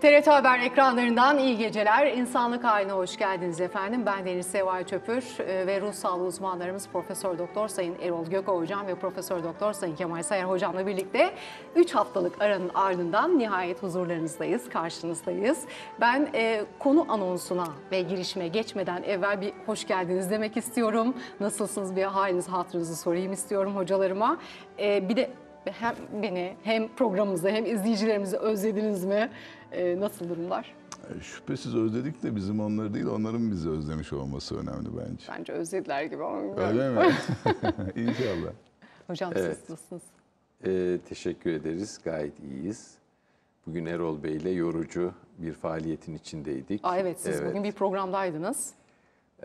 TRT Haber ekranlarından iyi geceler. İnsanlık haline hoş geldiniz efendim. Ben Deniz Sevay Çöpür e, ve ruh sağlığı uzmanlarımız Profesör Doktor Sayın Erol Göko Hocam ve Profesör Doktor Sayın Kemal Sayar Hocamla birlikte 3 haftalık aranın ardından nihayet huzurlarınızdayız, karşınızdayız. Ben e, konu anonsuna ve girişime geçmeden evvel bir hoş geldiniz demek istiyorum. Nasılsınız bir haliniz hatırınızı sorayım istiyorum hocalarıma. E, bir de ve hem beni hem programımızı hem izleyicilerimizi özlediniz mi? E, nasıl durumlar? E, şüphesiz özledik de bizim onları değil, onların bizi özlemiş olması önemli bence. Bence özlediler gibi ama Öyle mi? İnşallah. Hocam evet. siz nasılsınız? Ee, teşekkür ederiz. Gayet iyiyiz. Bugün Erol Bey ile yorucu bir faaliyetin içindeydik. Aa, evet, siz evet. bugün bir programdaydınız.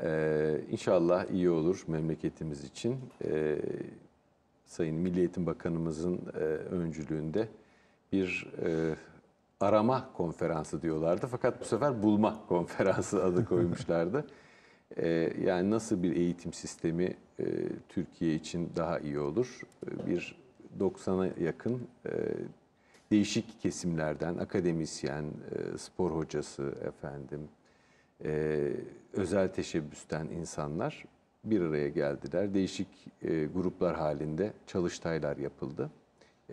Ee, İnşallah iyi olur memleketimiz için. Ee, Sayın Milli Eğitim Bakanımızın e, öncülüğünde bir e, arama konferansı diyorlardı. Fakat bu sefer bulma konferansı adı koymuşlardı. e, yani nasıl bir eğitim sistemi e, Türkiye için daha iyi olur? E, bir 90'a yakın e, değişik kesimlerden akademisyen, e, spor hocası efendim, e, özel teşebbüsten insanlar bir araya geldiler. Değişik e, gruplar halinde çalıştaylar yapıldı.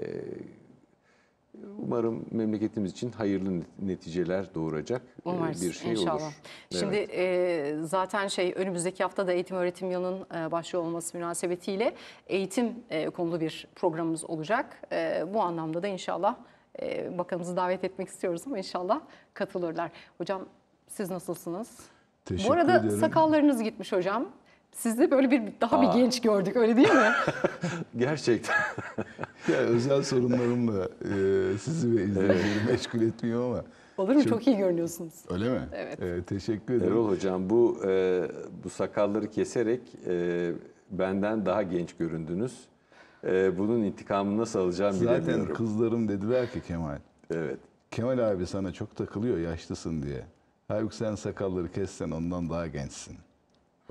E, Umarım memleketimiz için hayırlı neticeler doğuracak e, Umarız, bir şey inşallah. olur. Şimdi evet. e, zaten şey önümüzdeki hafta da eğitim öğretim yılının e, başlıyor olması münasebetiyle eğitim e, konulu bir programımız olacak. E, bu anlamda da inşallah e, bakanımızı davet etmek istiyoruz ama inşallah katılırlar. Hocam siz nasılsınız? Teşekkür bu arada ederim. sakallarınız gitmiş hocam. Sizde böyle bir daha Aa. bir genç gördük öyle değil mi? Gerçekten. ya özel sorunlarımla e, sizi ve izleyicileri meşgul etmiyor ama. Olur mu? Çok, çok iyi görünüyorsunuz. Öyle mi? Evet. E, teşekkür ederim. Erol Hocam bu e, bu sakalları keserek e, benden daha genç göründünüz. E, bunun intikamını nasıl alacağım Zaten bilemiyorum. Zaten kızlarım dediler ki Kemal. Evet. Kemal abi sana çok takılıyor yaşlısın diye. Halbuki sen sakalları kessen ondan daha gençsin.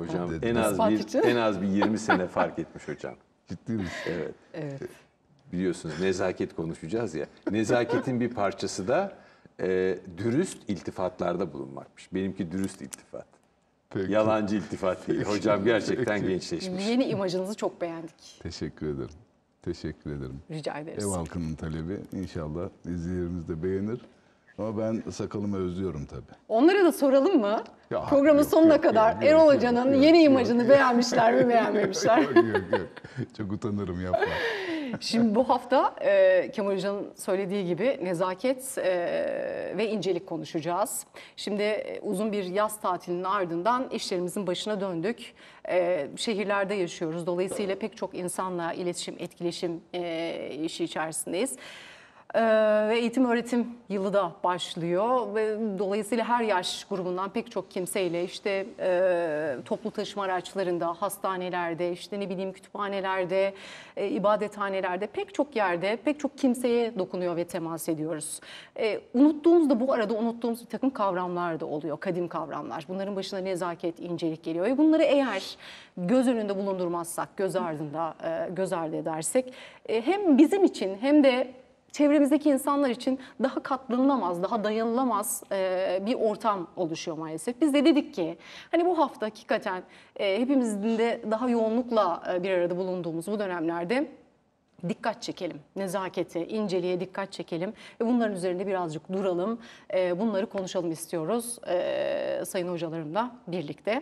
Hocam Dedim. en az bir en az bir 20 sene fark etmiş hocam. Ciddi misin? Evet. Evet. Biliyorsunuz nezaket konuşacağız ya. Nezaketin bir parçası da e, dürüst iltifatlarda bulunmakmış. Benimki dürüst iltifat. Peki. Yalancı iltifat değil. Hocam gerçekten Peki. gençleşmiş. Yeni imajınızı çok beğendik. Teşekkür ederim. Teşekkür ederim. Rica ederiz. Ev halkının talebi İnşallah izleyicilerimiz de beğenir. Ama ben sakalımı özlüyorum tabii. Onlara da soralım mı? Ya, Programın yok, sonuna yok, kadar yok, Erol yok, Hoca'nın yeni yok, imajını yok. beğenmişler mi beğenmemişler? yok, yok Çok utanırım yapma. Şimdi bu hafta e, Kemal Hoca'nın söylediği gibi nezaket e, ve incelik konuşacağız. Şimdi e, uzun bir yaz tatilinin ardından işlerimizin başına döndük. E, şehirlerde yaşıyoruz. Dolayısıyla pek çok insanla iletişim, etkileşim e, işi içerisindeyiz. Ee, ve eğitim öğretim yılı da başlıyor ve dolayısıyla her yaş grubundan pek çok kimseyle işte e, toplu taşıma araçlarında, hastanelerde, işte ne bileyim kütüphanelerde, e, ibadethanelerde pek çok yerde pek çok kimseye dokunuyor ve temas ediyoruz. E, unuttuğumuz da bu arada unuttuğumuz bir takım kavramlar da oluyor, kadim kavramlar. Bunların başına nezaket, incelik geliyor. E, bunları eğer göz önünde bulundurmazsak, göz ardında, e, göz ardı edersek e, hem bizim için hem de çevremizdeki insanlar için daha katlanılamaz, daha dayanılamaz e, bir ortam oluşuyor maalesef. Biz de dedik ki hani bu hafta hakikaten e, hepimizin de daha yoğunlukla e, bir arada bulunduğumuz bu dönemlerde dikkat çekelim. Nezakete, inceliğe dikkat çekelim ve bunların üzerinde birazcık duralım. E, bunları konuşalım istiyoruz e, sayın hocalarımla birlikte.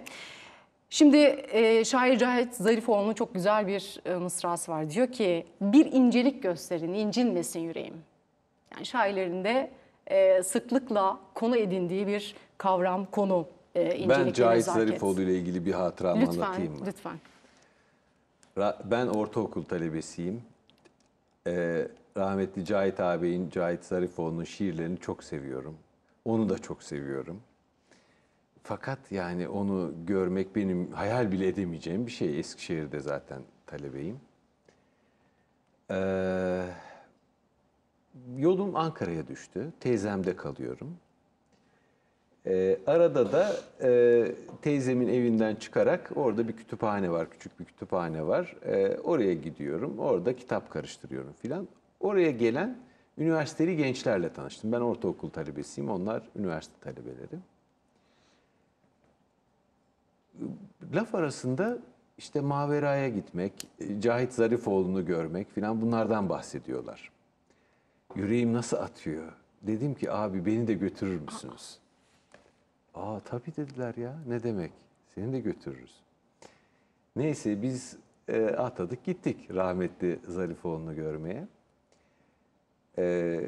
Şimdi e, şair Cahit Zarifoğlu'nun çok güzel bir e, mısrası var. Diyor ki bir incelik gösterin, incinmesin yüreğim. Yani şairlerin de e, sıklıkla konu edindiği bir kavram, konu e, incelik Ben Cahit Zarifoğlu ile ilgili bir hatıramı lütfen, anlatayım mı? Lütfen. Ben ortaokul talebesiyim. Ee, rahmetli Cahit ağabeyin, Cahit Zarifoğlu'nun şiirlerini çok seviyorum. Onu da çok seviyorum. Fakat yani onu görmek benim hayal bile edemeyeceğim bir şey. Eskişehir'de zaten talebeyim. Ee, yolum Ankara'ya düştü. Teyzemde kalıyorum. Ee, arada da e, teyzemin evinden çıkarak orada bir kütüphane var, küçük bir kütüphane var. Ee, oraya gidiyorum, orada kitap karıştırıyorum filan. Oraya gelen üniversiteli gençlerle tanıştım. Ben ortaokul talebesiyim, onlar üniversite talebelerim laf arasında işte Mavera'ya gitmek, e, Cahit Zarifoğlu'nu görmek falan bunlardan bahsediyorlar. Yüreğim nasıl atıyor? Dedim ki abi beni de götürür müsünüz? Aa tabii dediler ya ne demek seni de götürürüz. Neyse biz e, atladık gittik rahmetli Zarifoğlu'nu görmeye. E,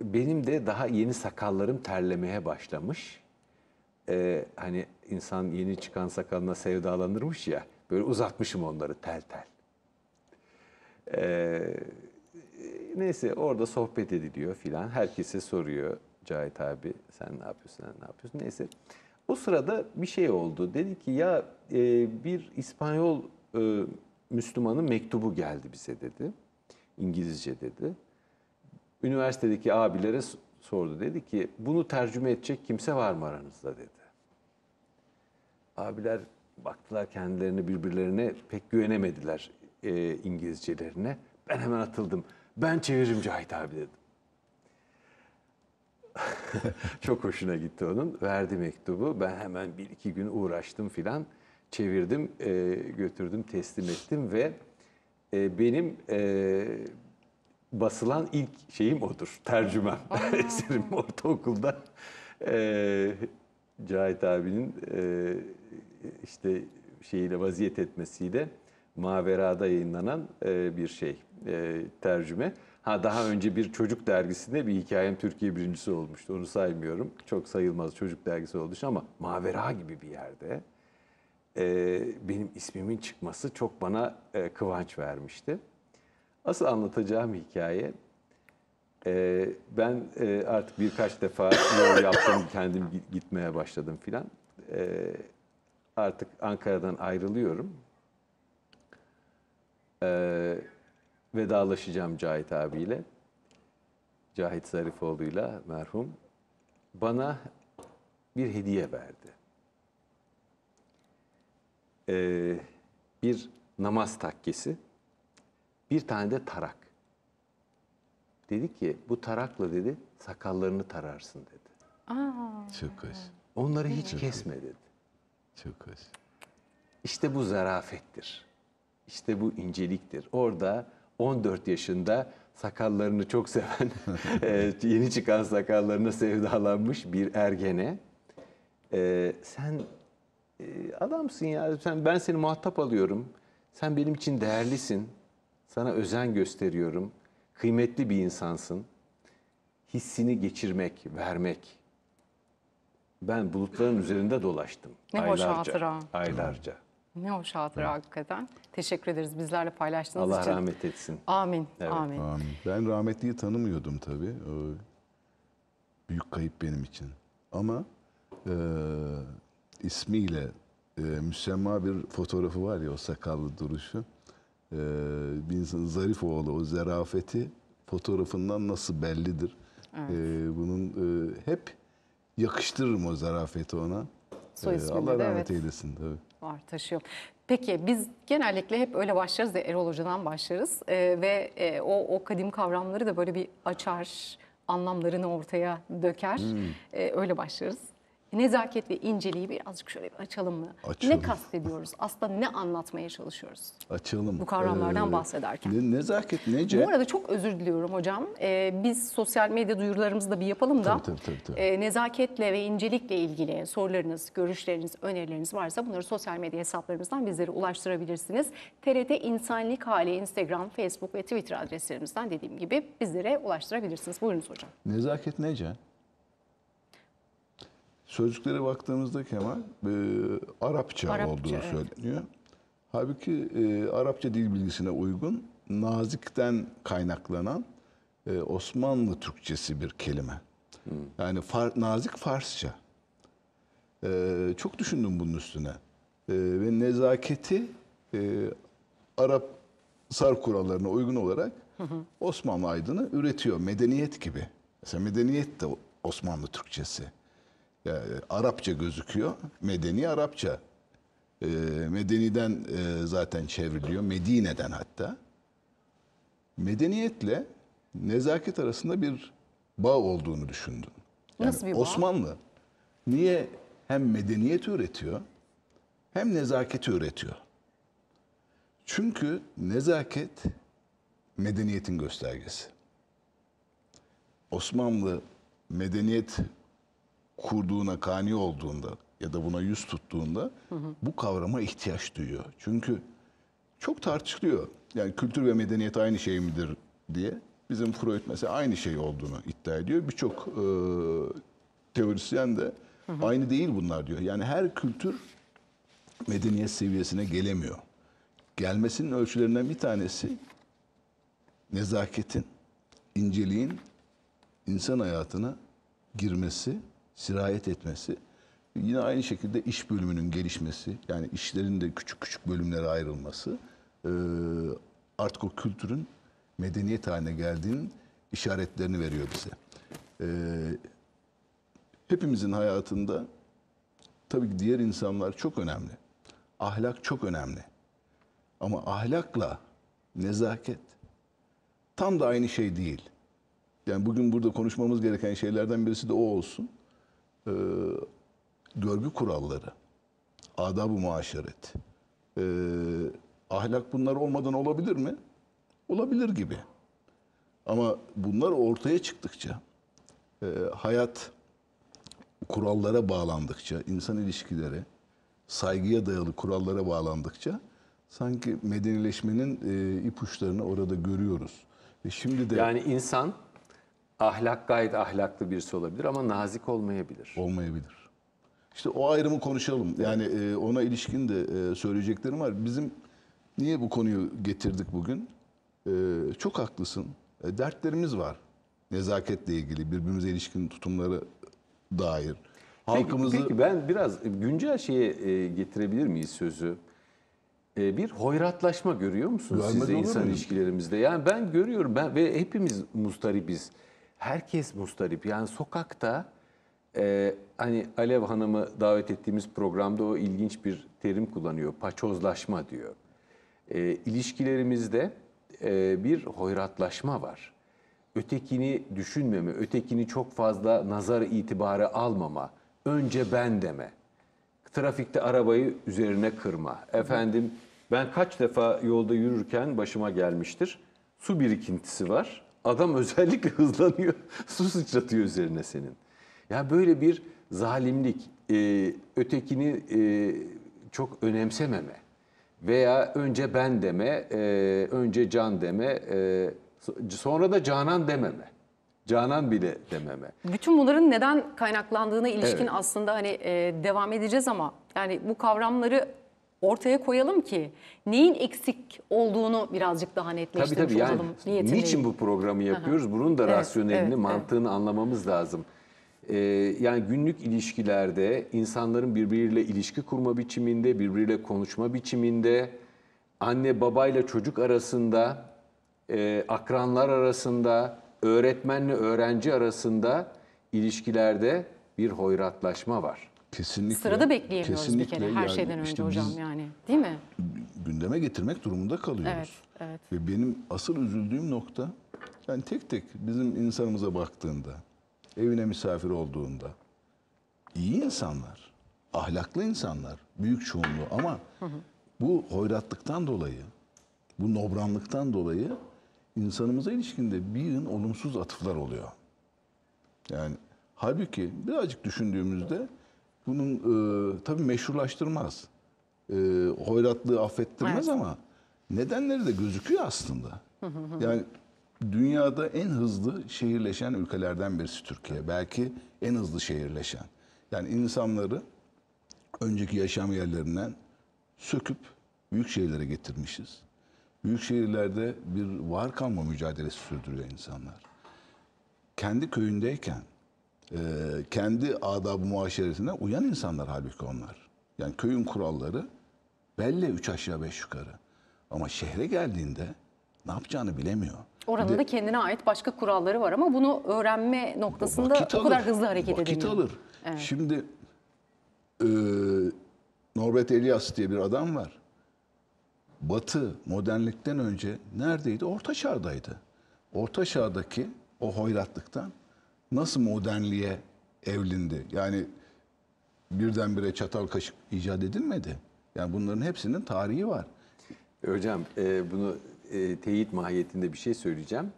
benim de daha yeni sakallarım terlemeye başlamış. E, hani insan yeni çıkan sakalına sevdalanırmış ya. Böyle uzatmışım onları tel tel. Ee, neyse orada sohbet ediliyor filan. Herkese soruyor Cahit abi sen ne yapıyorsun, sen ne yapıyorsun. Neyse o sırada bir şey oldu. Dedi ki ya e, bir İspanyol e, Müslümanın mektubu geldi bize dedi. İngilizce dedi. Üniversitedeki abilere sordu. Dedi ki bunu tercüme edecek kimse var mı aranızda dedi. Abiler baktılar kendilerini birbirlerine pek güvenemediler e, İngilizcelerine. Ben hemen atıldım. Ben çeviririm Cahit abi dedim. Çok hoşuna gitti onun. Verdi mektubu. Ben hemen bir iki gün uğraştım filan. Çevirdim, e, götürdüm, teslim ettim ve e, benim e, basılan ilk şeyim odur. Tercümem. Eserim ortaokulda. E, Cahit abinin e, işte şeyiyle vaziyet etmesiyle Mavera'da yayınlanan e, bir şey e, tercüme. Ha daha önce bir çocuk dergisinde bir hikayem Türkiye birincisi olmuştu. Onu saymıyorum. Çok sayılmaz çocuk dergisi olmuş ama Mavera gibi bir yerde e, benim ismimin çıkması çok bana e, kıvanç vermişti. Asıl anlatacağım hikaye ee, ben e, artık birkaç defa yol yaptım, kendim gitmeye başladım filan. Ee, artık Ankara'dan ayrılıyorum. Ee, vedalaşacağım Cahit abiyle. Cahit Zarifoğlu'yla merhum. Bana bir hediye verdi. Ee, bir namaz takkesi, bir tane de tarak. Dedi ki bu tarakla dedi sakallarını tararsın dedi. Aa. Çok hoş. Onları hiç Çok kesme hoş. dedi. Çok hoş. İşte bu zarafettir. İşte bu inceliktir. Orada 14 yaşında sakallarını çok seven, e, yeni çıkan sakallarına sevdalanmış bir ergene e, sen e, adamsın ya, sen, ben seni muhatap alıyorum, sen benim için değerlisin, sana özen gösteriyorum, kıymetli bir insansın. Hissini geçirmek, vermek. Ben bulutların üzerinde dolaştım. Ne aylarca, hoş hatıra. Aylarca. Ne hoş hatıra hakikaten. Teşekkür ederiz bizlerle paylaştığınız Allah için. Allah rahmet etsin. Amin. Evet. Amin. Amin. Ben rahmetliyi tanımıyordum tabii. O büyük kayıp benim için. Ama e, ismiyle e, müsemma bir fotoğrafı var ya o sakallı duruşu e, bir insanın zarif oğlu o zarafeti fotoğrafından nasıl bellidir. Evet. E, bunun e, hep yakıştırırım o zarafeti ona. Soy ee, Allah de, rahmet evet. eylesin tabii. Var taşıyor. Peki biz genellikle hep öyle başlarız da Erol Hoca'dan başlarız ee, ve e, o, o kadim kavramları da böyle bir açar, anlamlarını ortaya döker. Hmm. Ee, öyle başlarız nezaket ve inceliği birazcık şöyle bir açalım mı? Açalım. Ne kastediyoruz? Aslında ne anlatmaya çalışıyoruz? Açalım. Bu kavramlardan ee, bahsederken. Ne, nezaket nece? Bu arada çok özür diliyorum hocam. Ee, biz sosyal medya duyurularımızı da bir yapalım da. Tabii, tabii, tabii, E, nezaketle ve incelikle ilgili sorularınız, görüşleriniz, önerileriniz varsa bunları sosyal medya hesaplarımızdan bizlere ulaştırabilirsiniz. TRT İnsanlık Hali Instagram, Facebook ve Twitter adreslerimizden dediğim gibi bizlere ulaştırabilirsiniz. Buyurunuz hocam. Nezaket nece? Sözlüklere baktığımızda Kemal e, Arapça, Arapça olduğu evet. söyleniyor. Halbuki e, Arapça dil bilgisine uygun nazikten kaynaklanan e, Osmanlı Türkçesi bir kelime. Hmm. Yani far, nazik Farsça. E, çok düşündüm bunun üstüne. E, ve nezaketi e, Arap sar kurallarına uygun olarak hı hı. Osmanlı aydını üretiyor. Medeniyet gibi. Mesela medeniyet de Osmanlı Türkçesi. Yani e, Arapça gözüküyor. Medeni Arapça. E, medeniden e, zaten çevriliyor. Medine'den hatta. Medeniyetle nezaket arasında bir bağ olduğunu düşündün. Yani Nasıl bir bağ? Osmanlı niye hem medeniyet üretiyor hem nezaket üretiyor? Çünkü nezaket medeniyetin göstergesi. Osmanlı medeniyet kurduğuna kani olduğunda ya da buna yüz tuttuğunda bu kavrama ihtiyaç duyuyor. Çünkü çok tartışılıyor. Yani kültür ve medeniyet aynı şey midir diye. Bizim Freud mesela aynı şey olduğunu iddia ediyor. Birçok e, teorisyen de aynı değil bunlar diyor. Yani her kültür medeniyet seviyesine gelemiyor. Gelmesinin ölçülerinden bir tanesi nezaketin, inceliğin insan hayatına girmesi sirayet etmesi. Yine aynı şekilde iş bölümünün gelişmesi, yani işlerin de küçük küçük bölümlere ayrılması, e, artık o kültürün medeniyet haline geldiğinin işaretlerini veriyor bize. E, hepimizin hayatında tabii ki diğer insanlar çok önemli. Ahlak çok önemli. Ama ahlakla nezaket tam da aynı şey değil. Yani bugün burada konuşmamız gereken şeylerden birisi de o olsun e, görgü kuralları, adab-ı muaşeret, e, ahlak bunlar olmadan olabilir mi? Olabilir gibi. Ama bunlar ortaya çıktıkça, e, hayat kurallara bağlandıkça, insan ilişkileri saygıya dayalı kurallara bağlandıkça sanki medenileşmenin e, ipuçlarını orada görüyoruz. E şimdi de yani insan ahlak gayet ahlaklı birisi olabilir ama nazik olmayabilir. Olmayabilir. İşte o ayrımı konuşalım. Yani e, ona ilişkin de e, söyleyeceklerim var. Bizim niye bu konuyu getirdik bugün? E, çok haklısın. E, dertlerimiz var. Nezaketle ilgili, birbirimize ilişkin tutumları dair. Halkımızı... Peki, peki ben biraz güncel şeye e, getirebilir miyiz sözü? E, bir hoyratlaşma görüyor musunuz Görmez siz insan ilişkilerimizde? Yani ben görüyorum ben ve hepimiz muzdaribiz. biz herkes mustarip. Yani sokakta e, hani Alev Hanım'ı davet ettiğimiz programda o ilginç bir terim kullanıyor. Paçozlaşma diyor. E, ilişkilerimizde e, bir hoyratlaşma var. Ötekini düşünmeme, ötekini çok fazla nazar itibarı almama, önce ben deme. Trafikte arabayı üzerine kırma. Efendim ben kaç defa yolda yürürken başıma gelmiştir. Su birikintisi var Adam özellikle hızlanıyor, su sıçratıyor üzerine senin. Ya böyle bir zalimlik, e, ötekini e, çok önemsememe veya önce ben deme, e, önce can deme, e, sonra da canan dememe. Canan bile dememe. Bütün bunların neden kaynaklandığına ilişkin evet. aslında hani e, devam edeceğiz ama yani bu kavramları ortaya koyalım ki neyin eksik olduğunu birazcık daha netleştirmiş tabii, tabii, yani, Niyetini. Niçin bu programı yapıyoruz? Bunun da evet, rasyonelini, evet, mantığını evet. anlamamız lazım. Ee, yani günlük ilişkilerde insanların birbiriyle ilişki kurma biçiminde, birbiriyle konuşma biçiminde, anne babayla çocuk arasında, e, akranlar arasında, öğretmenle öğrenci arasında ilişkilerde bir hoyratlaşma var. Kesinlikle. Sırada bekleyemiyoruz kesinlikle bir kere her yani şeyden önce işte hocam yani değil mi? Gündeme getirmek durumunda kalıyoruz. Evet, evet. Ve benim asıl üzüldüğüm nokta yani tek tek bizim insanımıza baktığında, evine misafir olduğunda iyi insanlar, ahlaklı insanlar büyük çoğunluğu ama bu hoyratlıktan dolayı, bu nobranlıktan dolayı insanımıza ilişkinde bir yığın olumsuz atıflar oluyor. Yani halbuki birazcık düşündüğümüzde bunun e, tabii meşrulaştırmaz. E, hoyratlığı affettirmez evet. ama nedenleri de gözüküyor aslında. yani dünyada en hızlı şehirleşen ülkelerden birisi Türkiye. Belki en hızlı şehirleşen. Yani insanları önceki yaşam yerlerinden söküp büyük şehirlere getirmişiz. Büyük şehirlerde bir var kalma mücadelesi sürdürüyor insanlar. Kendi köyündeyken e, kendi adab muaşeresine uyan insanlar halbuki onlar. Yani köyün kuralları belli üç aşağı beş yukarı. Ama şehre geldiğinde ne yapacağını bilemiyor. Oranın de, da kendine ait başka kuralları var ama bunu öğrenme noktasında o kadar hızlı hareket vakit edemiyor. Vakit alır. Evet. Şimdi e, Norbert Elias diye bir adam var. Batı modernlikten önce neredeydi? Orta Çağ'daydı. Orta Çağ'daki o hoyratlıktan nasıl modernliğe evlindi? Yani birdenbire çatal kaşık icat edilmedi. Yani bunların hepsinin tarihi var. E, hocam e, bunu e, teyit mahiyetinde bir şey söyleyeceğim.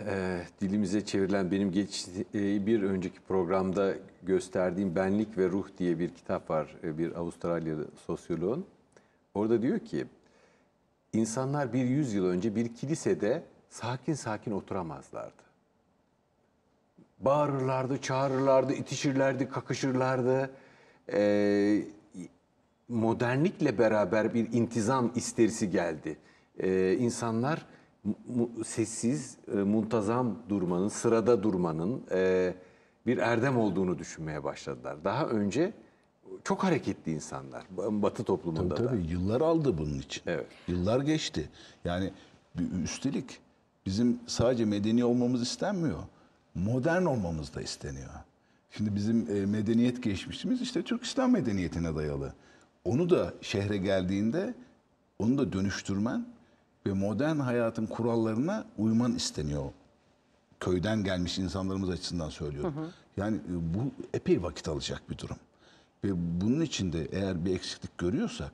E, dilimize çevrilen benim geç e, bir önceki programda gösterdiğim Benlik ve Ruh diye bir kitap var e, bir Avustralyalı sosyoloğun. Orada diyor ki insanlar bir yüzyıl önce bir kilisede sakin sakin oturamazlardı. Bağırırlardı, çağırırlardı, itişirlerdi, kakışırlardı. Ee, modernlikle beraber bir intizam isterisi geldi. Ee, insanlar sessiz, e, muntazam durmanın, sırada durmanın e, bir erdem olduğunu düşünmeye başladılar. Daha önce çok hareketli insanlar Batı toplumunda tabii, tabii. da. yıllar aldı bunun için. Evet. Yıllar geçti. Yani üstelik bizim sadece medeni olmamız istenmiyor modern olmamız da isteniyor. Şimdi bizim e, medeniyet geçmişimiz işte Türkistan medeniyetine dayalı. Onu da şehre geldiğinde onu da dönüştürmen ve modern hayatın kurallarına uyman isteniyor. Köyden gelmiş insanlarımız açısından söylüyorum. Hı hı. Yani e, bu epey vakit alacak bir durum. Ve bunun içinde eğer bir eksiklik görüyorsak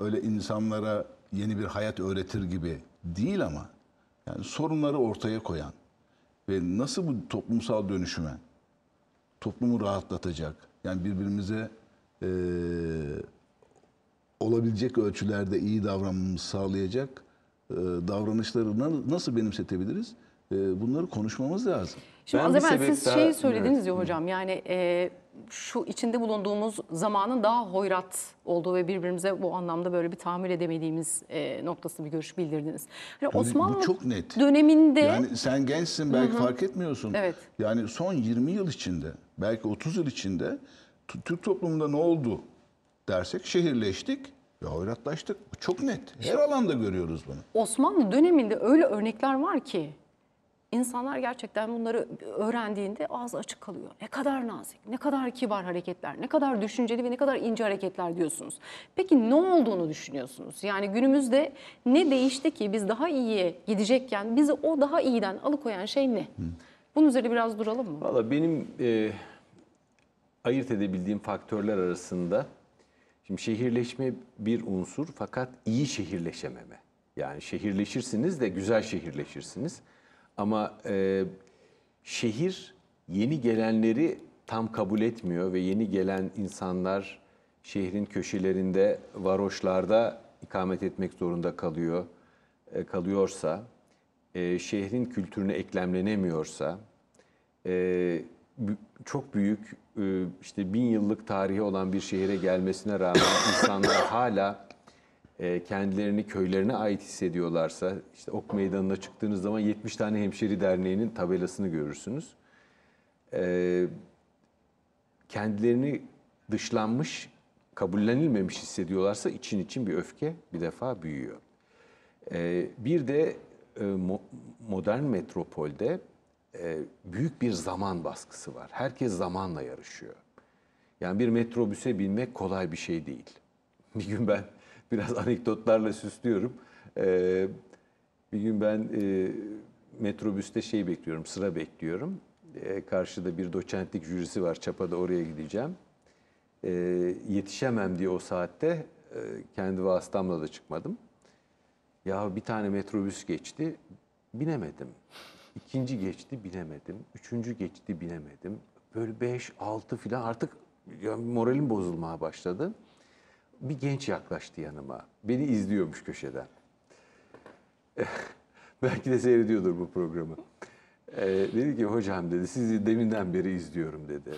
öyle insanlara yeni bir hayat öğretir gibi değil ama yani sorunları ortaya koyan ve nasıl bu toplumsal dönüşüme toplumu rahatlatacak yani birbirimize e, olabilecek ölçülerde iyi davranmamızı sağlayacak e, davranışları nasıl benimsetebiliriz? E, bunları konuşmamız lazım. Şimdi ben az evvel siz şeyi söylediniz evet. ya hocam yani e, şu içinde bulunduğumuz zamanın daha hoyrat olduğu ve birbirimize bu anlamda böyle bir tahammül edemediğimiz e, noktası bir görüş bildirdiniz. Hani Tabii hani Osmanlı bu çok net. döneminde... Yani sen gençsin belki Hı-hı. fark etmiyorsun. Evet. Yani son 20 yıl içinde belki 30 yıl içinde Türk toplumunda ne oldu dersek şehirleştik ve hoyratlaştık. Bu çok net. Her alanda görüyoruz bunu. Osmanlı döneminde öyle örnekler var ki İnsanlar gerçekten bunları öğrendiğinde ağzı açık kalıyor. Ne kadar nazik, ne kadar kibar hareketler, ne kadar düşünceli ve ne kadar ince hareketler diyorsunuz. Peki ne olduğunu düşünüyorsunuz? Yani günümüzde ne değişti ki biz daha iyiye gidecekken bizi o daha iyiden alıkoyan şey ne? Bunun üzerine biraz duralım mı? Valla benim e, ayırt edebildiğim faktörler arasında şimdi şehirleşme bir unsur fakat iyi şehirleşememe. Yani şehirleşirsiniz de güzel şehirleşirsiniz. Ama e, şehir yeni gelenleri tam kabul etmiyor ve yeni gelen insanlar şehrin köşelerinde, varoşlarda ikamet etmek zorunda kalıyor, e, kalıyorsa, e, şehrin kültürüne eklemlenemiyorsa, e, çok büyük e, işte bin yıllık tarihi olan bir şehire gelmesine rağmen insanlar hala e, kendilerini köylerine ait hissediyorlarsa, işte Ok Meydanı'na çıktığınız zaman 70 tane hemşeri derneğinin tabelasını görürsünüz. E, kendilerini dışlanmış, kabullenilmemiş hissediyorlarsa için için bir öfke bir defa büyüyor. E, bir de modern metropolde büyük bir zaman baskısı var. Herkes zamanla yarışıyor. Yani bir metrobüse binmek kolay bir şey değil. Bir gün ben biraz anekdotlarla süslüyorum. E, bir gün ben e, metrobüste şey bekliyorum, sıra bekliyorum. E, karşıda bir doçentlik jürisi var, Çapa'da oraya gideceğim. E, yetişemem diye o saatte e, kendi vasıtamla da çıkmadım. Ya bir tane metrobüs geçti, binemedim. İkinci geçti, binemedim. Üçüncü geçti, binemedim. Böyle beş, altı filan artık ya moralim bozulmaya başladı bir genç yaklaştı yanıma. Beni izliyormuş köşeden. Eh, belki de seyrediyordur bu programı. Ee, dedi ki hocam dedi sizi deminden beri izliyorum dedi.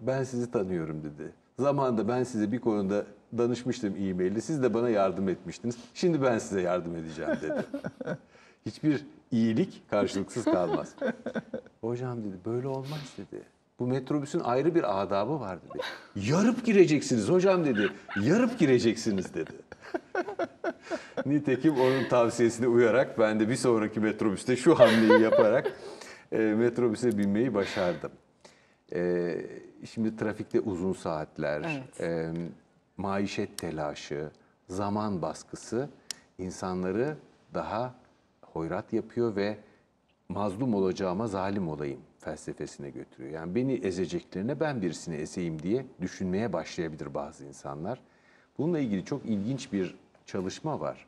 Ben sizi tanıyorum dedi. Zamanında ben size bir konuda danışmıştım e-mail'de. Siz de bana yardım etmiştiniz. Şimdi ben size yardım edeceğim dedi. Hiçbir iyilik karşılıksız kalmaz. Hocam dedi böyle olmaz dedi bu metrobüsün ayrı bir adabı var dedi. Yarıp gireceksiniz hocam dedi. Yarıp gireceksiniz dedi. Nitekim onun tavsiyesine uyarak ben de bir sonraki metrobüste şu hamleyi yaparak e, metrobüse binmeyi başardım. E, şimdi trafikte uzun saatler, evet. e, maişet telaşı, zaman baskısı insanları daha hoyrat yapıyor ve mazlum olacağıma zalim olayım felsefesine götürüyor. Yani beni ezeceklerine ben birisini ezeyim diye düşünmeye başlayabilir bazı insanlar. Bununla ilgili çok ilginç bir çalışma var.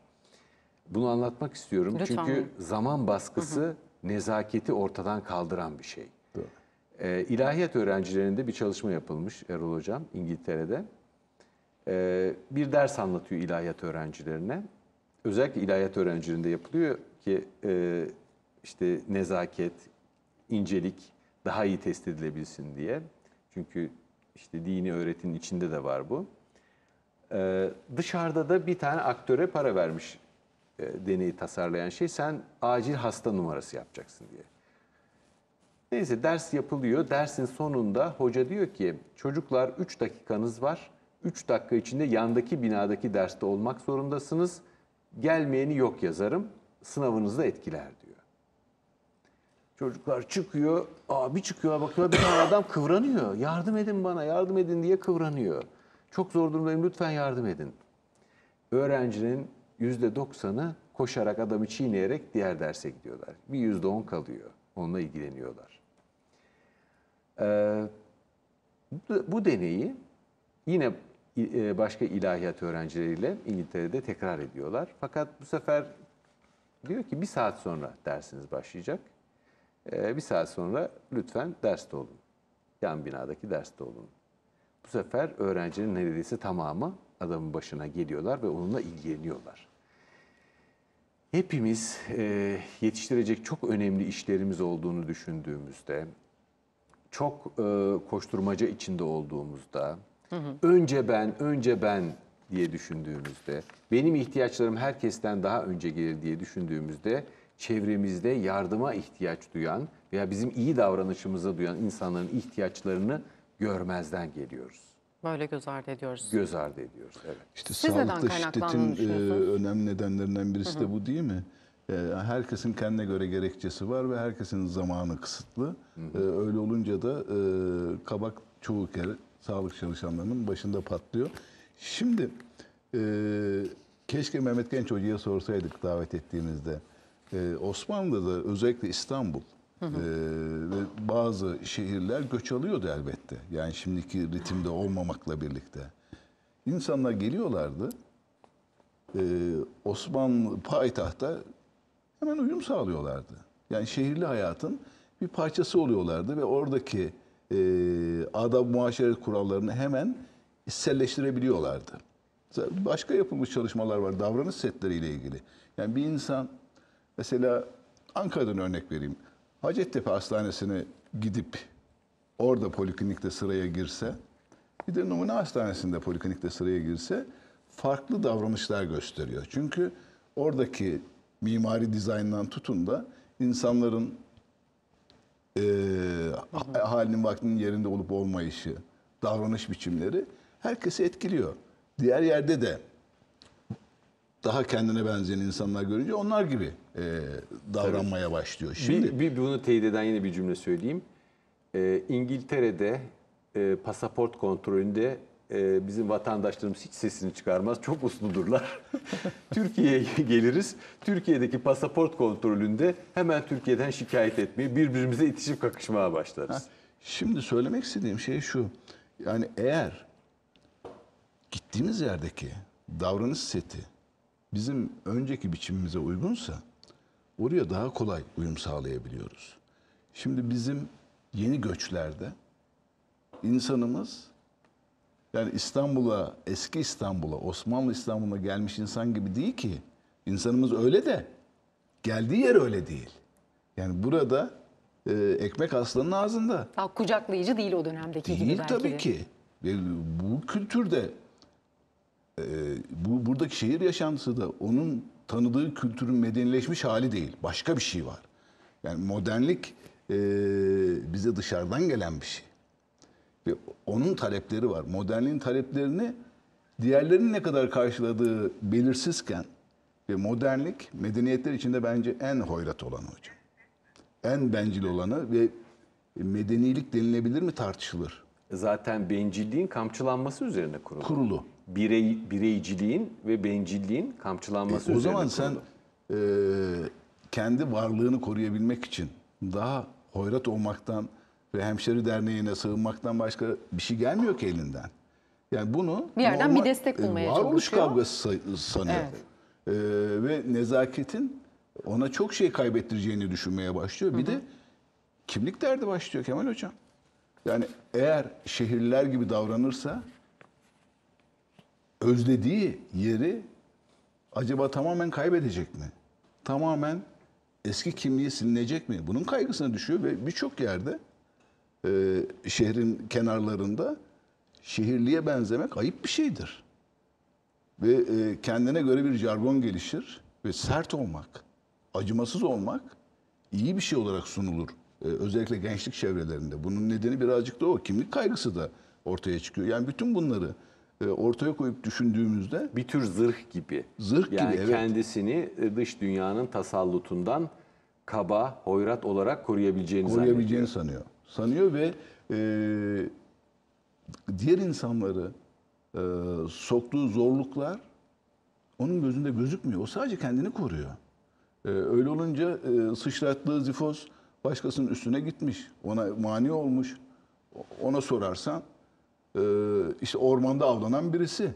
Bunu anlatmak istiyorum Lütfen. çünkü zaman baskısı hı hı. nezaketi ortadan kaldıran bir şey. Doğru. Ee, öğrencilerinde bir çalışma yapılmış Erol Hocam İngiltere'de. Ee, bir ders anlatıyor ilahiyat öğrencilerine. Özellikle ilahiyat öğrencilerinde yapılıyor ki e, işte nezaket, incelik daha iyi test edilebilsin diye. Çünkü işte dini öğretinin içinde de var bu. Ee, dışarıda da bir tane aktöre para vermiş e, deneyi tasarlayan şey. Sen acil hasta numarası yapacaksın diye. Neyse ders yapılıyor. Dersin sonunda hoca diyor ki çocuklar 3 dakikanız var. 3 dakika içinde yandaki binadaki derste olmak zorundasınız. Gelmeyeni yok yazarım. Sınavınızı etkiler Çocuklar çıkıyor, abi çıkıyor bakıyor bir tane adam kıvranıyor. Yardım edin bana, yardım edin diye kıvranıyor. Çok zor durumdayım lütfen yardım edin. Öğrencinin yüzde doksanı koşarak adamı çiğneyerek diğer derse gidiyorlar. Bir yüzde on kalıyor. Onunla ilgileniyorlar. Ee, bu, bu deneyi yine e, başka ilahiyat öğrencileriyle İngiltere'de tekrar ediyorlar. Fakat bu sefer diyor ki bir saat sonra dersiniz başlayacak. Ee, bir saat sonra lütfen derste olun. Yan binadaki derste olun. Bu sefer öğrencinin neredeyse tamamı adamın başına geliyorlar ve onunla ilgileniyorlar. Hepimiz e, yetiştirecek çok önemli işlerimiz olduğunu düşündüğümüzde, çok e, koşturmaca içinde olduğumuzda, önce ben, önce ben diye düşündüğümüzde, benim ihtiyaçlarım herkesten daha önce gelir diye düşündüğümüzde çevremizde yardıma ihtiyaç duyan veya bizim iyi davranışımıza duyan insanların ihtiyaçlarını görmezden geliyoruz. Böyle göz ardı ediyoruz. Göz ardı ediyoruz, evet. İşte Siz sağlıkta şiddetin e, önemli nedenlerinden birisi de bu değil mi? E, herkesin kendine göre gerekçesi var ve herkesin zamanı kısıtlı. Hı hı. E, öyle olunca da kabak çoğu kere sağlık çalışanlarının başında patlıyor. Şimdi keşke Mehmet Genç Hoca'ya sorsaydık davet ettiğimizde e, Osmanlı'da özellikle İstanbul E, ve bazı şehirler göç alıyordu elbette. Yani şimdiki ritimde olmamakla birlikte. İnsanlar geliyorlardı. E, Osmanlı payitahta hemen uyum sağlıyorlardı. Yani şehirli hayatın bir parçası oluyorlardı ve oradaki e, adab muaşeret kurallarını hemen içselleştirebiliyorlardı. Başka yapılmış çalışmalar var davranış setleriyle ilgili. Yani bir insan Mesela Ankara'dan örnek vereyim. Hacettepe Hastanesi'ne gidip orada poliklinikte sıraya girse, bir de numune hastanesinde poliklinikte sıraya girse farklı davranışlar gösteriyor. Çünkü oradaki mimari dizayndan tutun da insanların e, halinin vaktinin yerinde olup olmayışı, davranış biçimleri herkesi etkiliyor. Diğer yerde de daha kendine benzeyen insanlar görünce onlar gibi e, davranmaya Tabii. başlıyor. Şimdi bir, bir bunu teyit eden yine bir cümle söyleyeyim. E, İngiltere'de e, pasaport kontrolünde e, bizim vatandaşlarımız hiç sesini çıkarmaz. Çok usludurlar. Türkiye'ye geliriz. Türkiye'deki pasaport kontrolünde hemen Türkiye'den şikayet etmeyi birbirimize itişip kakışmaya başlarız. Ha, şimdi söylemek istediğim şey şu. Yani eğer gittiğimiz yerdeki davranış seti bizim önceki biçimimize uygunsa oraya daha kolay uyum sağlayabiliyoruz. Şimdi bizim yeni göçlerde insanımız yani İstanbul'a, eski İstanbul'a, Osmanlı İstanbul'a gelmiş insan gibi değil ki. İnsanımız öyle de geldiği yer öyle değil. Yani burada e, ekmek aslanın ağzında. Daha kucaklayıcı değil o dönemdeki değil, gibi belki. Değil tabii ki. Bu kültürde e, bu buradaki şehir yaşantısı da onun tanıdığı kültürün medenileşmiş hali değil. Başka bir şey var. Yani modernlik e, bize dışarıdan gelen bir şey. Ve onun talepleri var. Modernliğin taleplerini diğerlerinin ne kadar karşıladığı belirsizken ve modernlik medeniyetler içinde bence en hoyrat olanı hocam. En bencil olanı ve medenilik denilebilir mi tartışılır. Zaten bencilliğin kamçılanması üzerine kurulu. Kurulu birey bireyciliğin ve bencilliğin kamçılanması e, O zaman sen e, kendi varlığını koruyabilmek için daha hoyrat olmaktan ve hemşeri derneğine sığınmaktan başka bir şey gelmiyor ki elinden. Yani bunu bir yerden normal, bir destek e, bulmaya varoluş çalışıyor. Varoluş kavgası sanıyor. Evet. E, ve nezaketin ona çok şey kaybettireceğini düşünmeye başlıyor. Bir hı hı. de kimlik derdi başlıyor Kemal Hocam. Yani eğer şehirler gibi davranırsa özlediği yeri acaba tamamen kaybedecek mi? Tamamen eski kimliği silinecek mi? Bunun kaygısına düşüyor ve birçok yerde e, şehrin kenarlarında şehirliye benzemek ayıp bir şeydir. Ve e, kendine göre bir jargon gelişir ve sert olmak, acımasız olmak iyi bir şey olarak sunulur. E, özellikle gençlik çevrelerinde. Bunun nedeni birazcık da o kimlik kaygısı da ortaya çıkıyor. Yani bütün bunları e, ortaya koyup düşündüğümüzde bir tür zırh gibi. Zırh yani gibi evet. kendisini e, dış dünyanın tasallutundan kaba, hoyrat olarak koruyabileceğini, koruyabileceğini sanıyor. Sanıyor ve e, diğer insanları e, soktuğu zorluklar onun gözünde gözükmüyor. O sadece kendini koruyor. E, öyle olunca e, sıçrattığı zifos başkasının üstüne gitmiş. Ona mani olmuş. Ona sorarsan ee, işte ormanda avlanan birisi.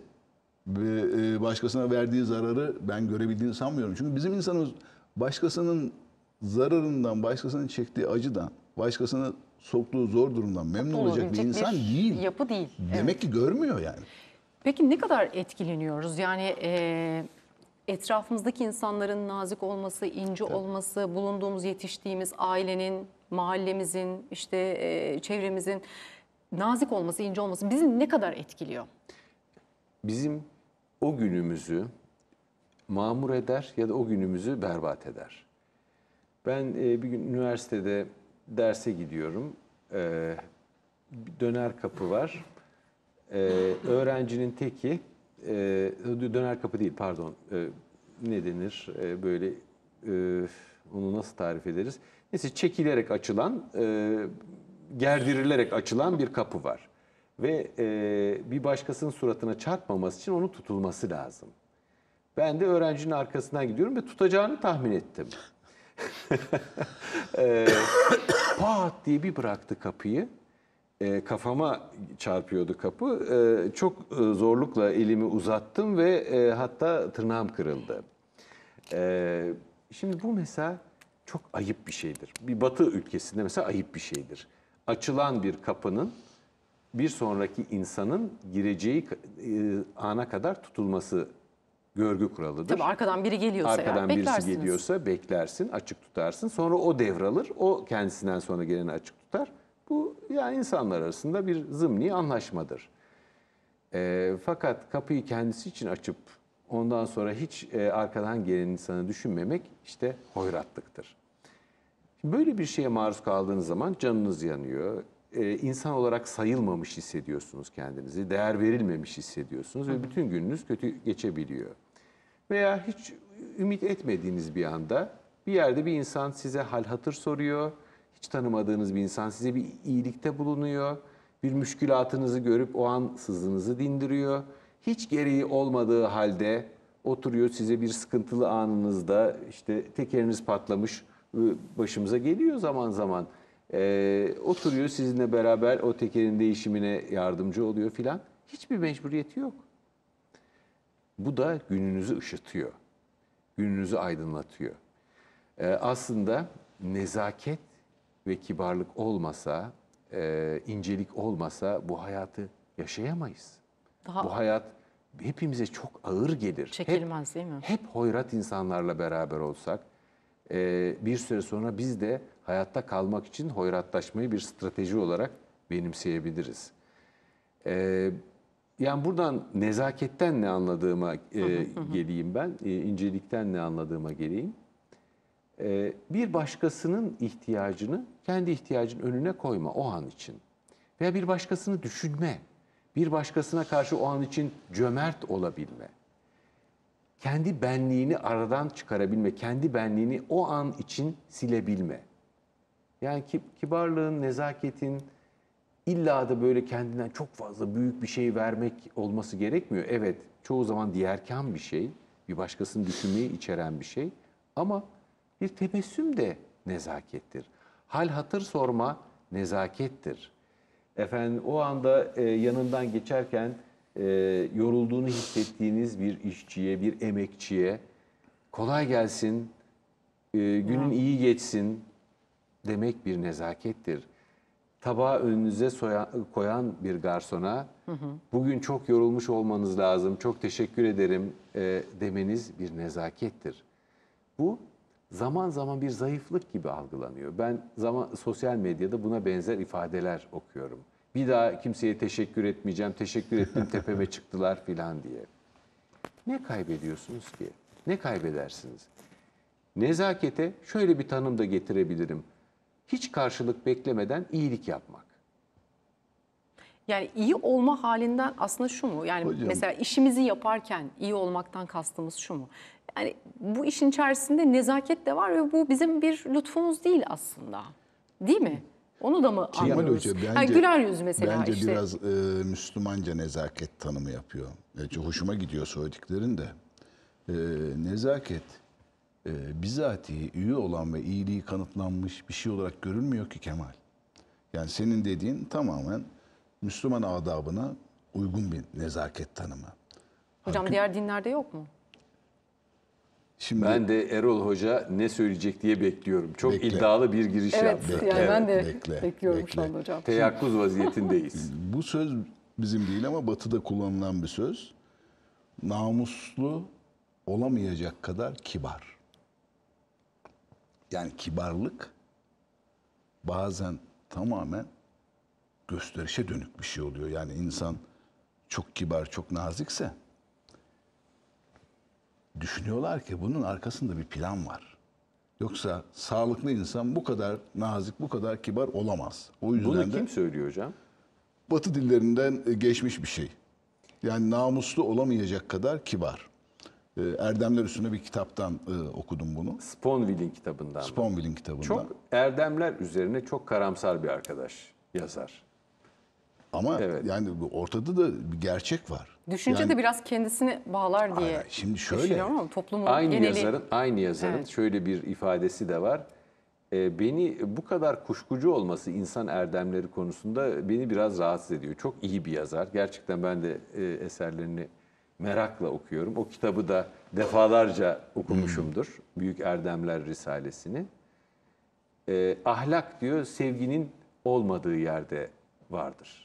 Ve e, başkasına verdiği zararı ben görebildiğini sanmıyorum. Çünkü bizim insanımız başkasının zararından, başkasının çektiği acıdan, başkasına soktuğu zor durumdan memnun Mutlu olacak bir insan bir değil. Yapı değil. Demek evet. ki görmüyor yani. Peki ne kadar etkileniyoruz? Yani e, etrafımızdaki insanların nazik olması, ince evet. olması, bulunduğumuz, yetiştiğimiz ailenin, mahallemizin, işte e, çevremizin nazik olması, ince olması bizi ne kadar etkiliyor? Bizim o günümüzü mamur eder ya da o günümüzü berbat eder. Ben e, bir gün üniversitede derse gidiyorum. E, döner kapı var. E, öğrencinin teki, döner kapı değil pardon, e, ne denir böyle onu nasıl tarif ederiz? Neyse çekilerek açılan gerdirilerek açılan bir kapı var. Ve e, bir başkasının suratına çarpmaması için onun tutulması lazım. Ben de öğrencinin arkasından gidiyorum ve tutacağını tahmin ettim. e, pat diye bir bıraktı kapıyı. E, kafama çarpıyordu kapı. E, çok e, zorlukla elimi uzattım ve e, hatta tırnağım kırıldı. E, şimdi bu mesela çok ayıp bir şeydir. Bir batı ülkesinde mesela ayıp bir şeydir açılan bir kapının bir sonraki insanın gireceği e, ana kadar tutulması görgü kuralıdır. Tabii arkadan biri geliyorsa arkadan eğer, birisi geliyorsa beklersin, açık tutarsın. Sonra o devralır, o kendisinden sonra geleni açık tutar. Bu yani insanlar arasında bir zımni anlaşmadır. E, fakat kapıyı kendisi için açıp ondan sonra hiç e, arkadan gelen insanı düşünmemek işte hoyratlıktır. Böyle bir şeye maruz kaldığınız zaman canınız yanıyor. Ee, insan olarak sayılmamış hissediyorsunuz kendinizi. Değer verilmemiş hissediyorsunuz ve bütün gününüz kötü geçebiliyor. Veya hiç ümit etmediğiniz bir anda bir yerde bir insan size hal hatır soruyor. Hiç tanımadığınız bir insan size bir iyilikte bulunuyor. Bir müşkülatınızı görüp o an sızınızı dindiriyor. Hiç gereği olmadığı halde oturuyor size bir sıkıntılı anınızda işte tekeriniz patlamış e, başımıza geliyor zaman zaman. E, oturuyor sizinle beraber o tekerin değişimine yardımcı oluyor filan. Hiçbir mecburiyeti yok. Bu da gününüzü ışıtıyor. Gününüzü aydınlatıyor. E, aslında nezaket ve kibarlık olmasa, e, incelik olmasa bu hayatı yaşayamayız. Daha... Bu hayat hepimize çok ağır gelir. Çekilmez hep, değil mi? Hep hoyrat insanlarla beraber olsak, e, bir süre sonra biz de hayatta kalmak için hoyratlaşmayı bir strateji olarak benimseyebiliriz. E, yani buradan nezaketten ne anladığıma e, geleyim ben, e, incelikten ne anladığıma geleyim. E, bir başkasının ihtiyacını kendi ihtiyacın önüne koyma o an için. Veya bir başkasını düşünme, bir başkasına karşı o an için cömert olabilme kendi benliğini aradan çıkarabilme, kendi benliğini o an için silebilme. Yani kibarlığın, nezaketin illa da böyle kendinden çok fazla büyük bir şey vermek olması gerekmiyor. Evet, çoğu zaman diğerken bir şey, bir başkasını düşünmeyi içeren bir şey ama bir tebessüm de nezakettir. Hal hatır sorma nezakettir. Efendim o anda e, yanından geçerken e, yorulduğunu hissettiğiniz bir işçiye, bir emekçiye kolay gelsin, e, günün iyi geçsin demek bir nezakettir. Tabağı önünüze soya, koyan bir garsona hı hı. bugün çok yorulmuş olmanız lazım, çok teşekkür ederim e, demeniz bir nezakettir. Bu zaman zaman bir zayıflık gibi algılanıyor. Ben zaman sosyal medyada buna benzer ifadeler okuyorum. Bir daha kimseye teşekkür etmeyeceğim. Teşekkür ettim tepeme çıktılar filan diye. Ne kaybediyorsunuz ki? Ne kaybedersiniz? Nezakete şöyle bir tanım da getirebilirim. Hiç karşılık beklemeden iyilik yapmak. Yani iyi olma halinden aslında şu mu? Yani Hocam. mesela işimizi yaparken iyi olmaktan kastımız şu mu? Yani bu işin içerisinde nezaket de var ve bu bizim bir lütfumuz değil aslında. Değil mi? Onu da mı Kemal anlıyoruz? Hoca bence, ha, güler yüz mesela bence işte. biraz e, Müslümanca nezaket tanımı yapıyor. Bence hoşuma gidiyor söylediklerin de. E, nezaket e, bizatihi üye olan ve iyiliği kanıtlanmış bir şey olarak görülmüyor ki Kemal. Yani senin dediğin tamamen Müslüman adabına uygun bir nezaket tanımı. Hocam Hakim, diğer dinlerde yok mu? Şimdi ben de Erol Hoca ne söyleyecek diye bekliyorum. Çok bekle. iddialı bir giriş evet, yaptı. Yani evet, yani ben de bekle, bekliyorum bekle. şu anda hocam. Teyakkuz vaziyetindeyiz. Bu söz bizim değil ama Batı'da kullanılan bir söz. Namuslu olamayacak kadar kibar. Yani kibarlık bazen tamamen gösterişe dönük bir şey oluyor. Yani insan çok kibar, çok nazikse düşünüyorlar ki bunun arkasında bir plan var. Yoksa sağlıklı insan bu kadar nazik, bu kadar kibar olamaz. O yüzden Bunu de kim söylüyor hocam? Batı dillerinden e, geçmiş bir şey. Yani namuslu olamayacak kadar kibar. E, erdemler üstüne bir kitaptan e, okudum bunu. Sponville'in kitabından. Sponville'in kitabından. Çok erdemler üzerine çok karamsar bir arkadaş yazar. Ama evet. yani ortada da bir gerçek var. Düşünce yani, de biraz kendisini bağlar diye. Aynen. Şimdi şöyle. toplumun aynı geneli... yazarın aynı yazarın evet. şöyle bir ifadesi de var. E, beni bu kadar kuşkucu olması insan erdemleri konusunda beni biraz rahatsız ediyor. Çok iyi bir yazar. Gerçekten ben de e, eserlerini merakla okuyorum. O kitabı da defalarca okumuşumdur. Hmm. Büyük Erdemler Risalesini. E, ahlak diyor sevginin olmadığı yerde vardır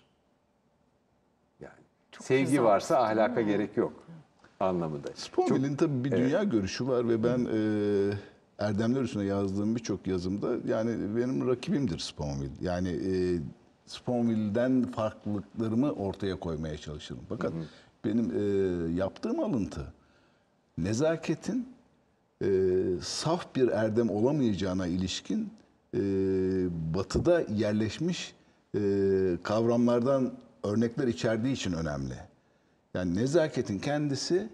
sevgi varsa ahlaka gerek yok anlamında. Spomil'in Çok, tabii bir e, dünya evet. görüşü var ve ben e, Erdemler üstüne yazdığım birçok yazımda yani benim rakibimdir Spomil. Yani e, Sponville'den farklılıklarımı ortaya koymaya çalışırım. Fakat hı hı. benim e, yaptığım alıntı nezaketin e, saf bir erdem olamayacağına ilişkin e, batıda yerleşmiş e, kavramlardan örnekler içerdiği için önemli. Yani nezaketin kendisi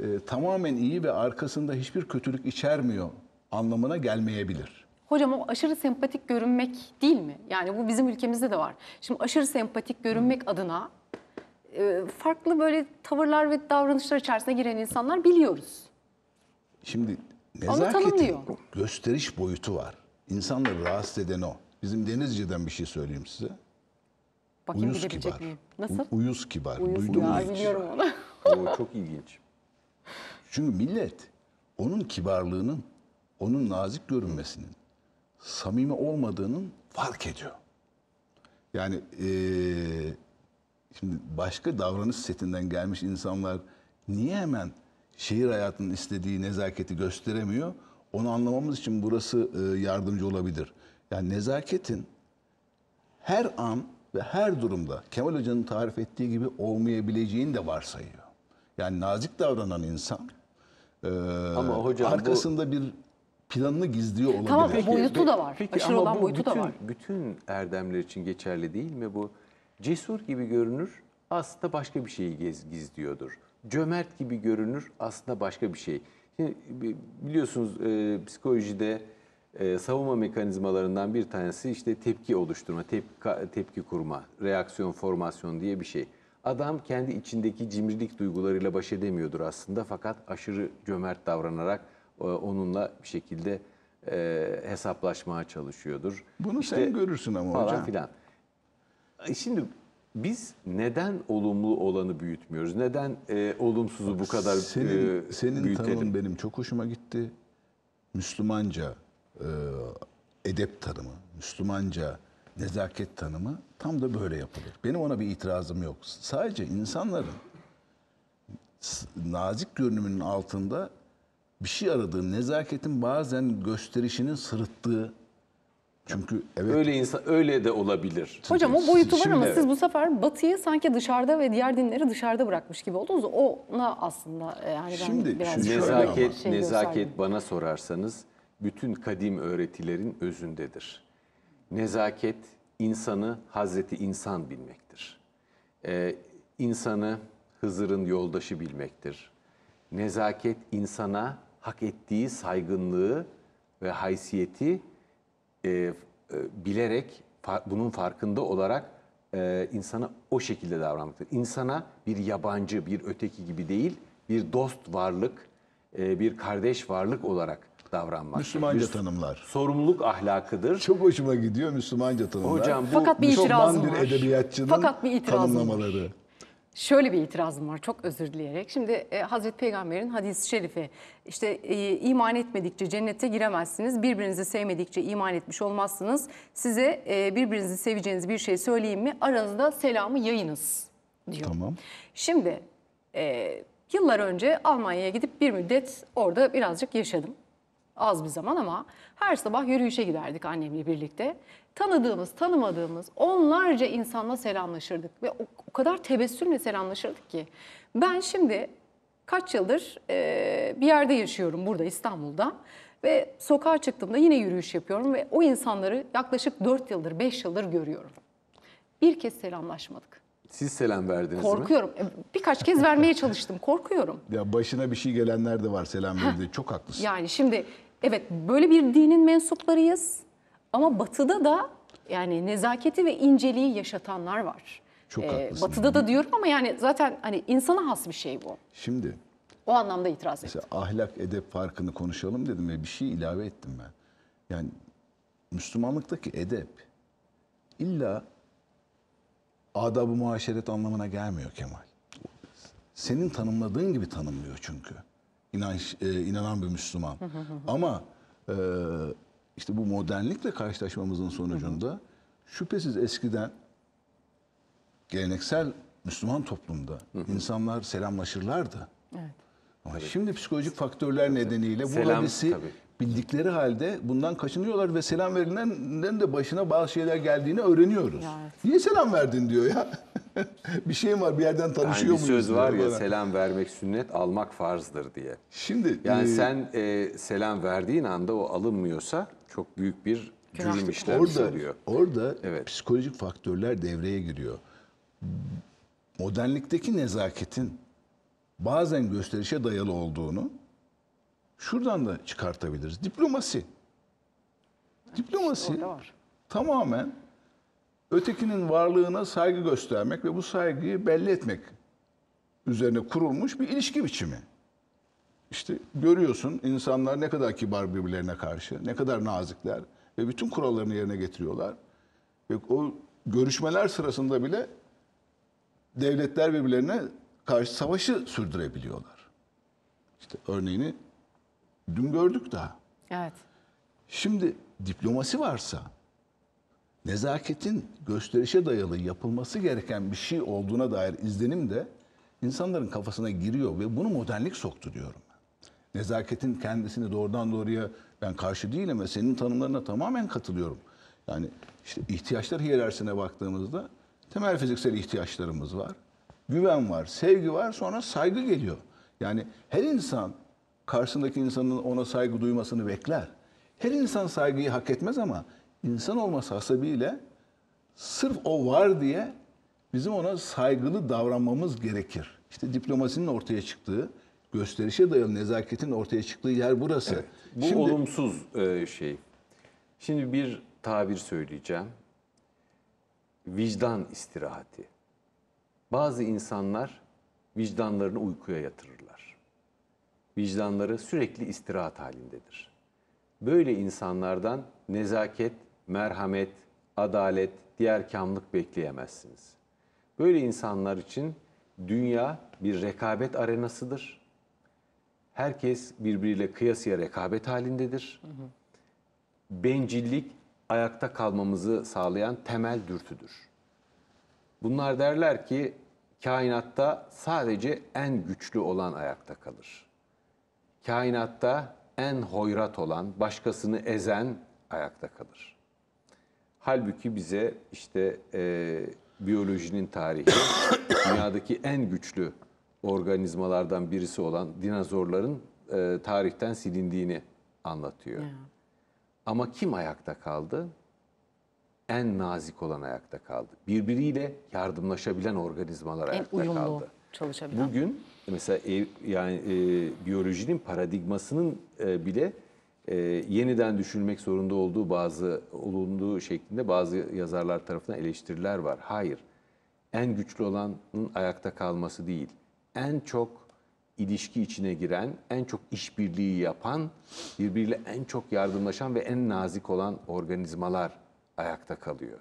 e, tamamen iyi ve arkasında hiçbir kötülük içermiyor anlamına gelmeyebilir. Hocam o aşırı sempatik görünmek değil mi? Yani bu bizim ülkemizde de var. Şimdi aşırı sempatik görünmek hmm. adına e, farklı böyle tavırlar ve davranışlar içerisine giren insanlar biliyoruz. Şimdi nezaketin gösteriş boyutu var. İnsanları rahatsız eden o. Bizim Denizci'den bir şey söyleyeyim size. Bakayım uyuz kibar. miyim? Nasıl? Uyuz kibar. Uyuz Duydun ya, biliyorum onu. o çok ilginç. Çünkü millet onun kibarlığının, onun nazik görünmesinin, samimi olmadığının fark ediyor. Yani e, şimdi başka davranış setinden gelmiş insanlar niye hemen şehir hayatının istediği nezaketi gösteremiyor? Onu anlamamız için burası e, yardımcı olabilir. Yani nezaketin her an ve her durumda Kemal Hoca'nın tarif ettiği gibi olmayabileceğini de varsayıyor. Yani nazik davranan insan e, Ama hocam arkasında bu... bir planını gizliyor olabilir. Tamam peki, boyutu da var. Peki, Aşırı olan boyutu bütün, da var. Bütün erdemler için geçerli değil mi bu? Cesur gibi görünür aslında başka bir şeyi gez, gizliyordur. Cömert gibi görünür aslında başka bir şey. Şimdi biliyorsunuz e, psikolojide e, savunma mekanizmalarından bir tanesi işte tepki oluşturma, tepki, tepki kurma, reaksiyon, formasyon diye bir şey. Adam kendi içindeki cimrilik duygularıyla baş edemiyordur aslında fakat aşırı cömert davranarak e, onunla bir şekilde e, hesaplaşmaya çalışıyordur. Bunu işte, sen görürsün ama falan hocam. Filan. E, şimdi biz neden olumlu olanı büyütmüyoruz? Neden e, olumsuzu bu kadar senin, e, senin büyütelim? Senin tanımın benim çok hoşuma gitti. Müslümanca, e, edep tanımı, Müslümanca nezaket tanımı tam da böyle yapılır. Benim ona bir itirazım yok. Sadece insanların nazik görünümünün altında bir şey aradığı, nezaketin bazen gösterişinin sırıttığı çünkü evet. Öyle insan öyle de olabilir. Hocam o boyutu var ama siz bu sefer Batı'yı sanki dışarıda ve diğer dinleri dışarıda bırakmış gibi oldunuz. Ona aslında yani e, ben şimdi, biraz şimdi nezaket şey nezaket gösterdim. bana sorarsanız bütün kadim öğretilerin özündedir. Nezaket insanı Hazreti İnsan bilmektir. Ee, insanı Hızır'ın yoldaşı bilmektir. Nezaket insana hak ettiği saygınlığı ve haysiyeti e, e, bilerek, fa bunun farkında olarak e, insana o şekilde davranmaktır. İnsana bir yabancı, bir öteki gibi değil, bir dost varlık, e, bir kardeş varlık olarak davranmak. Müslümanca tanımlar. Sorumluluk ahlakıdır. Çok hoşuma gidiyor Müslümanca tanımlar. Hocam bu Fakat bir itirazım bir edebiyatçının Fakat bir itirazım tanımlamaları. Şöyle bir itirazım var çok özür dileyerek. Şimdi e, Hazreti Peygamber'in hadis-i şerifi işte e, iman etmedikçe cennete giremezsiniz. Birbirinizi sevmedikçe iman etmiş olmazsınız. Size e, birbirinizi seveceğiniz bir şey söyleyeyim mi? Aranızda selamı yayınız diyor. Tamam. Şimdi e, yıllar önce Almanya'ya gidip bir müddet orada birazcık yaşadım az bir zaman ama her sabah yürüyüşe giderdik annemle birlikte. Tanıdığımız, tanımadığımız onlarca insanla selamlaşırdık ve o, o kadar tebessümle selamlaşırdık ki. Ben şimdi kaç yıldır e, bir yerde yaşıyorum burada İstanbul'da ve sokağa çıktığımda yine yürüyüş yapıyorum ve o insanları yaklaşık 4 yıldır, 5 yıldır görüyorum. Bir kez selamlaşmadık. Siz selam verdiniz Korkuyorum. mi? Korkuyorum. E, birkaç kez vermeye çalıştım. Korkuyorum. Ya başına bir şey gelenler de var selam verdiği. Çok haklısın. Yani şimdi Evet böyle bir dinin mensuplarıyız ama batıda da yani nezaketi ve inceliği yaşatanlar var. Çok ee, Batıda da diyorum ama yani zaten hani insana has bir şey bu. Şimdi. O anlamda itiraz mesela ettim. Mesela ahlak edep farkını konuşalım dedim ve bir şey ilave ettim ben. Yani Müslümanlıktaki edep illa adab-ı muaşeret anlamına gelmiyor Kemal. Senin tanımladığın gibi tanımlıyor çünkü inanç e, inanan bir Müslüman. Ama e, işte bu modernlikle karşılaşmamızın sonucunda şüphesiz eskiden geleneksel Müslüman toplumda insanlar selamlaşırlardı. Evet. Ama şimdi psikolojik faktörler nedeniyle bu Selam, hadisi tabii bildikleri halde bundan kaçınıyorlar ve selam verilenden de başına bazı şeyler geldiğini öğreniyoruz. evet. Niye selam verdin diyor ya. bir şey var bir yerden tanışıyor yani muyuz? söz var ya bana. selam vermek sünnet almak farzdır diye. Şimdi yani e, sen e, selam verdiğin anda o alınmıyorsa çok büyük bir cürüm işlenmiş orada, oluyor. Orada evet. psikolojik faktörler devreye giriyor. Modernlikteki nezaketin bazen gösterişe dayalı olduğunu, şuradan da çıkartabiliriz. Diplomasi. Diplomasi tamamen ötekinin varlığına saygı göstermek ve bu saygıyı belli etmek üzerine kurulmuş bir ilişki biçimi. İşte görüyorsun insanlar ne kadar kibar birbirlerine karşı, ne kadar nazikler ve bütün kurallarını yerine getiriyorlar. Ve o görüşmeler sırasında bile devletler birbirlerine karşı savaşı sürdürebiliyorlar. İşte örneğini Dün gördük daha. Evet. Şimdi diplomasi varsa nezaketin gösterişe dayalı yapılması gereken bir şey olduğuna dair izlenim de insanların kafasına giriyor ve bunu modernlik soktu diyorum. Nezaketin kendisini doğrudan doğruya ben karşı değilim ve senin tanımlarına tamamen katılıyorum. Yani işte ihtiyaçlar hiyerarşisine baktığımızda temel fiziksel ihtiyaçlarımız var. Güven var, sevgi var, sonra saygı geliyor. Yani her insan karşısındaki insanın ona saygı duymasını bekler. Her insan saygıyı hak etmez ama insan olması hasebiyle sırf o var diye bizim ona saygılı davranmamız gerekir. İşte diplomasinin ortaya çıktığı, gösterişe dayalı nezaketin ortaya çıktığı yer burası. Evet, bu Şimdi, olumsuz e, şey. Şimdi bir tabir söyleyeceğim. Vicdan istirahati. Bazı insanlar vicdanlarını uykuya yatırır vicdanları sürekli istirahat halindedir. Böyle insanlardan nezaket, merhamet, adalet, diğer kamlık bekleyemezsiniz. Böyle insanlar için dünya bir rekabet arenasıdır. Herkes birbiriyle kıyasıya rekabet halindedir. Bencillik ayakta kalmamızı sağlayan temel dürtüdür. Bunlar derler ki kainatta sadece en güçlü olan ayakta kalır kainatta en hoyrat olan, başkasını ezen ayakta kalır. Halbuki bize işte e, biyolojinin tarihi, dünyadaki en güçlü organizmalardan birisi olan dinozorların e, tarihten silindiğini anlatıyor. Ama kim ayakta kaldı? En nazik olan ayakta kaldı. Birbiriyle yardımlaşabilen organizmalar en ayakta uyumlu kaldı. Çalışabilen. Bugün mesela ev, yani e, biyolojinin paradigmasının e, bile e, yeniden düşünmek zorunda olduğu bazı olunduğu şeklinde bazı yazarlar tarafından eleştiriler var. Hayır. En güçlü olanın ayakta kalması değil. En çok ilişki içine giren, en çok işbirliği yapan, birbiriyle en çok yardımlaşan ve en nazik olan organizmalar ayakta kalıyor.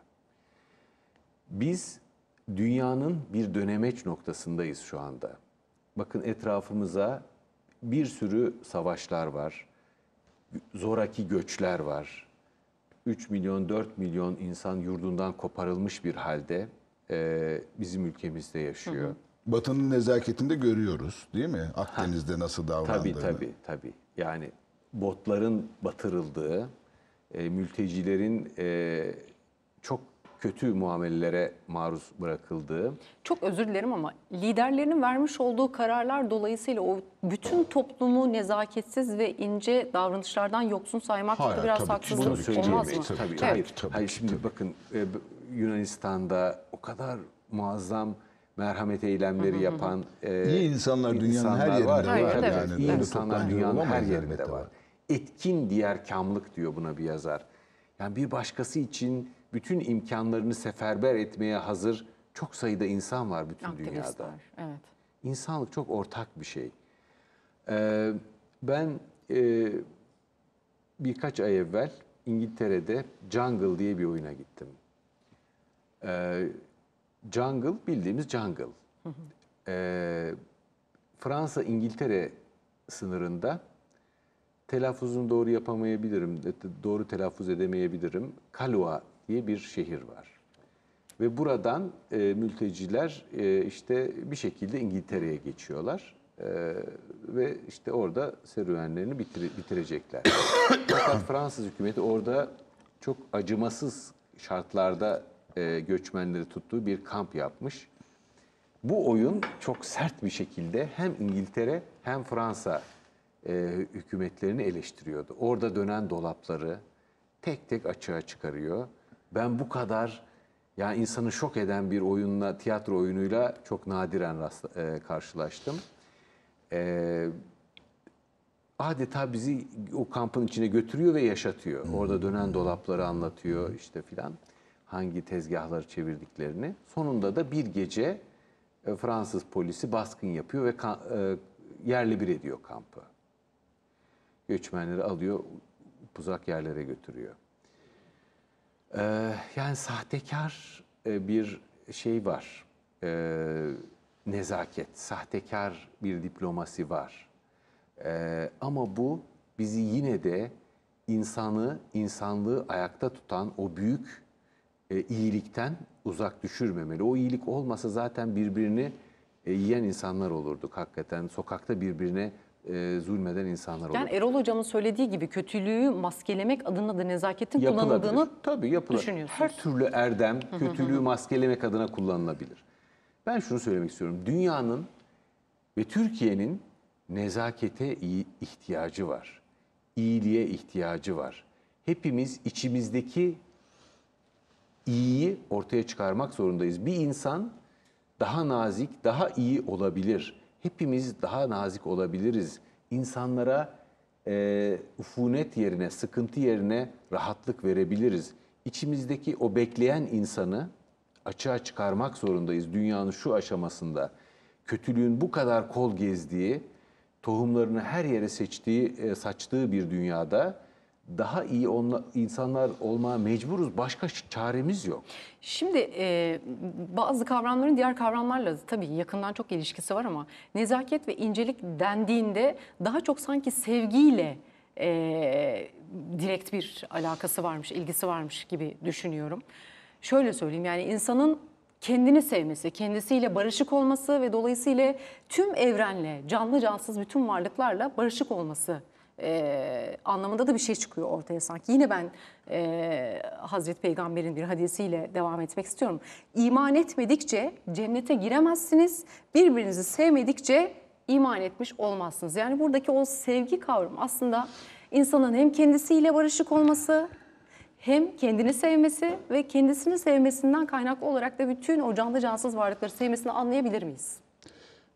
Biz dünyanın bir dönemeç noktasındayız şu anda bakın etrafımıza bir sürü savaşlar var. Zoraki göçler var. 3 milyon 4 milyon insan yurdundan koparılmış bir halde e, bizim ülkemizde yaşıyor. Batı'nın nezaketinde görüyoruz değil mi? Akdeniz'de ha, nasıl davrandığını. Tabii tabii tabii. Yani botların batırıldığı, e, mültecilerin e, çok kötü muamelelere maruz bırakıldığı. Çok özür dilerim ama liderlerinin vermiş olduğu kararlar dolayısıyla o bütün toplumu nezaketsiz ve ince davranışlardan yoksun saymak hayır, biraz tabii, haksızlık olmaz mı? Tabii, tabii, evet. hayır, tabii, hayır, şimdi tabii. bakın e, Yunanistan'da o kadar muazzam merhamet eylemleri yapan e, iyi insanlar dünyanın her yerinde var. var. yani, İyi insanlar dünyanın her yerinde var. var. Etkin diğer kamlık diyor buna bir yazar. Yani bir başkası için bütün imkanlarını seferber etmeye hazır çok sayıda insan var bütün Aktivistler, dünyada. Evet. İnsanlık çok ortak bir şey. Ee, ben e, birkaç ay evvel İngiltere'de Jungle diye bir oyuna gittim. Ee, jungle bildiğimiz jungle. Ee, Fransa İngiltere sınırında telaffuzunu doğru yapamayabilirim, doğru telaffuz edemeyebilirim. Kalua diye bir şehir var. Ve buradan e, mülteciler e, işte bir şekilde İngiltere'ye geçiyorlar. E, ve işte orada serüvenlerini bitire, bitirecekler. Fakat Fransız hükümeti orada çok acımasız şartlarda e, göçmenleri tuttuğu bir kamp yapmış. Bu oyun çok sert bir şekilde hem İngiltere hem Fransa e, hükümetlerini eleştiriyordu. Orada dönen dolapları tek tek açığa çıkarıyor ben bu kadar yani insanı şok eden bir oyunla, tiyatro oyunuyla çok nadiren rast, e, karşılaştım. E, adeta bizi o kampın içine götürüyor ve yaşatıyor. Hmm. Orada dönen dolapları anlatıyor işte filan. Hangi tezgahları çevirdiklerini. Sonunda da bir gece e, Fransız polisi baskın yapıyor ve kan, e, yerle bir ediyor kampı. Göçmenleri alıyor, uzak yerlere götürüyor. Ee, yani sahtekar e, bir şey var. Ee, nezaket, sahtekar bir diplomasi var. Ee, ama bu bizi yine de insanı, insanlığı ayakta tutan o büyük e, iyilikten uzak düşürmemeli. O iyilik olmasa zaten birbirini e, yiyen insanlar olurduk hakikaten. Sokakta birbirine e, zulmeden insanlar olur. Yani Erol Hocam'ın söylediği gibi kötülüğü maskelemek adına da nezaketin kullanıldığını Tabii yapılabilir. Her türlü erdem kötülüğü maskelemek adına kullanılabilir. Ben şunu söylemek istiyorum. Dünyanın ve Türkiye'nin nezakete ihtiyacı var. İyiliğe ihtiyacı var. Hepimiz içimizdeki iyiyi ortaya çıkarmak zorundayız. Bir insan daha nazik, daha iyi olabilir hepimiz daha nazik olabiliriz. İnsanlara e, ufunet yerine, sıkıntı yerine rahatlık verebiliriz. İçimizdeki o bekleyen insanı açığa çıkarmak zorundayız dünyanın şu aşamasında. Kötülüğün bu kadar kol gezdiği, tohumlarını her yere seçtiği, e, saçtığı bir dünyada daha iyi onla, insanlar olmaya mecburuz. Başka çaremiz yok. Şimdi e, bazı kavramların diğer kavramlarla tabii yakından çok ilişkisi var ama nezaket ve incelik dendiğinde daha çok sanki sevgiyle e, direkt bir alakası varmış, ilgisi varmış gibi düşünüyorum. Şöyle söyleyeyim yani insanın kendini sevmesi, kendisiyle barışık olması ve dolayısıyla tüm evrenle, canlı cansız bütün varlıklarla barışık olması e, anlamında da bir şey çıkıyor ortaya sanki. Yine ben e, Hazreti Peygamber'in bir hadisiyle devam etmek istiyorum. İman etmedikçe cennete giremezsiniz, birbirinizi sevmedikçe iman etmiş olmazsınız. Yani buradaki o sevgi kavramı aslında insanın hem kendisiyle barışık olması hem kendini sevmesi ve kendisini sevmesinden kaynaklı olarak da bütün o canlı cansız varlıkları sevmesini anlayabilir miyiz?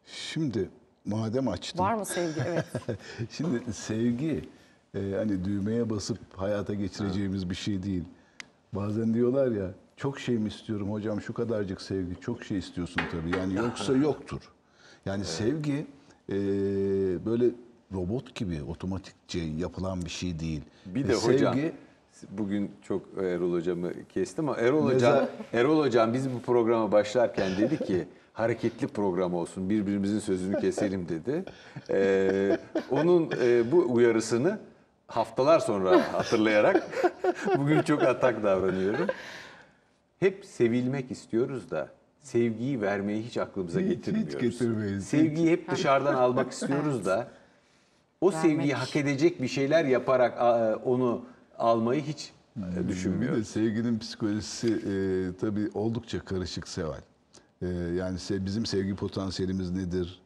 Şimdi madem açtım. Var mı sevgi? Evet. Şimdi sevgi e, hani düğmeye basıp hayata geçireceğimiz bir şey değil. Bazen diyorlar ya çok şey mi istiyorum hocam şu kadarcık sevgi çok şey istiyorsun tabii. Yani yoksa yoktur. Yani evet. sevgi e, böyle robot gibi otomatikçe yapılan bir şey değil. Bir e, de sevgi, hocam bugün çok Erol hocamı kestim ama Erol hocam Erol hocam biz bu programa başlarken dedi ki hareketli program olsun birbirimizin sözünü keselim dedi. Ee, onun e, bu uyarısını haftalar sonra hatırlayarak bugün çok atak davranıyorum. Hep sevilmek istiyoruz da sevgiyi vermeyi hiç aklımıza hiç, getirmiyoruz. Hiç getirmeyiz. Sevgiyi hep dışarıdan almak istiyoruz da o sevgiyi hak edecek bir şeyler yaparak onu almayı hiç e, düşünmüyor. Bir de sevginin psikolojisi e, tabii oldukça karışık Seval. E, yani se, bizim sevgi potansiyelimiz nedir?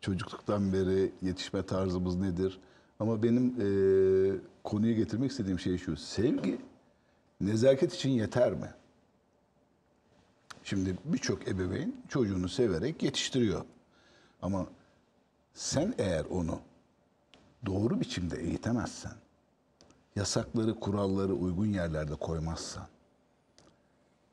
Çocukluktan beri yetişme tarzımız nedir? Ama benim e, konuya getirmek istediğim şey şu. Sevgi nezaket için yeter mi? Şimdi birçok ebeveyn çocuğunu severek yetiştiriyor. Ama sen eğer onu doğru biçimde eğitemezsen, yasakları, kuralları uygun yerlerde koymazsan,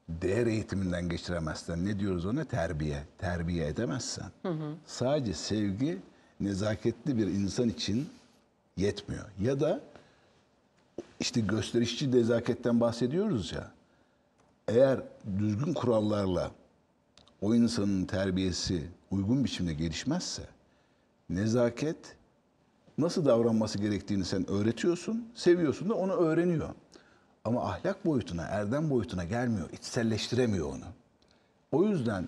değer eğitiminden geçiremezsen, ne diyoruz ona? Terbiye. Terbiye edemezsen, hı hı. sadece sevgi nezaketli bir insan için yetmiyor. Ya da işte gösterişçi nezaketten bahsediyoruz ya, eğer düzgün kurallarla o insanın terbiyesi uygun biçimde gelişmezse, nezaket nasıl davranması gerektiğini sen öğretiyorsun, seviyorsun da onu öğreniyor. Ama ahlak boyutuna, erdem boyutuna gelmiyor, içselleştiremiyor onu. O yüzden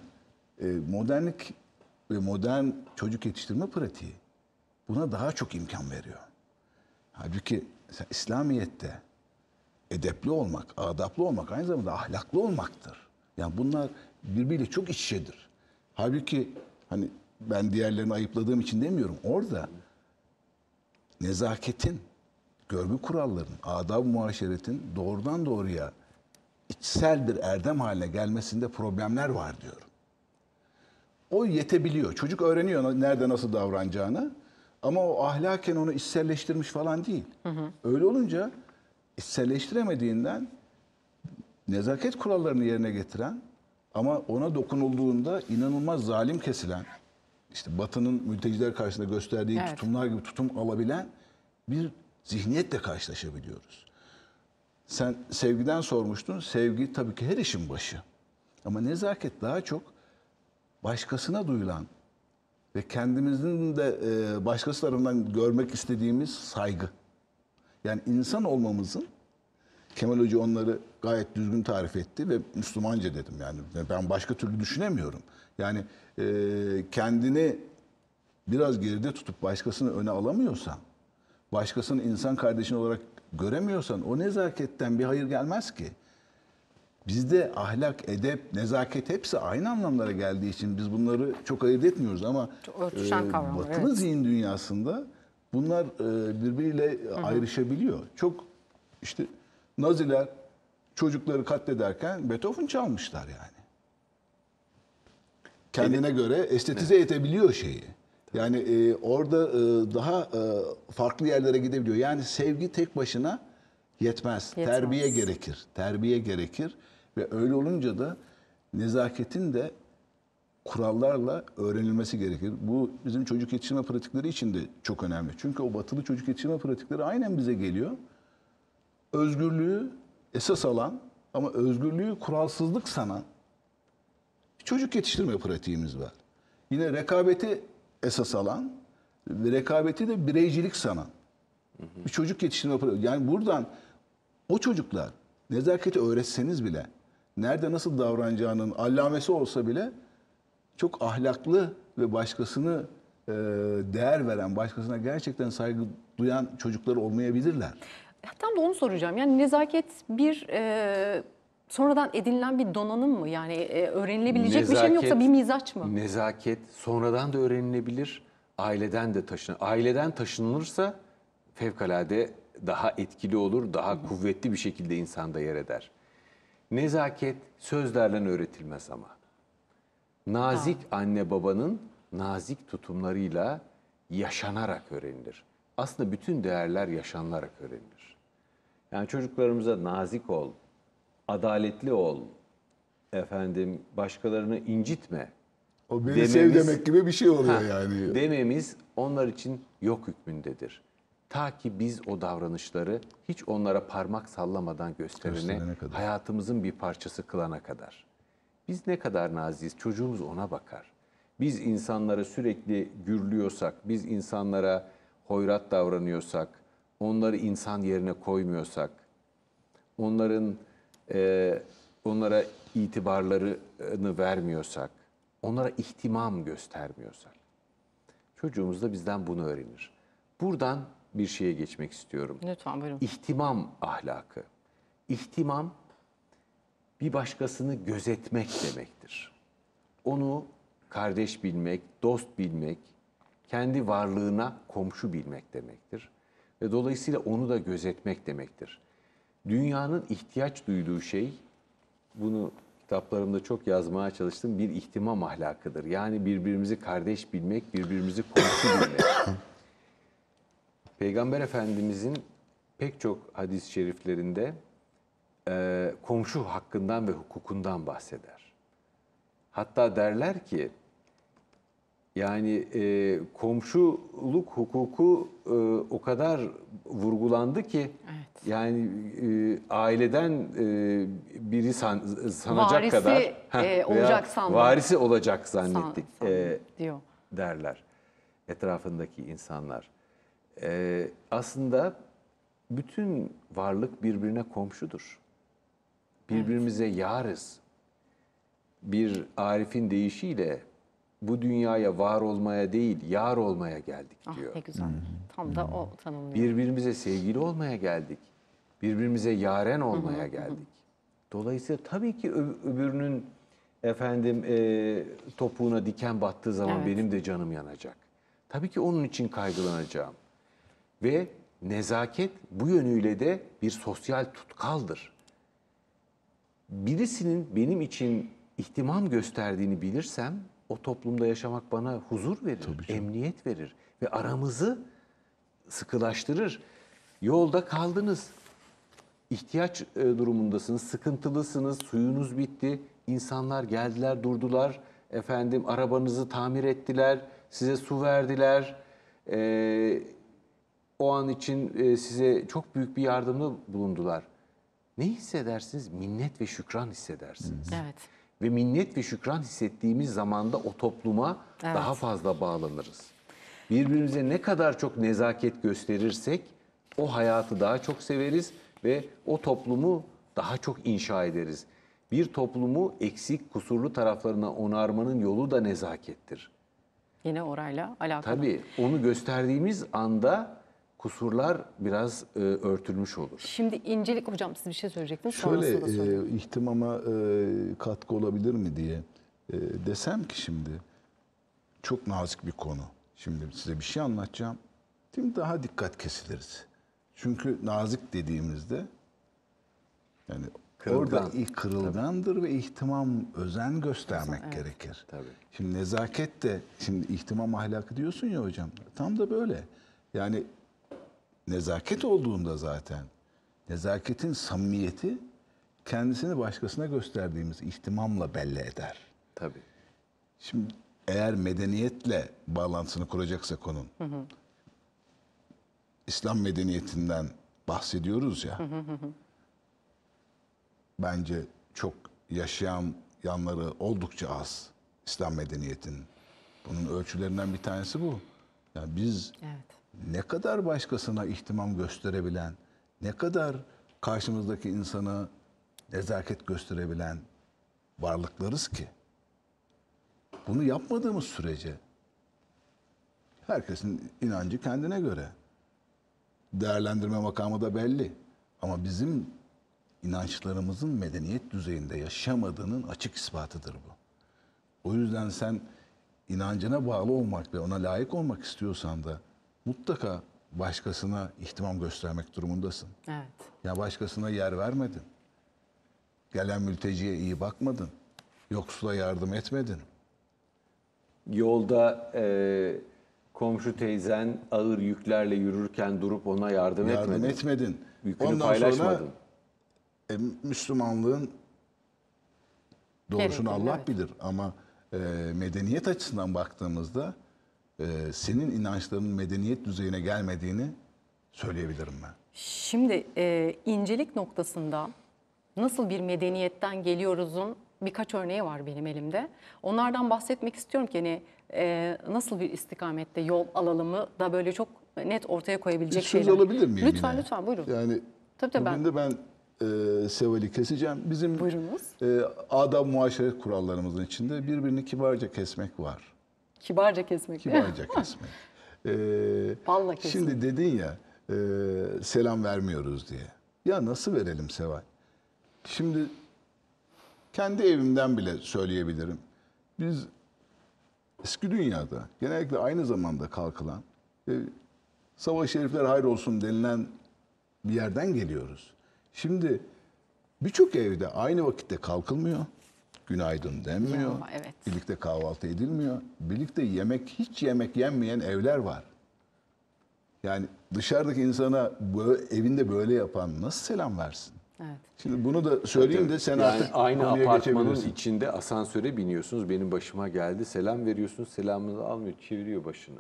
e, modernlik ve modern çocuk yetiştirme pratiği buna daha çok imkan veriyor. Halbuki İslamiyet'te edepli olmak, adaplı olmak aynı zamanda ahlaklı olmaktır. Yani bunlar birbiriyle çok iç içedir. Halbuki hani ben diğerlerini ayıpladığım için demiyorum. Orada nezaketin, görgü kurallarının, adab-ı muaşeretin doğrudan doğruya içsel bir erdem haline gelmesinde problemler var diyorum. O yetebiliyor. Çocuk öğreniyor nerede nasıl davranacağını ama o ahlaken onu içselleştirmiş falan değil. Hı hı. Öyle olunca içselleştiremediğinden nezaket kurallarını yerine getiren ama ona dokunulduğunda inanılmaz zalim kesilen işte Batı'nın mülteciler karşısında gösterdiği evet. tutumlar gibi tutum alabilen bir zihniyetle karşılaşabiliyoruz. Sen sevgiden sormuştun. Sevgi tabii ki her işin başı. Ama nezaket daha çok başkasına duyulan ve kendimizin de e, başkası tarafından görmek istediğimiz saygı. Yani insan olmamızın Kemal Hoca onları gayet düzgün tarif etti ve Müslümanca dedim yani. Ben başka türlü düşünemiyorum. Yani e, kendini biraz geride tutup başkasını öne alamıyorsan, başkasını insan kardeşin olarak göremiyorsan o nezaketten bir hayır gelmez ki. Bizde ahlak, edep, nezaket hepsi aynı anlamlara geldiği için biz bunları çok ayırt etmiyoruz ama Örtüşen e, batılı evet. zihin dünyasında bunlar e, birbiriyle Hı-hı. ayrışabiliyor. Çok işte Naziler çocukları katlederken Beethoven çalmışlar yani. Kendine evet. göre estetize evet. edebiliyor şeyi. Yani e, orada e, daha e, farklı yerlere gidebiliyor. Yani sevgi tek başına yetmez. yetmez. Terbiye gerekir. Terbiye gerekir ve öyle olunca da nezaketin de kurallarla öğrenilmesi gerekir. Bu bizim çocuk yetiştirme pratikleri için de çok önemli. Çünkü o batılı çocuk yetiştirme pratikleri aynen bize geliyor özgürlüğü esas alan ama özgürlüğü kuralsızlık sanan çocuk yetiştirme pratiğimiz var. Yine rekabeti esas alan ve rekabeti de bireycilik sanan bir çocuk yetiştirme pratiği. Yani buradan o çocuklar nezaketi öğretseniz bile nerede nasıl davranacağının allamesi olsa bile çok ahlaklı ve başkasını değer veren, başkasına gerçekten saygı duyan çocuklar olmayabilirler. Tam da onu soracağım. Yani nezaket bir e, sonradan edinilen bir donanım mı? Yani e, öğrenilebilecek nezaket, bir şey mi yoksa bir mizaç mı? Nezaket sonradan da öğrenilebilir, aileden de taşınır. Aileden taşınılırsa fevkalade daha etkili olur, daha Hı. kuvvetli bir şekilde insanda yer eder. Nezaket sözlerle öğretilmez ama. Nazik ha. anne babanın nazik tutumlarıyla yaşanarak öğrenilir. Aslında bütün değerler yaşanarak öğrenilir. Yani çocuklarımıza nazik ol, adaletli ol, efendim başkalarını incitme. O beni dememiz, sev demek gibi bir şey oluyor ha, yani. Dememiz onlar için yok hükmündedir. Ta ki biz o davranışları hiç onlara parmak sallamadan gösterene, hayatımızın bir parçası kılana kadar. Biz ne kadar naziz, çocuğumuz ona bakar. Biz insanlara sürekli gürlüyorsak, biz insanlara hoyrat davranıyorsak, onları insan yerine koymuyorsak, onların e, onlara itibarlarını vermiyorsak, onlara ihtimam göstermiyorsak, çocuğumuz da bizden bunu öğrenir. Buradan bir şeye geçmek istiyorum. Lütfen buyurun. İhtimam ahlakı. İhtimam bir başkasını gözetmek demektir. Onu kardeş bilmek, dost bilmek, kendi varlığına komşu bilmek demektir. Ve dolayısıyla onu da gözetmek demektir. Dünyanın ihtiyaç duyduğu şey, bunu kitaplarımda çok yazmaya çalıştım, bir ihtimam ahlakıdır. Yani birbirimizi kardeş bilmek, birbirimizi komşu bilmek. Peygamber Efendimizin pek çok hadis-i şeriflerinde e, komşu hakkından ve hukukundan bahseder. Hatta derler ki yani e, komşuluk hukuku e, o kadar vurgulandı ki evet. yani e, aileden e, biri san, sanacak varisi, kadar e, olacak varisi olacak zannettik san, san, e, diyor. derler etrafındaki insanlar. E, aslında bütün varlık birbirine komşudur. Birbirimize evet. yarız. Bir Arif'in deyişiyle bu dünyaya var olmaya değil, yar olmaya geldik ah, diyor. Ah ne güzel. Tam da o tanımlıyor. Birbirimize sevgili olmaya geldik. Birbirimize yaren olmaya geldik. Dolayısıyla tabii ki öbürünün efendim e, topuğuna diken battığı zaman Evet. benim de canım yanacak. Tabii ki onun için kaygılanacağım. Ve nezaket bu yönüyle de bir sosyal tutkaldır. Birisinin benim için ihtimam gösterdiğini bilirsem o toplumda yaşamak bana huzur verir, emniyet verir ve aramızı sıkılaştırır. Yolda kaldınız, ihtiyaç e, durumundasınız, sıkıntılısınız, suyunuz bitti. İnsanlar geldiler, durdular. Efendim arabanızı tamir ettiler, size su verdiler. Ee, o an için e, size çok büyük bir yardımı bulundular. Ne hissedersiniz? Minnet ve şükran hissedersiniz. Evet ve minnet ve şükran hissettiğimiz zamanda o topluma evet. daha fazla bağlanırız. Birbirimize ne kadar çok nezaket gösterirsek o hayatı daha çok severiz ve o toplumu daha çok inşa ederiz. Bir toplumu eksik, kusurlu taraflarına onarmanın yolu da nezakettir. Yine orayla alakalı. Tabii onu gösterdiğimiz anda kusurlar biraz e, örtülmüş olur. Şimdi incelik hocam siz bir şey söyleyecektiniz. Şöyle e, ihtimama e, katkı olabilir mi diye e, desem ki şimdi çok nazik bir konu. Şimdi size bir şey anlatacağım. Şimdi daha dikkat kesiliriz. Çünkü nazik dediğimizde yani Kırılgan. Orada kırılgandır Tabii. ve ihtimam özen göstermek evet. gerekir. Tabii. Şimdi nezaket de şimdi ihtimam ahlakı diyorsun ya hocam. Tam da böyle. Yani nezaket olduğunda zaten nezaketin samimiyeti kendisini başkasına gösterdiğimiz ihtimamla belli eder. Tabii. Şimdi eğer medeniyetle bağlantısını kuracaksa konun. Hı hı. İslam medeniyetinden bahsediyoruz ya. Hı hı hı. Bence çok yaşayan yanları oldukça az İslam medeniyetinin. Bunun ölçülerinden bir tanesi bu. Yani biz evet ne kadar başkasına ihtimam gösterebilen, ne kadar karşımızdaki insanı nezaket gösterebilen varlıklarız ki. Bunu yapmadığımız sürece herkesin inancı kendine göre. Değerlendirme makamı da belli. Ama bizim inançlarımızın medeniyet düzeyinde yaşamadığının açık ispatıdır bu. O yüzden sen inancına bağlı olmak ve ona layık olmak istiyorsan da mutlaka başkasına ihtimam göstermek durumundasın. Evet. Ya başkasına yer vermedin. Gelen mülteciye iyi bakmadın. Yoksula yardım etmedin. Yolda e, komşu teyzen ağır yüklerle yürürken durup ona yardım, yardım etmedin. etmedin. Yükünü Ondan paylaşmadın. Sonra, e, Müslümanlığın doğrusunu evet, Allah evet. bilir ama e, medeniyet açısından baktığımızda e, senin inançlarının medeniyet düzeyine gelmediğini söyleyebilirim ben. Şimdi e, incelik noktasında nasıl bir medeniyetten geliyoruzun birkaç örneği var benim elimde. Onlardan bahsetmek istiyorum ki hani e, nasıl bir istikamette yol alalımı da böyle çok net ortaya koyabilecek şeyler. Söz alabilir miyim? Lütfen yine? lütfen buyurun. Yani tabii, tabii bugün ben... de ben e, Seval'i keseceğim. Bizim Buyurunuz. e, adab muaşeret kurallarımızın içinde birbirini kibarca kesmek var. Kibarca kesmek. Kibarca kesmek. Ee, kesmek. Şimdi dedin ya e, selam vermiyoruz diye. Ya nasıl verelim Seval? Şimdi kendi evimden bile söyleyebilirim. Biz eski dünyada genellikle aynı zamanda kalkılan e, savaş şerifler hayır olsun denilen bir yerden geliyoruz. Şimdi birçok evde aynı vakitte kalkılmıyor günaydın denmiyor. Ama evet. Birlikte kahvaltı edilmiyor. Birlikte yemek, hiç yemek yenmeyen evler var. Yani dışarıdaki insana böyle, evinde böyle yapan nasıl selam versin? Evet. Şimdi bunu da söyleyeyim de sen yani artık aynı apartmanın içinde asansöre biniyorsunuz. Benim başıma geldi. Selam veriyorsunuz. Selamınızı almıyor, çeviriyor başını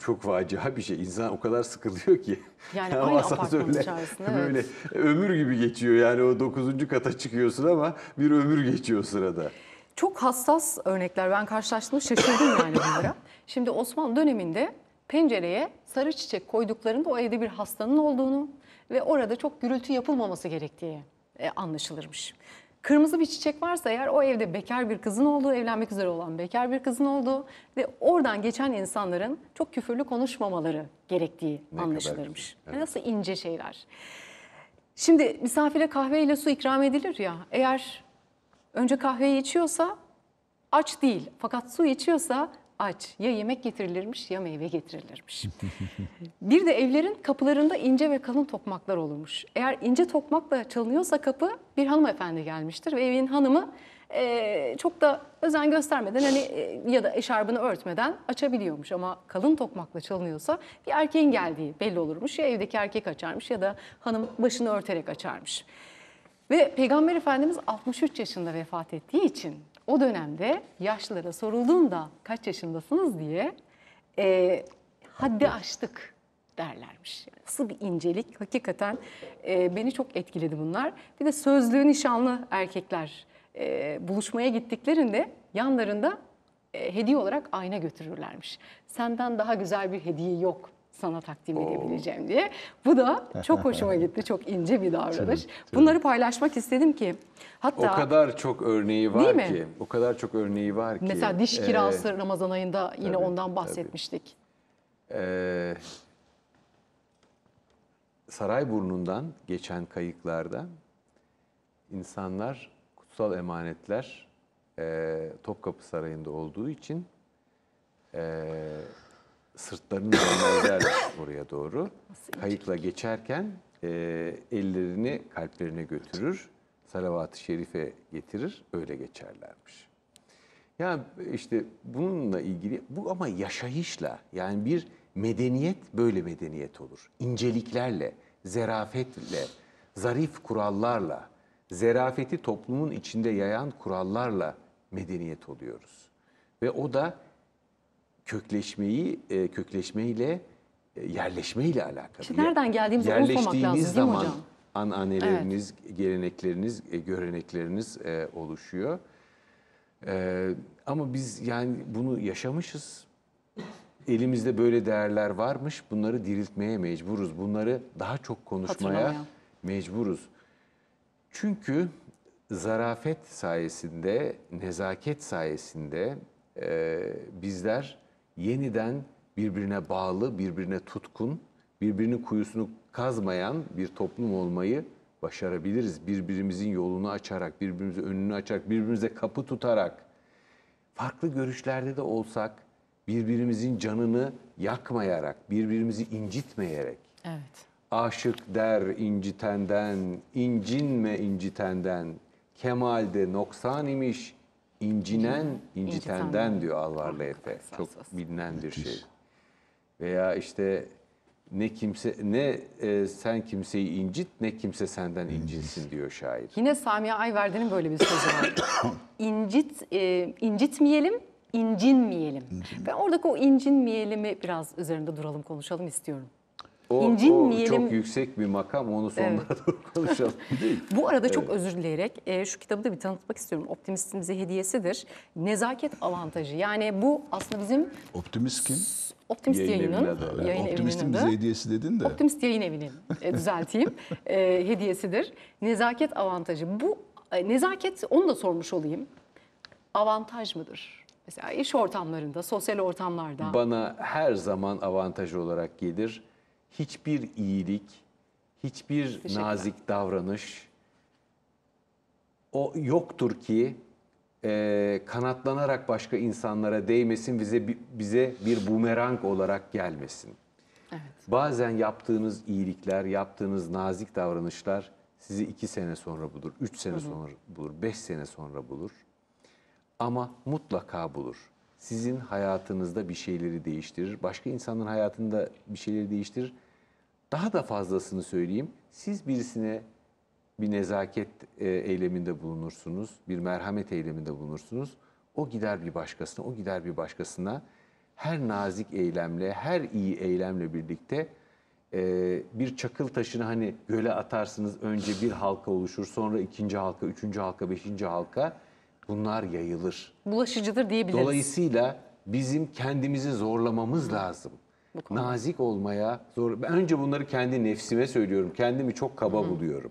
çok facia bir şey. İnsan o kadar sıkılıyor ki. Yani aynı apartmanın içerisinde. Böyle evet. ömür gibi geçiyor yani o dokuzuncu kata çıkıyorsun ama bir ömür geçiyor sırada. Çok hassas örnekler. Ben karşılaştığımda şaşırdım yani bunlara. Şimdi Osmanlı döneminde pencereye sarı çiçek koyduklarında o evde bir hastanın olduğunu ve orada çok gürültü yapılmaması gerektiği e, anlaşılırmış. Kırmızı bir çiçek varsa eğer o evde bekar bir kızın olduğu, evlenmek üzere olan bekar bir kızın olduğu ve oradan geçen insanların çok küfürlü konuşmamaları gerektiği ne anlaşılırmış. Evet. Nasıl ince şeyler. Şimdi misafire kahve ile su ikram edilir ya. Eğer önce kahveyi içiyorsa aç değil fakat su içiyorsa aç. Ya yemek getirilirmiş ya meyve getirilirmiş. bir de evlerin kapılarında ince ve kalın tokmaklar olurmuş. Eğer ince tokmakla çalınıyorsa kapı bir hanımefendi gelmiştir ve evin hanımı e, çok da özen göstermeden hani e, ya da eşarbını örtmeden açabiliyormuş. Ama kalın tokmakla çalınıyorsa bir erkeğin geldiği belli olurmuş. Ya evdeki erkek açarmış ya da hanım başını örterek açarmış. Ve Peygamber Efendimiz 63 yaşında vefat ettiği için o dönemde yaşlara sorulduğunda kaç yaşındasınız diye e, haddi aştık derlermiş. nasıl bir incelik hakikaten e, beni çok etkiledi bunlar. Bir de sözlüğü nişanlı erkekler e, buluşmaya gittiklerinde yanlarında e, hediye olarak ayna götürürlermiş. Senden daha güzel bir hediye yok sana takdim Oo. edebileceğim diye. Bu da çok hoşuma gitti. Çok ince bir davranış. Tabii, tabii. Bunları paylaşmak istedim ki hatta O kadar çok örneği var mi? ki. O kadar çok örneği var ki. Mesela diş kirası ee, Ramazan ayında yine tabii, ondan bahsetmiştik. Tabii. Ee, Sarayburnu'ndan geçen kayıklarda insanlar kutsal emanetler e, Topkapı Sarayı'nda olduğu için e, sırtlarını dönerler oraya doğru. Kayıkla geçerken e, ellerini kalplerine götürür. Salavat-ı Şerif'e getirir. Öyle geçerlermiş. Ya işte bununla ilgili bu ama yaşayışla yani bir medeniyet böyle medeniyet olur. İnceliklerle, zerafetle, zarif kurallarla, zerafeti toplumun içinde yayan kurallarla medeniyet oluyoruz. Ve o da kökleşmeyi e, kökleşmeyle e, yerleşmeyle alakalı. İşte nereden geldiğimizi unutmamak lazım zaman hocam? ananeleriniz, gelenekleriniz, e, görenekleriniz e, oluşuyor. E, ama biz yani bunu yaşamışız. Elimizde böyle değerler varmış. Bunları diriltmeye mecburuz. Bunları daha çok konuşmaya mecburuz. Çünkü zarafet sayesinde, nezaket sayesinde e, bizler yeniden birbirine bağlı, birbirine tutkun, birbirinin kuyusunu kazmayan bir toplum olmayı başarabiliriz. Birbirimizin yolunu açarak, birbirimize önünü açarak, birbirimize kapı tutarak, farklı görüşlerde de olsak birbirimizin canını yakmayarak, birbirimizi incitmeyerek. Evet. Aşık der incitenden, incinme incitenden, kemalde noksan imiş, incinen incitenden diyor Alvarlı Efe. Çok bilinen bir şey. Veya işte ne kimse ne e, sen kimseyi incit ne kimse senden incinsin diyor şair. Yine Samiye Ayverdi'nin böyle bir sözü var. İncit e, incitmeyelim, incinmeyelim. Ben oradaki o incinmeyelimi biraz üzerinde duralım, konuşalım istiyorum. O, İncinmeyelim. O çok yüksek bir makam onu sonlara evet. doğru konuşalım. Bu arada çok evet. özür dileyerek e, şu kitabı da bir tanıtmak istiyorum. Optimistin bize hediyesidir. Nezaket avantajı. Yani bu aslında bizim... Optimist kim? Optimist yayın yayının evine yayın Optimistin bize hediyesi dedin de. Optimist yayın evinin e, düzelteyim. e, hediyesidir. Nezaket avantajı. Bu e, nezaket onu da sormuş olayım. Avantaj mıdır? Mesela iş ortamlarında, sosyal ortamlarda. Bana her zaman avantaj olarak gelir hiçbir iyilik, hiçbir nazik davranış o yoktur ki e, kanatlanarak başka insanlara değmesin, bize bize bir bumerang olarak gelmesin. Evet. Bazen yaptığınız iyilikler, yaptığınız nazik davranışlar sizi iki sene sonra bulur, üç sene hı hı. sonra bulur, beş sene sonra bulur. Ama mutlaka bulur. Sizin hayatınızda bir şeyleri değiştirir, başka insanların hayatında bir şeyleri değiştirir daha da fazlasını söyleyeyim. Siz birisine bir nezaket e, eyleminde bulunursunuz, bir merhamet eyleminde bulunursunuz. O gider bir başkasına, o gider bir başkasına. Her nazik eylemle, her iyi eylemle birlikte e, bir çakıl taşını hani göle atarsınız. Önce bir halka oluşur, sonra ikinci halka, üçüncü halka, beşinci halka. Bunlar yayılır. Bulaşıcıdır diyebiliriz. Dolayısıyla bizim kendimizi zorlamamız lazım bu konuda. Nazik olmaya zor. Ben önce bunları kendi nefsime söylüyorum. Kendimi çok kaba Hı. buluyorum.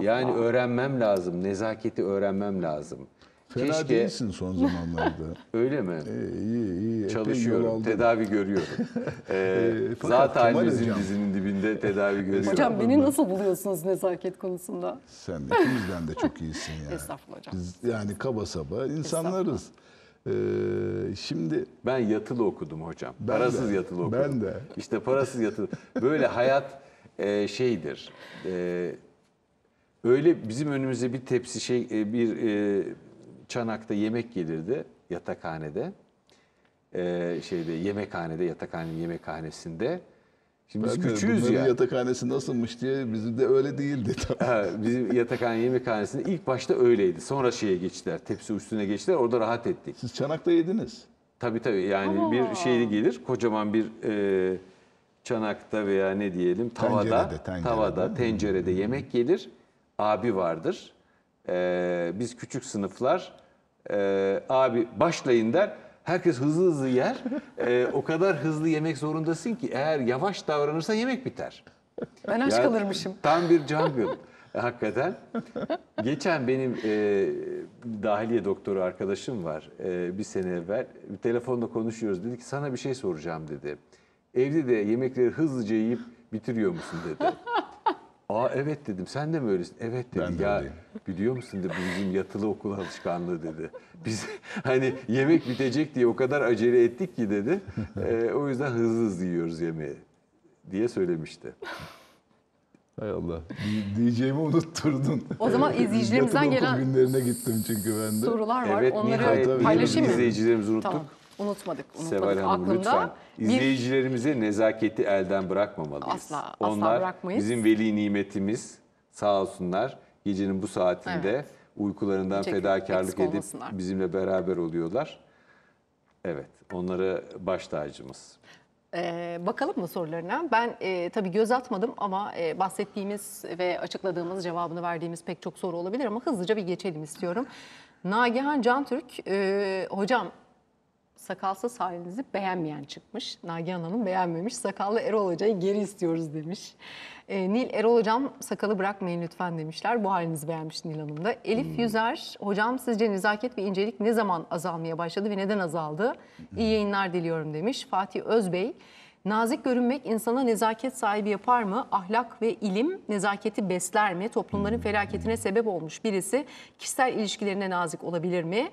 Yani öğrenmem lazım. Nezaketi öğrenmem lazım. Fena Keşke... değilsin son zamanlarda. Öyle mi? Ee, iyi iyi. Çalışıyorum, tedavi görüyorum. ee, e, zaten bizim hocam. dizinin dibinde tedavi görüyorum. Hocam beni nasıl buluyorsunuz nezaket konusunda? Sen de. ikimizden de çok iyisin ya. Yani. Estağfurullah hocam. Biz yani kaba saba insanlarız. Ee, şimdi ben yatılı okudum hocam. Ben parasız de, yatılı okudum. Ben de. İşte parasız yatılı. Böyle hayat e, şeydir. E, öyle bizim önümüze bir tepsi şey e, bir e, çanakta yemek gelirdi yatakhanede. E, şeyde yemekhanede yatakhanenin yemekhanesinde. Şimdi biz küçüğüz de, ya. yatakhanesi nasılmış diye bizim de öyle değildi. Ha, bizim yatakhane yemekhanesinde ilk başta öyleydi. Sonra şeye geçtiler. Tepsi üstüne geçtiler. Orada rahat ettik. Siz Çanak'ta yediniz. Tabii tabii. Yani Aa. bir şeyli gelir. Kocaman bir e, çanakta veya ne diyelim tavada tencerede, tencerede. tavada tencerede yemek gelir. Abi vardır. E, biz küçük sınıflar e, abi başlayın der. Herkes hızlı hızlı yer. E, o kadar hızlı yemek zorundasın ki eğer yavaş davranırsan yemek biter. Ben aç kalırmışım. Tam bir jungle. Hakikaten. Geçen benim e, dahiliye doktoru arkadaşım var e, bir sene evvel. Bir telefonda konuşuyoruz. Dedi ki sana bir şey soracağım dedi. Evde de yemekleri hızlıca yiyip bitiriyor musun dedi. Aa evet dedim. Sen de mi öylesin? Evet dedi. Ben de ya öyleyim. biliyor musun dedi bizim yatılı okul alışkanlığı dedi. Biz hani yemek bitecek diye o kadar acele ettik ki dedi. E, o yüzden hızlı hızlı yiyoruz yemeği diye söylemişti. Hay Allah. Diyeceğimi unutturdun. O zaman izleyicilerimizden gelen günlerine gittim çünkü ben de. sorular var. evet onları nihayet paylaşayım mı? izleyicilerimiz unuttuk. Tamam. Unutmadık, unutmadık Seval Hanım aklımda. lütfen izleyicilerimize bir... nezaketi elden bırakmamalıyız. Asla, asla bırakmayız. bizim veli nimetimiz sağ olsunlar gecenin bu saatinde evet. uykularından Çekil, fedakarlık edip bizimle beraber oluyorlar. Evet onlara baş tacımız. Ee, bakalım mı sorularına? Ben e, tabii göz atmadım ama e, bahsettiğimiz ve açıkladığımız, cevabını verdiğimiz pek çok soru olabilir ama hızlıca bir geçelim istiyorum. Nagihan Cantürk, e, hocam sakalsız halinizi beğenmeyen çıkmış. Nagihan Hanım beğenmemiş. Sakallı Erol Hoca'yı geri istiyoruz demiş. E, Nil Erol Hocam sakalı bırakmayın lütfen demişler. Bu halinizi beğenmiş Nil Hanım da. Elif hmm. Yüzer Hocam sizce nezaket ve incelik ne zaman azalmaya başladı ve neden azaldı? Hmm. İyi yayınlar diliyorum demiş. Fatih Özbey Nazik görünmek insana nezaket sahibi yapar mı? Ahlak ve ilim nezaketi besler mi? Toplumların hmm. felaketine sebep olmuş birisi kişisel ilişkilerine nazik olabilir mi?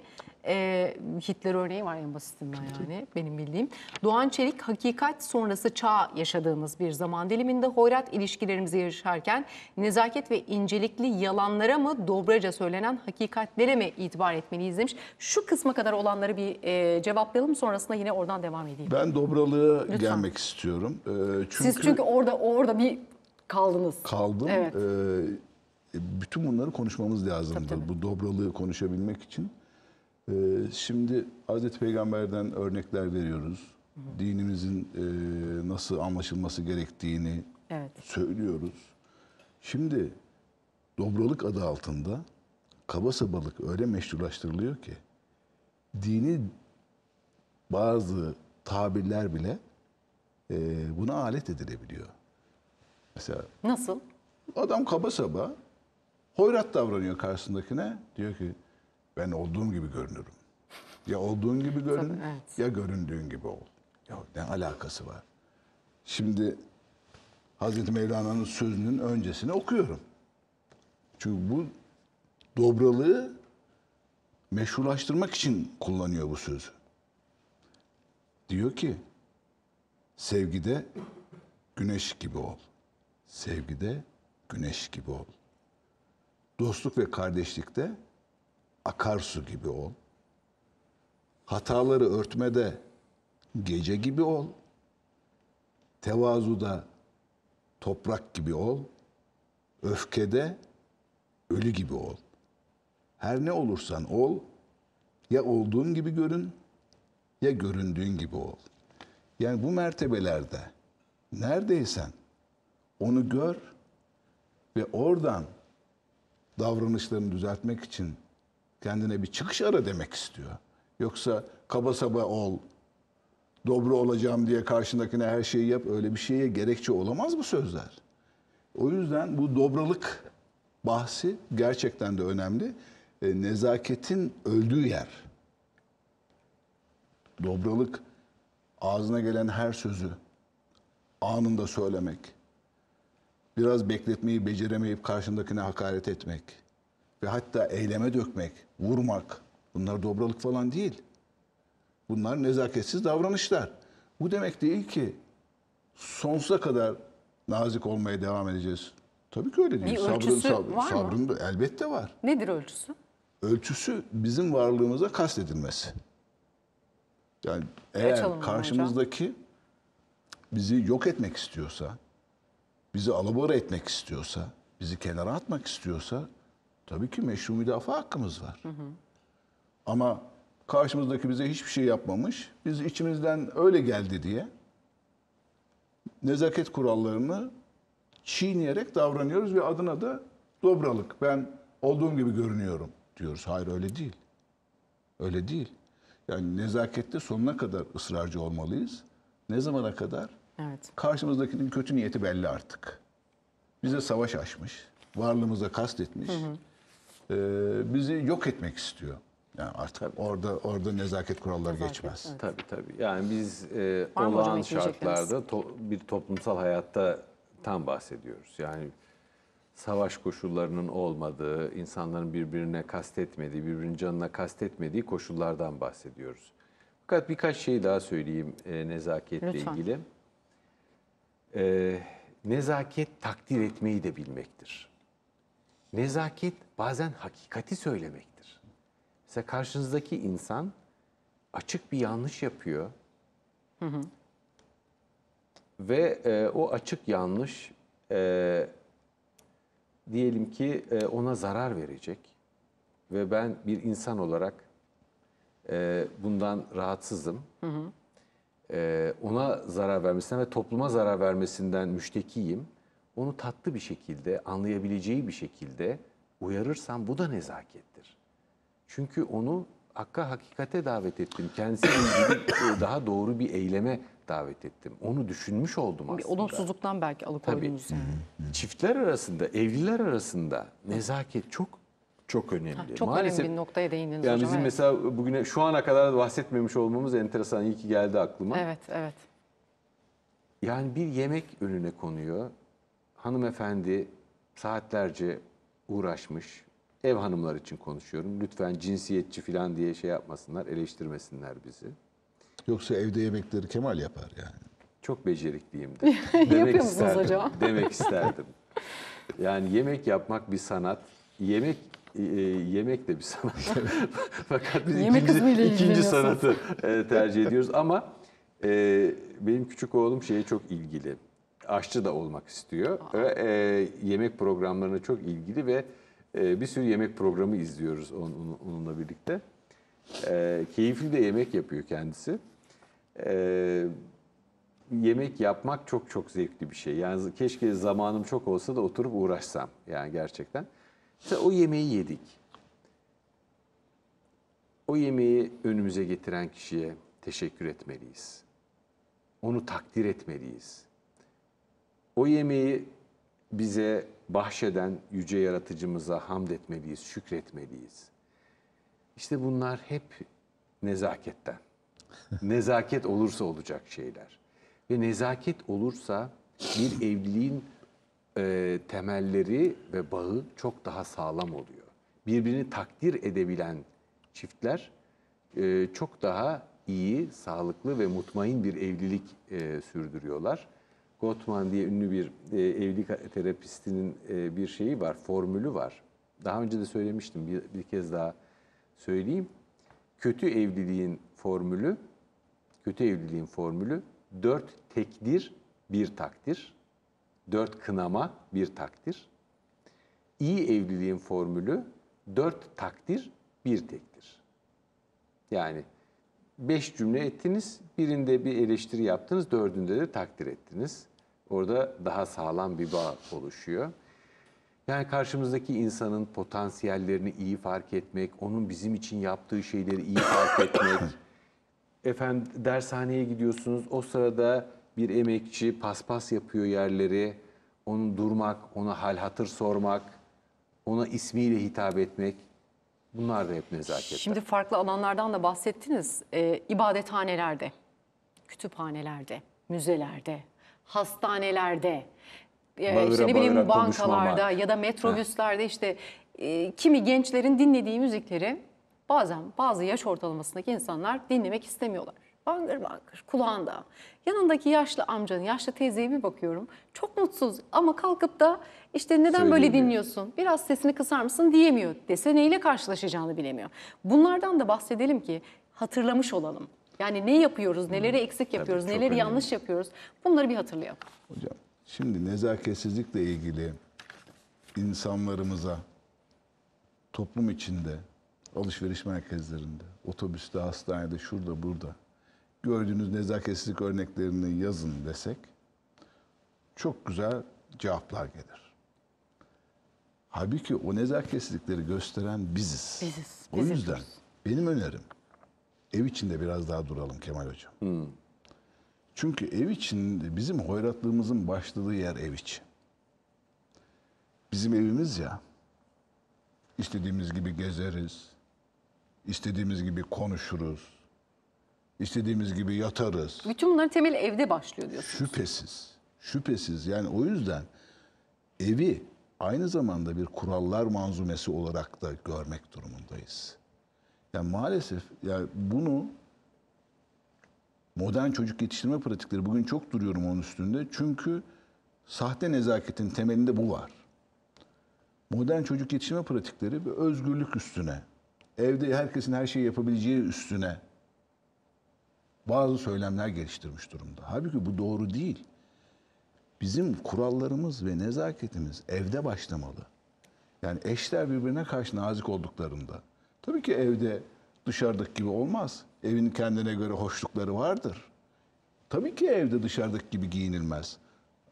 E, Hitler örneği var en basitinden yani benim bildiğim. Doğan Çelik hakikat sonrası çağ yaşadığımız bir zaman diliminde hoyrat ilişkilerimizi yaşarken nezaket ve incelikli yalanlara mı dobraca söylenen hakikatlere mi itibar etmeliyiz demiş. Şu kısma kadar olanları bir e, cevaplayalım sonrasında yine oradan devam edeyim. Ben dobralığa Lütfen. gelmek istiyorum. E, çünkü... Siz çünkü orada orada bir kaldınız. Kaldım. Evet. E, bütün bunları konuşmamız lazımdır. Tabii, tabii. Bu dobralığı konuşabilmek için. Ee, şimdi Hazreti Peygamber'den örnekler veriyoruz. Dinimizin e, nasıl anlaşılması gerektiğini evet. söylüyoruz. Şimdi dobralık adı altında kaba sabalık öyle meşrulaştırılıyor ki dini bazı tabirler bile e, buna alet edilebiliyor. Mesela Nasıl? Adam kaba saba hoyrat davranıyor karşısındakine. Diyor ki ben olduğum gibi görünürüm. Ya olduğun gibi görün Tabii, evet. ya göründüğün gibi ol. Ya ne alakası var? Şimdi Hazreti Mevlana'nın sözünün öncesini okuyorum. Çünkü bu dobralığı meşrulaştırmak için kullanıyor bu sözü. Diyor ki sevgide güneş gibi ol. Sevgide güneş gibi ol. Dostluk ve kardeşlikte akarsu gibi ol. Hataları örtmede gece gibi ol. Tevazuda toprak gibi ol. Öfkede ölü gibi ol. Her ne olursan ol, ya olduğun gibi görün ya göründüğün gibi ol. Yani bu mertebelerde neredeysen onu gör ve oradan davranışlarını düzeltmek için Kendine bir çıkış ara demek istiyor. Yoksa kaba saba ol, dobra olacağım diye karşındakine her şeyi yap öyle bir şeye gerekçe olamaz bu sözler. O yüzden bu dobralık bahsi gerçekten de önemli. E, nezaketin öldüğü yer. Dobralık ağzına gelen her sözü anında söylemek. Biraz bekletmeyi beceremeyip karşındakine hakaret etmek ve hatta eyleme dökmek, vurmak bunlar dobralık falan değil. Bunlar nezaketsiz davranışlar. Bu demek değil ki sonsuza kadar nazik olmaya devam edeceğiz. Tabii ki öyle değil. Bir sabrın, ölçüsü sabrın, var sabrın, mı? Sabrın elbette var. Nedir ölçüsü? Ölçüsü bizim varlığımıza kastedilmesi. Yani eğer karşımızdaki bizi yok etmek istiyorsa, bizi alabora etmek istiyorsa, bizi kenara atmak istiyorsa Tabii ki meşru müdafaa hakkımız var. Hı hı. Ama karşımızdaki bize hiçbir şey yapmamış. Biz içimizden öyle geldi diye nezaket kurallarını çiğneyerek davranıyoruz ve adına da dobralık. Ben olduğum gibi görünüyorum diyoruz. Hayır öyle değil. Öyle değil. Yani nezakette sonuna kadar ısrarcı olmalıyız. Ne zamana kadar? Evet. Karşımızdakinin kötü niyeti belli artık. Bize savaş açmış, varlığımıza kastetmiş. Hı hı e, bizi yok etmek istiyor. Yani artık tabii. orada orada nezaket kuralları nezaket, geçmez. Evet. Tabii tabii. Yani biz e, Var olağan şartlarda to, bir toplumsal hayatta tam bahsediyoruz. Yani savaş koşullarının olmadığı, insanların birbirine kastetmediği, birbirinin canına kastetmediği koşullardan bahsediyoruz. Fakat birkaç şey daha söyleyeyim e, nezaketle Lütfen. ilgili. E, nezaket takdir etmeyi de bilmektir. Nezaket bazen hakikati söylemektir. Mesela karşınızdaki insan açık bir yanlış yapıyor. Hı hı. Ve e, o açık yanlış e, diyelim ki e, ona zarar verecek. Ve ben bir insan olarak e, bundan rahatsızım. Hı hı. E, ona zarar vermesinden ve topluma zarar vermesinden müştekiyim. Onu tatlı bir şekilde, anlayabileceği bir şekilde uyarırsam bu da nezakettir. Çünkü onu hakka hakikate davet ettim. Kendisiyle ilgili daha doğru bir eyleme davet ettim. Onu düşünmüş oldum aslında. Bir olumsuzluktan belki alıkoydunuz. Tabii. Çiftler arasında, evliler arasında nezaket çok çok önemli. Ha, çok Maalesef, önemli bir noktaya değindiniz yani hocam. Bizim evet. mesela bugüne şu ana kadar bahsetmemiş olmamız enteresan. İyi ki geldi aklıma. Evet, evet. Yani bir yemek önüne konuyor. Hanımefendi saatlerce uğraşmış. Ev hanımlar için konuşuyorum. Lütfen cinsiyetçi falan diye şey yapmasınlar, eleştirmesinler bizi. Yoksa evde yemekleri Kemal yapar yani. Çok becerikliyim de. demek isterdim. acaba? Demek isterdim. Yani yemek yapmak bir sanat. Yemek e, e yemek de bir sanat. Fakat biz Yemek ikinci, ikinci sanatı e, tercih ediyoruz ama e, benim küçük oğlum şeye çok ilgili aşçı da olmak istiyor. Ve e, yemek programlarına çok ilgili ve e, bir sürü yemek programı izliyoruz on, onunla birlikte. E, keyifli de yemek yapıyor kendisi. E, yemek yapmak çok çok zevkli bir şey. Yani keşke zamanım çok olsa da oturup uğraşsam yani gerçekten. İşte o yemeği yedik. O yemeği önümüze getiren kişiye teşekkür etmeliyiz. Onu takdir etmeliyiz. O yemeği bize bahşeden yüce yaratıcımıza hamd etmeliyiz, şükretmeliyiz. İşte bunlar hep nezaketten. nezaket olursa olacak şeyler. Ve nezaket olursa bir evliliğin e, temelleri ve bağı çok daha sağlam oluyor. Birbirini takdir edebilen çiftler e, çok daha iyi, sağlıklı ve mutmain bir evlilik e, sürdürüyorlar. Gottman diye ünlü bir e, evlilik terapistinin e, bir şeyi var, formülü var. Daha önce de söylemiştim, bir, bir kez daha söyleyeyim. Kötü evliliğin formülü, kötü evliliğin formülü dört tekdir, bir takdir. Dört kınama, bir takdir. İyi evliliğin formülü dört takdir, bir tektir. Yani beş cümle ettiniz. Birinde bir eleştiri yaptınız, dördünde de takdir ettiniz. Orada daha sağlam bir bağ oluşuyor. Yani karşımızdaki insanın potansiyellerini iyi fark etmek, onun bizim için yaptığı şeyleri iyi fark etmek. Efendim dershaneye gidiyorsunuz, o sırada bir emekçi paspas yapıyor yerleri. Onu durmak, ona hal hatır sormak, ona ismiyle hitap etmek. Bunlar da hep nezaketler. Şimdi farklı alanlardan da bahsettiniz. Ee, ibadethanelerde, kütüphanelerde, müzelerde, hastanelerde, ee, bağıra, işte ne bileyim bankalarda konuşmamak. ya da metrobüslerde Heh. işte e, kimi gençlerin dinlediği müzikleri bazen bazı yaş ortalamasındaki insanlar dinlemek istemiyorlar. Bangır bangır kulağında. Yanındaki yaşlı amcanın, yaşlı teyzeye bir bakıyorum. Çok mutsuz ama kalkıp da işte neden böyle dinliyorsun, biraz sesini kısar mısın diyemiyor. Dese neyle karşılaşacağını bilemiyor. Bunlardan da bahsedelim ki hatırlamış olalım. Yani ne yapıyoruz, neleri hmm. eksik yapıyoruz, Tabii, neleri önemli. yanlış yapıyoruz bunları bir hatırlayalım. Hocam şimdi nezaketsizlikle ilgili insanlarımıza toplum içinde, alışveriş merkezlerinde, otobüste, hastanede, şurada, burada gördüğünüz nezaketsizlik örneklerini yazın desek çok güzel cevaplar gelir. Halbuki o nezaketsizlikleri gösteren biziz. Biziz. O Biz yüzden benim önerim ev içinde biraz daha duralım Kemal Hocam. Hmm. Çünkü ev içinde bizim hoyratlığımızın başladığı yer ev içi. Bizim evimiz ya. istediğimiz gibi gezeriz. istediğimiz gibi konuşuruz. istediğimiz gibi yatarız. Bütün bunların temeli evde başlıyor diyorsunuz. Şüphesiz. Şüphesiz. Yani o yüzden evi aynı zamanda bir kurallar manzumesi olarak da görmek durumundayız. Yani maalesef yani bunu modern çocuk yetiştirme pratikleri bugün çok duruyorum onun üstünde. Çünkü sahte nezaketin temelinde bu var. Modern çocuk yetiştirme pratikleri bir özgürlük üstüne, evde herkesin her şeyi yapabileceği üstüne bazı söylemler geliştirmiş durumda. Halbuki bu doğru değil bizim kurallarımız ve nezaketimiz evde başlamalı. Yani eşler birbirine karşı nazik olduklarında. Tabii ki evde dışarıdaki gibi olmaz. Evin kendine göre hoşlukları vardır. Tabii ki evde dışarıdaki gibi giyinilmez.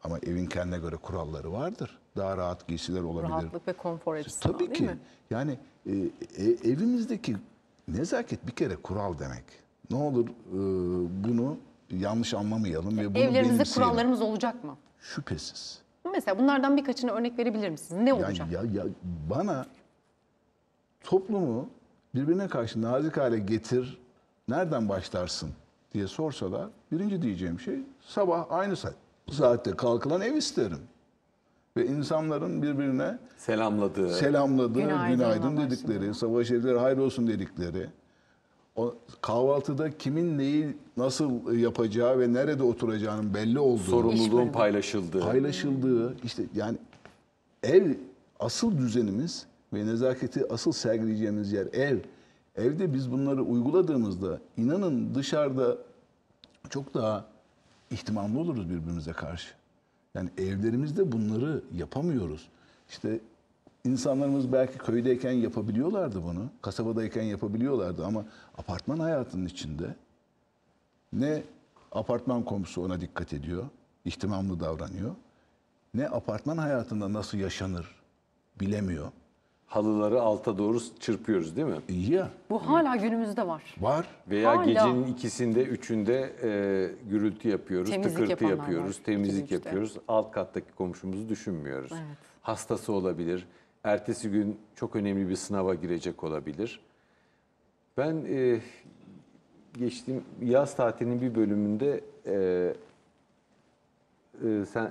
Ama evin kendine göre kuralları vardır. Daha rahat giysiler olabilir. Rahatlık ve konfor açısından Tabii ki. Mi? Yani e, e, evimizdeki nezaket bir kere kural demek. Ne olur e, bunu yanlış anlamayalım ve bunu Evlerimizde kurallarımız olacak mı? Şüphesiz. Mesela bunlardan birkaçını örnek verebilir misiniz? Ne olacak? Ya, ya, ya bana toplumu birbirine karşı nazik hale getir, nereden başlarsın diye sorsalar birinci diyeceğim şey sabah aynı saat, saatte kalkılan ev isterim. Ve insanların birbirine selamladığı, selamladığı günaydın, günaydın dedikleri, başladım. savaş evleri hayır olsun dedikleri, o, kahvaltıda kimin neyi nasıl e, yapacağı ve nerede oturacağının belli olduğu. Sorumluluğun paylaşıldığı. Paylaşıldığı işte yani ev asıl düzenimiz ve nezaketi asıl sergileyeceğimiz yer ev. Evde biz bunları uyguladığımızda inanın dışarıda çok daha ihtimamlı oluruz birbirimize karşı. Yani evlerimizde bunları yapamıyoruz. İşte İnsanlarımız belki köydeyken yapabiliyorlardı bunu. Kasabadayken yapabiliyorlardı ama apartman hayatının içinde ne apartman komşusu ona dikkat ediyor, ihtimamlı davranıyor. Ne apartman hayatında nasıl yaşanır bilemiyor. Halıları alta doğru çırpıyoruz değil mi? Ya. Bu hala günümüzde var. Var. Veya Hala. gecenin ikisinde, üçünde e, gürültü yapıyoruz, Temizlik tıkırtı yapanlar var. yapıyoruz, temizlik Temizlikte. yapıyoruz. Alt kattaki komşumuzu düşünmüyoruz. Evet. Hastası olabilir, Ertesi gün çok önemli bir sınava girecek olabilir. Ben e, geçtiğim yaz tatilinin bir bölümünde e, e sen, e,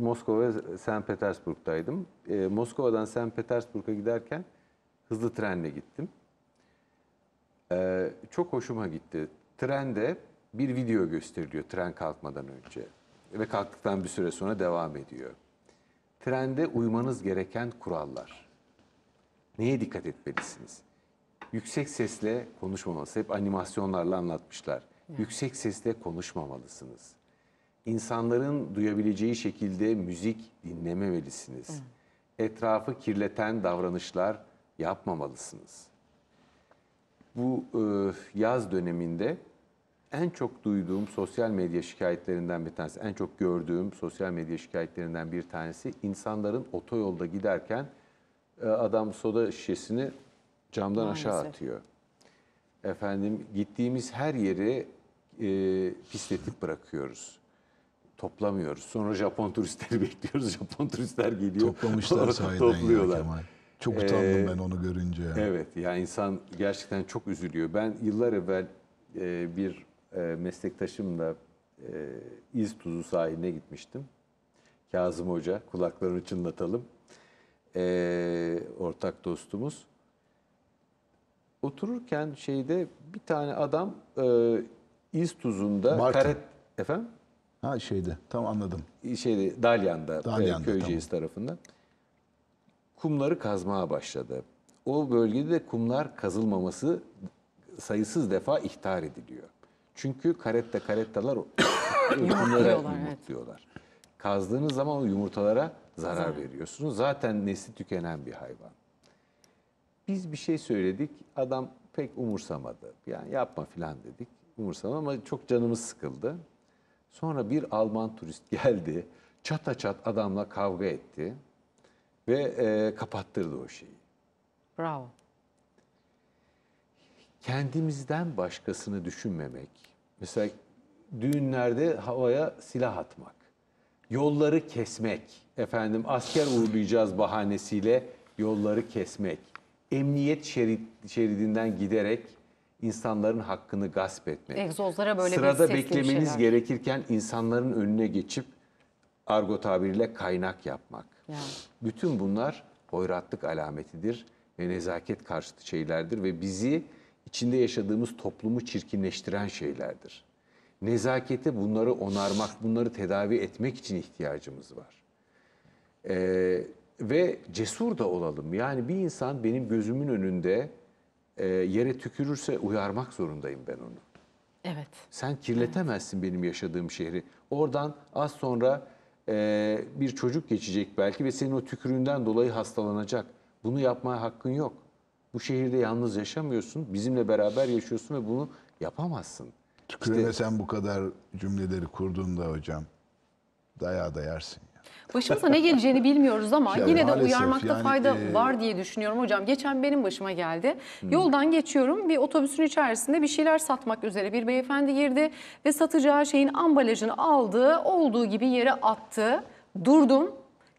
Moskova ve St. Petersburg'daydım. E, Moskova'dan St. Petersburg'a giderken hızlı trenle gittim. E, çok hoşuma gitti. Trende bir video gösteriliyor tren kalkmadan önce ve kalktıktan bir süre sonra devam ediyor. Trende uymanız gereken kurallar. Neye dikkat etmelisiniz? Yüksek sesle konuşmamalısınız. Hep animasyonlarla anlatmışlar. Yani. Yüksek sesle konuşmamalısınız. İnsanların duyabileceği şekilde müzik dinlememelisiniz. Evet. Etrafı kirleten davranışlar yapmamalısınız. Bu e, yaz döneminde en çok duyduğum sosyal medya şikayetlerinden bir tanesi, en çok gördüğüm sosyal medya şikayetlerinden bir tanesi insanların otoyolda giderken e, adam soda şişesini camdan Maalesef. aşağı atıyor. Efendim gittiğimiz her yeri e, pisletip bırakıyoruz. Toplamıyoruz. Sonra Japon turistleri bekliyoruz. Japon turistler geliyor. Toplamışlar sahiden topluyorlar. ya Kemal. Çok utandım ee, ben onu görünce. Evet ya yani insan gerçekten çok üzülüyor. Ben yıllar evvel e, bir e, meslektaşımla e, İz Tuzu sahiline gitmiştim. Kazım Hoca, kulaklarını çınlatalım. E, ortak dostumuz. Otururken şeyde bir tane adam e, İz Tuzu'nda... Martin. Karet, efendim? Ha şeyde, tam anladım. E, şeyde, Dalyan'da, e, Dalyan'da Köyceğiz tamam. tarafında. Kumları kazmaya başladı. O bölgede de kumlar kazılmaması sayısız defa ihtar ediliyor. Çünkü karetta karettalar yumurtlara yumurtluyorlar. Evet. Kazdığınız zaman o yumurtalara zarar Zaten. veriyorsunuz. Zaten nesli tükenen bir hayvan. Biz bir şey söyledik, adam pek umursamadı. Yani yapma filan dedik, umursamadı ama çok canımız sıkıldı. Sonra bir Alman turist geldi, çata çat adamla kavga etti ve e, kapattırdı o şeyi. Bravo kendimizden başkasını düşünmemek. Mesela düğünlerde havaya silah atmak, yolları kesmek, efendim asker uğurlayacağız bahanesiyle yolları kesmek, emniyet şerit, şeridinden giderek insanların hakkını gasp etmek. Egzozlara böyle Sırada beklemeniz gerekirken insanların önüne geçip argo tabiriyle kaynak yapmak. Yani. Bütün bunlar hoyratlık alametidir ve nezaket karşıtı şeylerdir ve bizi içinde yaşadığımız toplumu çirkinleştiren şeylerdir. Nezakete bunları onarmak, bunları tedavi etmek için ihtiyacımız var. Ee, ve cesur da olalım. Yani bir insan benim gözümün önünde e, yere tükürürse uyarmak zorundayım ben onu. Evet. Sen kirletemezsin evet. benim yaşadığım şehri. Oradan az sonra e, bir çocuk geçecek belki ve senin o tükürüğünden dolayı hastalanacak. Bunu yapmaya hakkın yok. Bu şehirde yalnız yaşamıyorsun. Bizimle beraber yaşıyorsun ve bunu yapamazsın. Tüküreme işte, sen bu kadar cümleleri kurduğunda hocam daya dayarsın. Ya. Başımıza ne geleceğini bilmiyoruz ama ya yine de uyarmakta yani, fayda e... var diye düşünüyorum hocam. Geçen benim başıma geldi. Hmm. Yoldan geçiyorum bir otobüsün içerisinde bir şeyler satmak üzere bir beyefendi girdi ve satacağı şeyin ambalajını aldı, olduğu gibi yere attı. Durdum.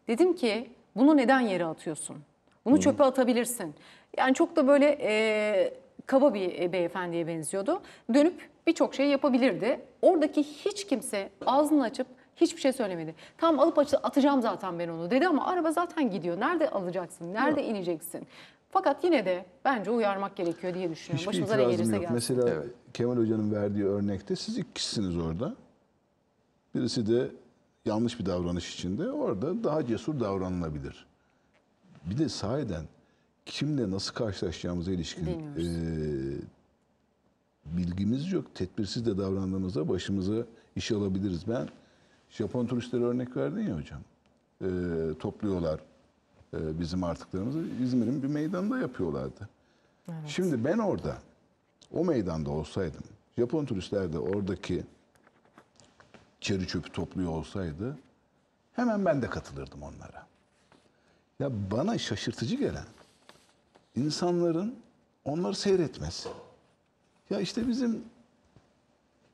Dedim ki bunu neden yere atıyorsun? Bunu hmm. çöpe atabilirsin. Yani çok da böyle e, kaba bir e, beyefendiye benziyordu. Dönüp birçok şey yapabilirdi. Oradaki hiç kimse ağzını açıp hiçbir şey söylemedi. Tam alıp atacağım zaten ben onu dedi ama araba zaten gidiyor. Nerede alacaksın? Nerede Yok. ineceksin? Fakat yine de bence uyarmak gerekiyor diye düşünüyorum. Hiçbir Başımıza ne yok. gelsin. Mesela evet. Kemal Hoca'nın verdiği örnekte siz ikisiniz orada. Birisi de yanlış bir davranış içinde orada daha cesur davranılabilir. Bir de sahiden kimle nasıl karşılaşacağımıza ilişkin e, bilgimiz yok. Tedbirsiz de davrandığımızda başımıza iş alabiliriz. Ben Japon turistleri örnek verdin ya hocam. E, topluyorlar e, bizim artıklarımızı. İzmir'in bir meydanda yapıyorlardı. Evet. Şimdi ben orada o meydanda olsaydım Japon turistler de oradaki çeri çöpü topluyor olsaydı hemen ben de katılırdım onlara. Ya bana şaşırtıcı gelen insanların onları seyretmesi. Ya işte bizim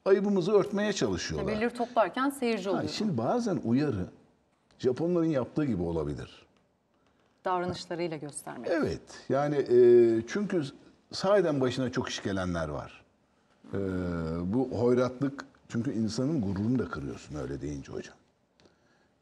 ayıbımızı örtmeye çalışıyorlar. Belir toplarken seyirci oluyor. Ha, şimdi bazen uyarı Japonların yaptığı gibi olabilir. Davranışlarıyla göstermek. Evet. Yani e, çünkü sahiden başına çok iş gelenler var. E, bu hoyratlık çünkü insanın gururunu da kırıyorsun öyle deyince hocam.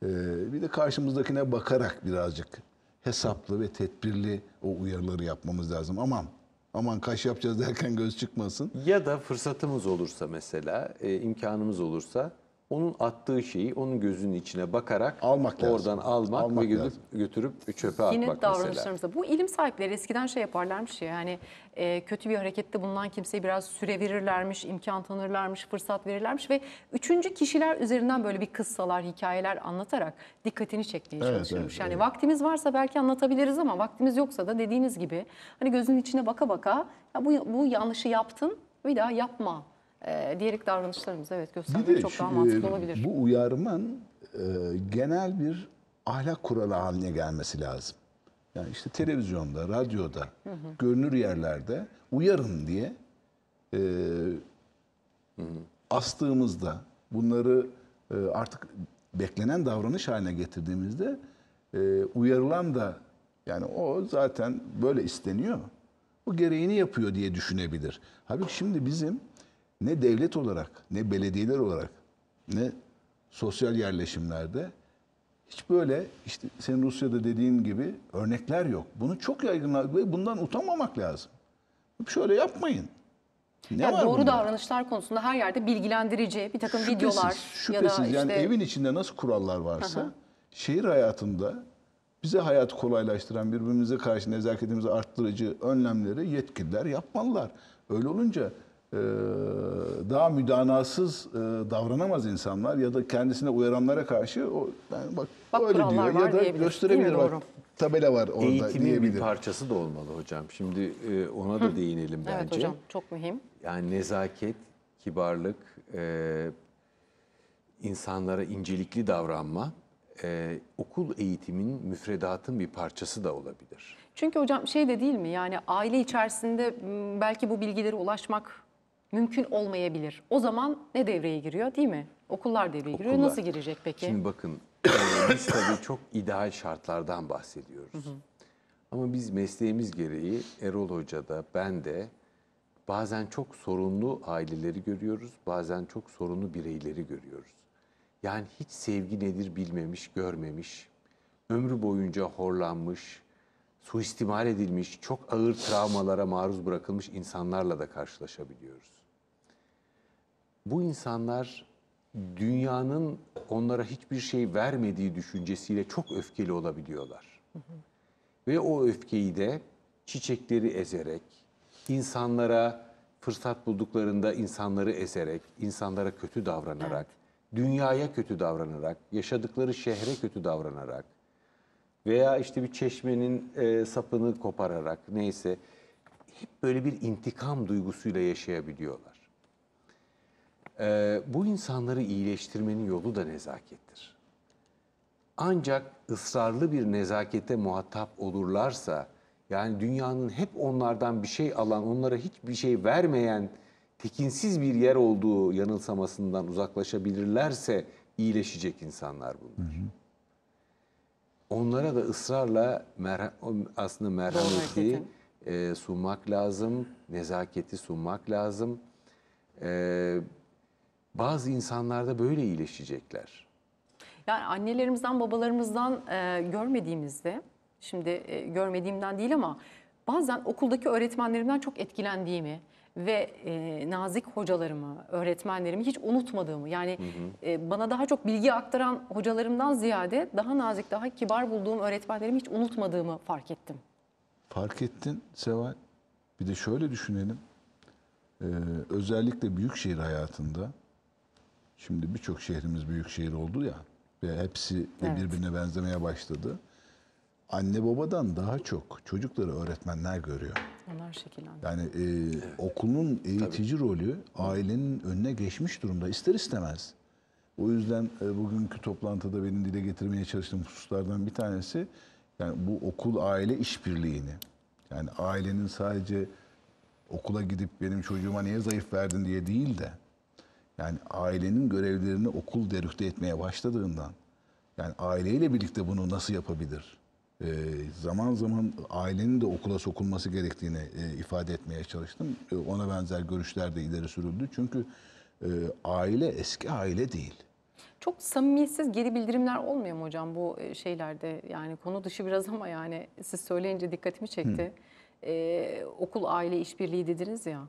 E, bir de karşımızdakine bakarak birazcık hesaplı ve tedbirli o uyarıları yapmamız lazım. Aman aman kaş yapacağız derken göz çıkmasın. Ya da fırsatımız olursa mesela, e, imkanımız olursa onun attığı şeyi onun gözünün içine bakarak almak oradan lazım. almak, almak ve götürüp, götürüp çöpe Yine atmak davranışlarımızda. mesela. Bu ilim sahipleri eskiden şey yaparlarmış ya yani e, kötü bir harekette bulunan kimseye biraz süre verirlermiş, imkan tanırlarmış, fırsat verirlermiş ve üçüncü kişiler üzerinden böyle bir kıssalar, hikayeler anlatarak dikkatini çekmeye evet, çalışırmış. Evet, yani evet. vaktimiz varsa belki anlatabiliriz ama vaktimiz yoksa da dediğiniz gibi hani gözünün içine baka baka ya bu, bu yanlışı yaptın bir daha yapma e, diyerek davranışlarımızı evet göstermek çok daha mantıklı e, olabilir. Bu uyarmanın e, genel bir ahlak kuralı haline gelmesi lazım. Yani işte televizyonda, radyoda, hı hı. görünür yerlerde uyarın diye e, hı hı. astığımızda bunları e, artık beklenen davranış haline getirdiğimizde e, uyarılan da yani o zaten böyle isteniyor. Bu gereğini yapıyor diye düşünebilir. Halbuki şimdi bizim ne devlet olarak, ne belediyeler olarak, ne sosyal yerleşimlerde hiç böyle işte sen Rusya'da dediğin gibi örnekler yok. Bunu çok yaygın ve bundan utanmamak lazım. Şöyle yapmayın. Ne yani var doğru bunlar? davranışlar konusunda her yerde bilgilendirici bir takım şüphesiz, videolar şüphesiz. ya da işte... yani evin içinde nasıl kurallar varsa Aha. şehir hayatında bize hayatı kolaylaştıran birbirimize karşı nezaketimizi arttırıcı önlemleri yetkililer yapmalılar. Öyle olunca ee, daha müdanasız e, davranamaz insanlar ya da kendisine uyaranlara karşı o yani bak, bak öyle diyor ya da gösterebilir bak tabela var orada Eğitimin diyebilir. bir parçası da olmalı hocam. Şimdi e, ona da Hı. değinelim bence. Evet hocam çok mühim. Yani nezaket, kibarlık, e, insanlara incelikli davranma okul eğitimin müfredatın bir parçası da olabilir. Çünkü hocam şey de değil mi yani aile içerisinde belki bu bilgilere ulaşmak mümkün olmayabilir. O zaman ne devreye giriyor değil mi? Okullar devreye Okullar. giriyor. Nasıl girecek peki? Şimdi bakın e, biz tabii çok ideal şartlardan bahsediyoruz. Hı hı. Ama biz mesleğimiz gereği Erol Hoca da ben de bazen çok sorunlu aileleri görüyoruz, bazen çok sorunlu bireyleri görüyoruz. Yani hiç sevgi nedir bilmemiş, görmemiş, ömrü boyunca horlanmış, suistimal edilmiş, çok ağır travmalara maruz bırakılmış insanlarla da karşılaşabiliyoruz. Bu insanlar dünyanın onlara hiçbir şey vermediği düşüncesiyle çok öfkeli olabiliyorlar. Hı hı. Ve o öfkeyi de çiçekleri ezerek, insanlara fırsat bulduklarında insanları ezerek, insanlara kötü davranarak, evet. dünyaya kötü davranarak, yaşadıkları şehre kötü davranarak veya işte bir çeşmenin e, sapını kopararak neyse hep böyle bir intikam duygusuyla yaşayabiliyorlar. Ee, bu insanları iyileştirmenin yolu da nezakettir. Ancak ısrarlı bir nezakete muhatap olurlarsa, yani dünyanın hep onlardan bir şey alan, onlara hiçbir şey vermeyen, tekinsiz bir yer olduğu yanılsamasından uzaklaşabilirlerse iyileşecek insanlar bunlar. Hı hı. Onlara da ısrarla merha aslında merhameti e, sunmak lazım, nezaketi sunmak lazım. E, bazı insanlarda böyle iyileşecekler. Yani annelerimizden, babalarımızdan e, görmediğimizde, şimdi e, görmediğimden değil ama bazen okuldaki öğretmenlerimden çok etkilendiğimi ve e, nazik hocalarımı, öğretmenlerimi hiç unutmadığımı, yani hı hı. E, bana daha çok bilgi aktaran hocalarımdan ziyade daha nazik, daha kibar bulduğum öğretmenlerimi hiç unutmadığımı fark ettim. Fark ettin Seval. Bir de şöyle düşünelim. Ee, özellikle şehir hayatında Şimdi birçok şehrimiz büyük şehir oldu ya ve hepsi evet. birbirine benzemeye başladı. Anne babadan daha çok çocukları öğretmenler görüyor. Onlar şekillendiriyor. Yani e, evet. okulun eğitici Tabii. rolü ailenin önüne geçmiş durumda ister istemez. O yüzden e, bugünkü toplantıda benim dile getirmeye çalıştığım hususlardan bir tanesi yani bu okul aile işbirliğini. Yani ailenin sadece okula gidip benim çocuğuma niye zayıf verdin diye değil de yani ailenin görevlerini okul derüfte etmeye başladığından yani aileyle birlikte bunu nasıl yapabilir? Ee, zaman zaman ailenin de okula sokulması gerektiğini e, ifade etmeye çalıştım. E, ona benzer görüşler de ileri sürüldü. Çünkü e, aile eski aile değil. Çok samimiyetsiz geri bildirimler olmuyor mu hocam bu e, şeylerde? Yani konu dışı biraz ama yani siz söyleyince dikkatimi çekti. Ee, okul aile işbirliği dediniz ya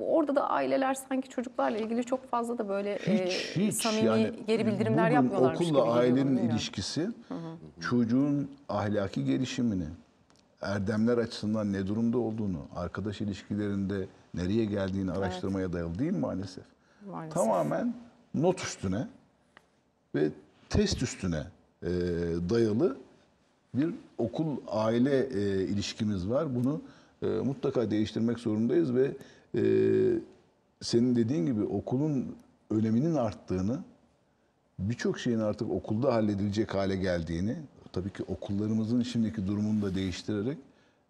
orada da aileler sanki çocuklarla ilgili çok fazla da böyle hiç, e, hiç. E, samimi yani geri bildirimler yapmıyorlarmış okulla gibi. Okulla ailenin ilişkisi hı hı. çocuğun ahlaki gelişimini, erdemler açısından ne durumda olduğunu, arkadaş ilişkilerinde nereye geldiğini evet. araştırmaya dayalı değil mi maalesef? maalesef. Tamamen not üstüne ve test üstüne e, dayalı bir okul aile e, ilişkimiz var. Bunu e, mutlaka değiştirmek zorundayız ve e, senin dediğin gibi okulun öneminin arttığını, birçok şeyin artık okulda halledilecek hale geldiğini, tabii ki okullarımızın şimdiki durumunu da değiştirerek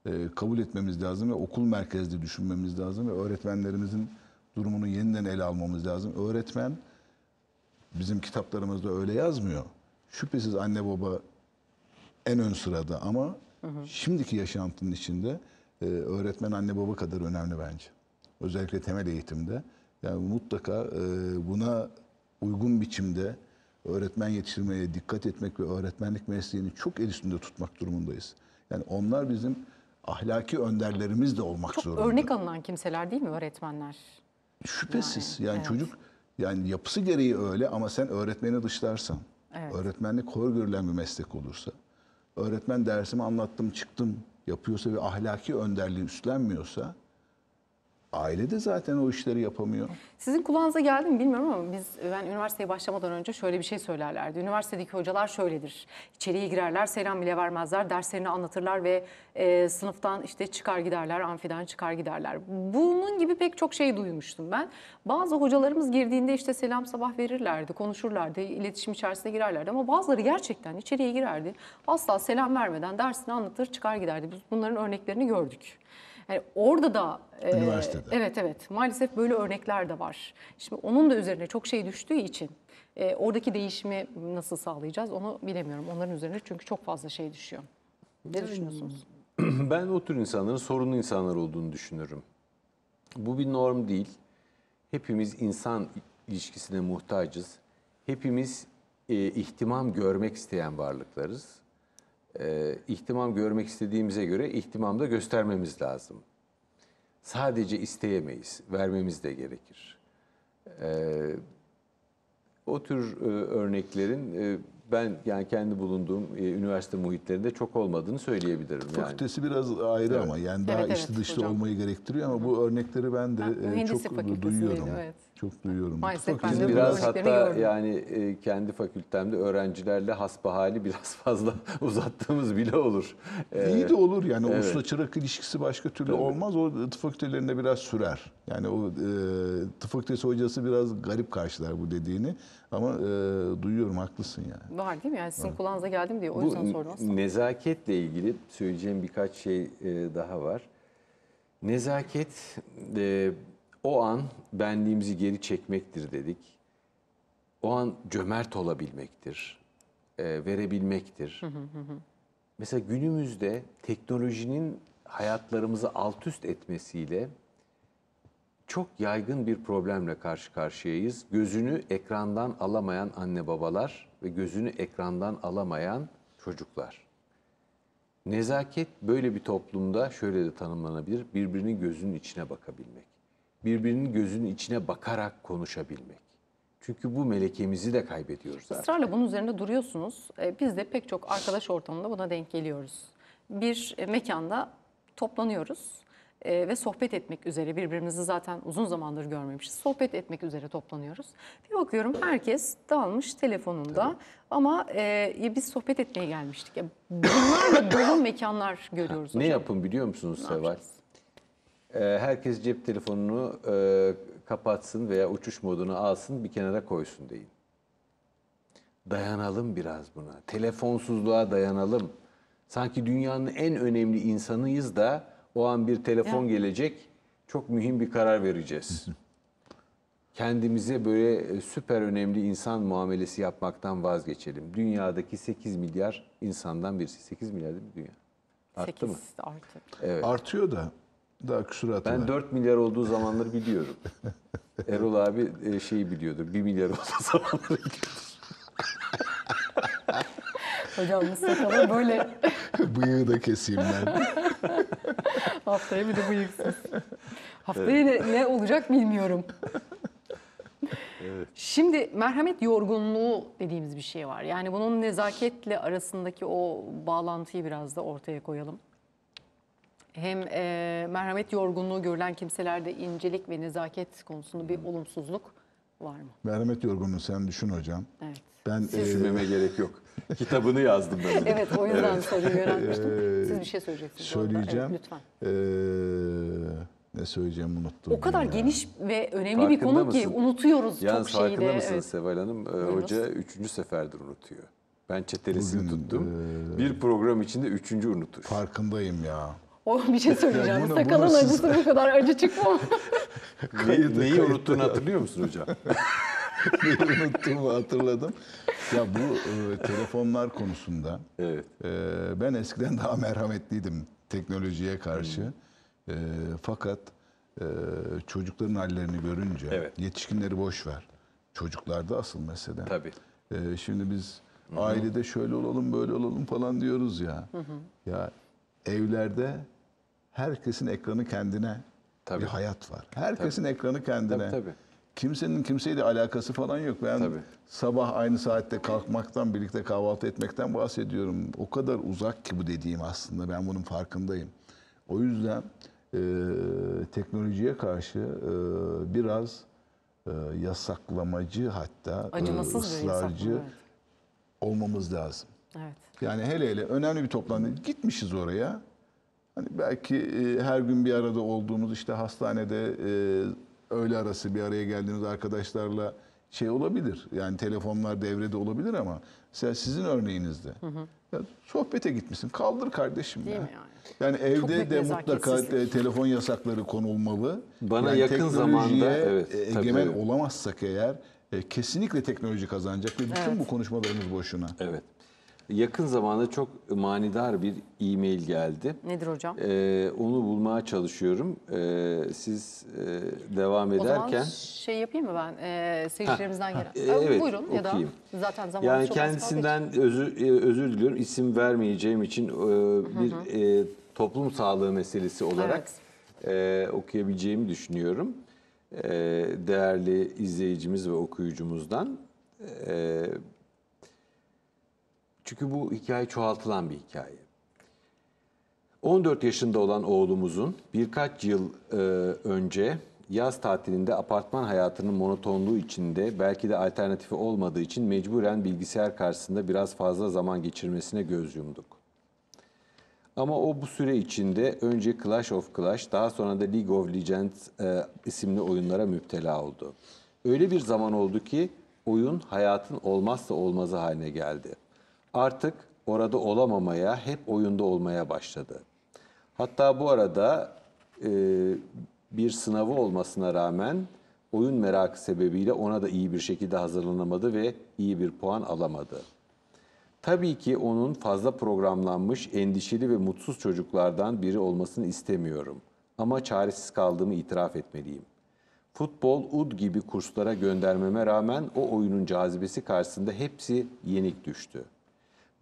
e, kabul etmemiz lazım ve okul merkezli düşünmemiz lazım ve öğretmenlerimizin durumunu yeniden ele almamız lazım. Öğretmen bizim kitaplarımızda öyle yazmıyor. Şüphesiz anne baba en ön sırada ama hı hı. şimdiki yaşantının içinde e, öğretmen anne baba kadar önemli bence özellikle temel eğitimde. Yani mutlaka e, buna uygun biçimde öğretmen yetiştirmeye dikkat etmek ve öğretmenlik mesleğini çok el üstünde tutmak durumundayız. Yani onlar bizim ahlaki önderlerimiz de olmak çok zorunda. Çok örnek alınan kimseler değil mi öğretmenler? Şüphesiz. Yani, yani evet. çocuk yani yapısı gereği öyle ama sen öğretmeni dışlarsan, evet. öğretmenlik hor görülen bir meslek olursa, öğretmen dersimi anlattım çıktım yapıyorsa ve ahlaki önderliği üstlenmiyorsa Aile de zaten o işleri yapamıyor. Sizin kulağınıza geldi mi bilmiyorum ama biz ben üniversiteye başlamadan önce şöyle bir şey söylerlerdi. Üniversitedeki hocalar şöyledir. İçeriye girerler, selam bile vermezler, derslerini anlatırlar ve e, sınıftan işte çıkar giderler, amfiden çıkar giderler. Bunun gibi pek çok şey duymuştum ben. Bazı hocalarımız girdiğinde işte selam sabah verirlerdi, konuşurlardı, iletişim içerisine girerlerdi ama bazıları gerçekten içeriye girerdi. Asla selam vermeden dersini anlatır, çıkar giderdi. Biz bunların örneklerini gördük. Yani orada da e, Üniversitede. E, evet evet maalesef böyle örnekler de var. Şimdi onun da üzerine çok şey düştüğü için e, oradaki değişimi nasıl sağlayacağız onu bilemiyorum. Onların üzerine çünkü çok fazla şey düşüyor. Ne düşünüyorsunuz? Ben o tür insanların sorunlu insanlar olduğunu düşünüyorum. Bu bir norm değil. Hepimiz insan ilişkisine muhtacız. Hepimiz e, ihtimam görmek isteyen varlıklarız e, ihtimam görmek istediğimize göre ihtimam da göstermemiz lazım. Sadece isteyemeyiz, vermemiz de gerekir. E, o tür e, örneklerin e, ben yani kendi bulunduğum e, üniversite muhitlerinde çok olmadığını söyleyebilirim. Fakültesi yani. biraz ayrı evet. ama yani daha evet, içli dışlı hocam. olmayı gerektiriyor ama bu örnekleri ben de ha, e, çok duyuyorum. Evet çok duyuyorum. Maalesef ben de biraz hatta yani e, kendi fakültemde öğrencilerle hasbahali biraz fazla uzattığımız bile olur. Ee, İyi de olur yani evet. usta çırak ilişkisi başka türlü Tabii. olmaz. O e, tıp fakültelerinde biraz sürer. Yani o e, tıp fakültesi hocası biraz garip karşılar bu dediğini. Ama e, duyuyorum haklısın yani. Var değil mi? Yani sizin evet. kulağınıza geldim diye o bu, yüzden sordum. Nezaketle ilgili söyleyeceğim birkaç şey e, daha var. Nezaket e, o an benliğimizi geri çekmektir dedik. O an cömert olabilmektir, e, verebilmektir. Hı hı hı. Mesela günümüzde teknolojinin hayatlarımızı alt üst etmesiyle çok yaygın bir problemle karşı karşıyayız. Gözünü ekrandan alamayan anne babalar ve gözünü ekrandan alamayan çocuklar. Nezaket böyle bir toplumda şöyle de tanımlanabilir. Birbirinin gözünün içine bakabilmek birbirinin gözünün içine bakarak konuşabilmek. Çünkü bu melekemizi de kaybediyoruz artık. Israrla bunun üzerinde duruyorsunuz. E, biz de pek çok arkadaş ortamında buna denk geliyoruz. Bir e, mekanda toplanıyoruz e, ve sohbet etmek üzere birbirimizi zaten uzun zamandır görmemişiz. Sohbet etmek üzere toplanıyoruz. Bir bakıyorum herkes dağılmış telefonunda Tabii. ama e, biz sohbet etmeye gelmiştik. Bunlarla dolu mekanlar görüyoruz. Ha, ne hocam. yapın biliyor musunuz Seval? Ee, herkes cep telefonunu e, kapatsın veya uçuş modunu alsın bir kenara koysun deyin. Dayanalım biraz buna. Telefonsuzluğa dayanalım. Sanki dünyanın en önemli insanıyız da o an bir telefon gelecek çok mühim bir karar vereceğiz. Kendimize böyle e, süper önemli insan muamelesi yapmaktan vazgeçelim. Dünyadaki 8 milyar insandan birisi. 8 milyar değil mi dünya? Arttı 8 mı? Artık. Evet. Artıyor da daha küsuratı Ben var. 4 milyar olduğu zamanları biliyorum. Erol abi e, şeyi biliyordur. 1 milyar olduğu zamanları biliyordur. Hocam bu sakalı böyle Bıyığı da keseyim ben. haftaya bir de bıyıksız. Haftaya ne, ne olacak bilmiyorum. Şimdi merhamet yorgunluğu dediğimiz bir şey var. Yani bunun nezaketle arasındaki o bağlantıyı biraz da ortaya koyalım hem e, merhamet yorgunluğu görülen kimselerde incelik ve nezaket konusunda bir olumsuzluk var mı? Merhamet yorgunluğu sen düşün hocam. Evet. Ben e, düşünmeme e, gerek yok. Kitabını yazdım ben. evet o yüzden evet. soruyu yöneltmiştim. E, Siz bir şey söyleyeceksiniz. Söyleyeceğim. Evet, lütfen. Ee, ne söyleyeceğimi unuttum. O kadar ya. geniş ve önemli farkında bir konu mısın? ki unutuyoruz Yalnız çok şeyi de. Farkında mısın evet. Seval Hanım? E, Buyurunuz. Hoca üçüncü seferdir unutuyor. Ben çetelesini Bugün, tuttum. E, bir program içinde üçüncü unutur. Farkındayım ya. O bir şey söyleyeceğim. Bunu, Sakalın bunu acısı siz... bu kadar acı çıkmıyor. kayıdı, Neyi kayıdı. unuttuğunu hatırlıyor musun hocam? Neyi unuttuğumu hatırladım. Ya bu e, telefonlar konusunda evet. e, ben eskiden daha merhametliydim teknolojiye karşı. Hmm. E, fakat e, çocukların hallerini görünce evet. yetişkinleri boş ver. Çocuklarda asıl mesele. Tabii. E, şimdi biz Hı-hı. ailede şöyle olalım böyle olalım falan diyoruz ya. Hı-hı. Ya evlerde herkesin ekranı kendine tabii. bir hayat var. Herkesin tabii. ekranı kendine. Tabii, tabii. Kimsenin kimseyle alakası falan yok. Ben tabii. sabah aynı saatte kalkmaktan, birlikte kahvaltı etmekten bahsediyorum. O kadar uzak ki bu dediğim aslında. Ben bunun farkındayım. O yüzden e, teknolojiye karşı e, biraz e, yasaklamacı hatta Acımasız e, ısrarcı evet. olmamız lazım. Evet. Yani hele hele önemli bir toplantı. Gitmişiz oraya. Hani belki e, her gün bir arada olduğumuz işte hastanede e, öğle arası bir araya geldiğimiz arkadaşlarla şey olabilir. Yani telefonlar devrede olabilir ama mesela sizin örneğinizde hı hı. Ya, sohbete gitmişsin. Kaldır kardeşim Değil ya. Mi yani? yani Çok evde de mutlaka telefon yasakları konulmalı. Bana yani yakın zamanda evet, e, egemen tabii. olamazsak eğer e, kesinlikle teknoloji kazanacak ve bütün evet. bu konuşmalarımız boşuna. Evet yakın zamanda çok manidar bir e-mail geldi. Nedir hocam? Ee, onu bulmaya çalışıyorum. Ee, siz e, devam ederken... O zaman şey yapayım mı ben? Ee, seyircilerimizden gelen. Ee, evet, Buyurun okuyayım. ya da zaten zamanı yani çok kendisinden özür, e, özür diliyorum. İsim vermeyeceğim için e, bir hı hı. E, toplum sağlığı meselesi olarak evet. e, okuyabileceğimi düşünüyorum. E, değerli izleyicimiz ve okuyucumuzdan. E, çünkü bu hikaye çoğaltılan bir hikaye. 14 yaşında olan oğlumuzun birkaç yıl e, önce yaz tatilinde apartman hayatının monotonluğu içinde belki de alternatifi olmadığı için mecburen bilgisayar karşısında biraz fazla zaman geçirmesine göz yumduk. Ama o bu süre içinde önce Clash of Clash daha sonra da League of Legends e, isimli oyunlara müptela oldu. Öyle bir zaman oldu ki oyun hayatın olmazsa olmazı haline geldi artık orada olamamaya, hep oyunda olmaya başladı. Hatta bu arada e, bir sınavı olmasına rağmen oyun merakı sebebiyle ona da iyi bir şekilde hazırlanamadı ve iyi bir puan alamadı. Tabii ki onun fazla programlanmış, endişeli ve mutsuz çocuklardan biri olmasını istemiyorum. Ama çaresiz kaldığımı itiraf etmeliyim. Futbol, ud gibi kurslara göndermeme rağmen o oyunun cazibesi karşısında hepsi yenik düştü.''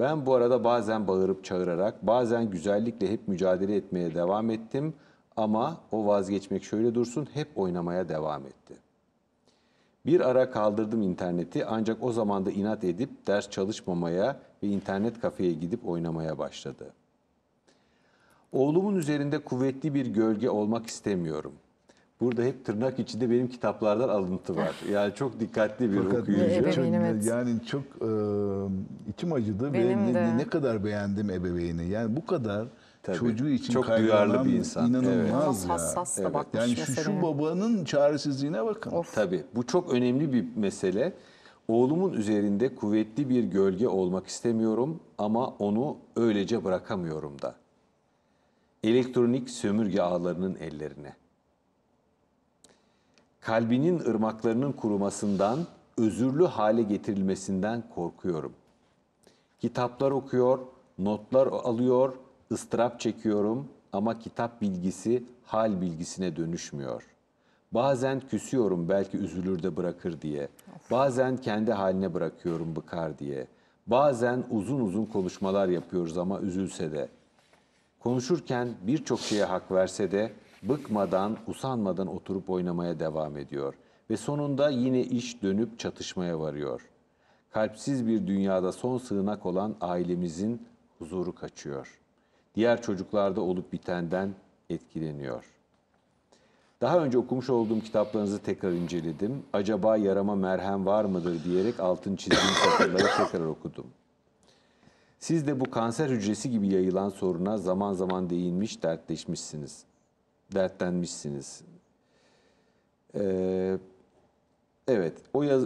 Ben bu arada bazen bağırıp çağırarak, bazen güzellikle hep mücadele etmeye devam ettim ama o vazgeçmek şöyle dursun hep oynamaya devam etti. Bir ara kaldırdım interneti ancak o zaman da inat edip ders çalışmamaya ve internet kafeye gidip oynamaya başladı. Oğlumun üzerinde kuvvetli bir gölge olmak istemiyorum.'' Burada hep tırnak içinde benim kitaplardan alıntı var. Yani çok dikkatli bir Fakat okuyucu. Çok, evet. Yani çok e, içim acıdı benim ve de. ne, ne kadar beğendim ebeveyni. Yani bu kadar Tabii. çocuğu için çok duyarlı bir insan. İnanılmaz evet. hassas da evet. bakmış Yani şu, şu babanın çaresizliğine bakın. Of. Tabii bu çok önemli bir mesele. Oğlumun üzerinde kuvvetli bir gölge olmak istemiyorum ama onu öylece bırakamıyorum da. Elektronik sömürge ağlarının ellerine kalbinin ırmaklarının kurumasından, özürlü hale getirilmesinden korkuyorum. Kitaplar okuyor, notlar alıyor, ıstırap çekiyorum ama kitap bilgisi hal bilgisine dönüşmüyor. Bazen küsüyorum belki üzülür de bırakır diye. Bazen kendi haline bırakıyorum bıkar diye. Bazen uzun uzun konuşmalar yapıyoruz ama üzülse de. Konuşurken birçok şeye hak verse de bıkmadan, usanmadan oturup oynamaya devam ediyor ve sonunda yine iş dönüp çatışmaya varıyor. Kalpsiz bir dünyada son sığınak olan ailemizin huzuru kaçıyor. Diğer çocuklarda olup bitenden etkileniyor. Daha önce okumuş olduğum kitaplarınızı tekrar inceledim. Acaba yarama merhem var mıdır diyerek altın çizdiğim satırları tekrar okudum. Siz de bu kanser hücresi gibi yayılan soruna zaman zaman değinmiş, dertleşmişsiniz dertlenmişsiniz. Ee, evet, o yaz,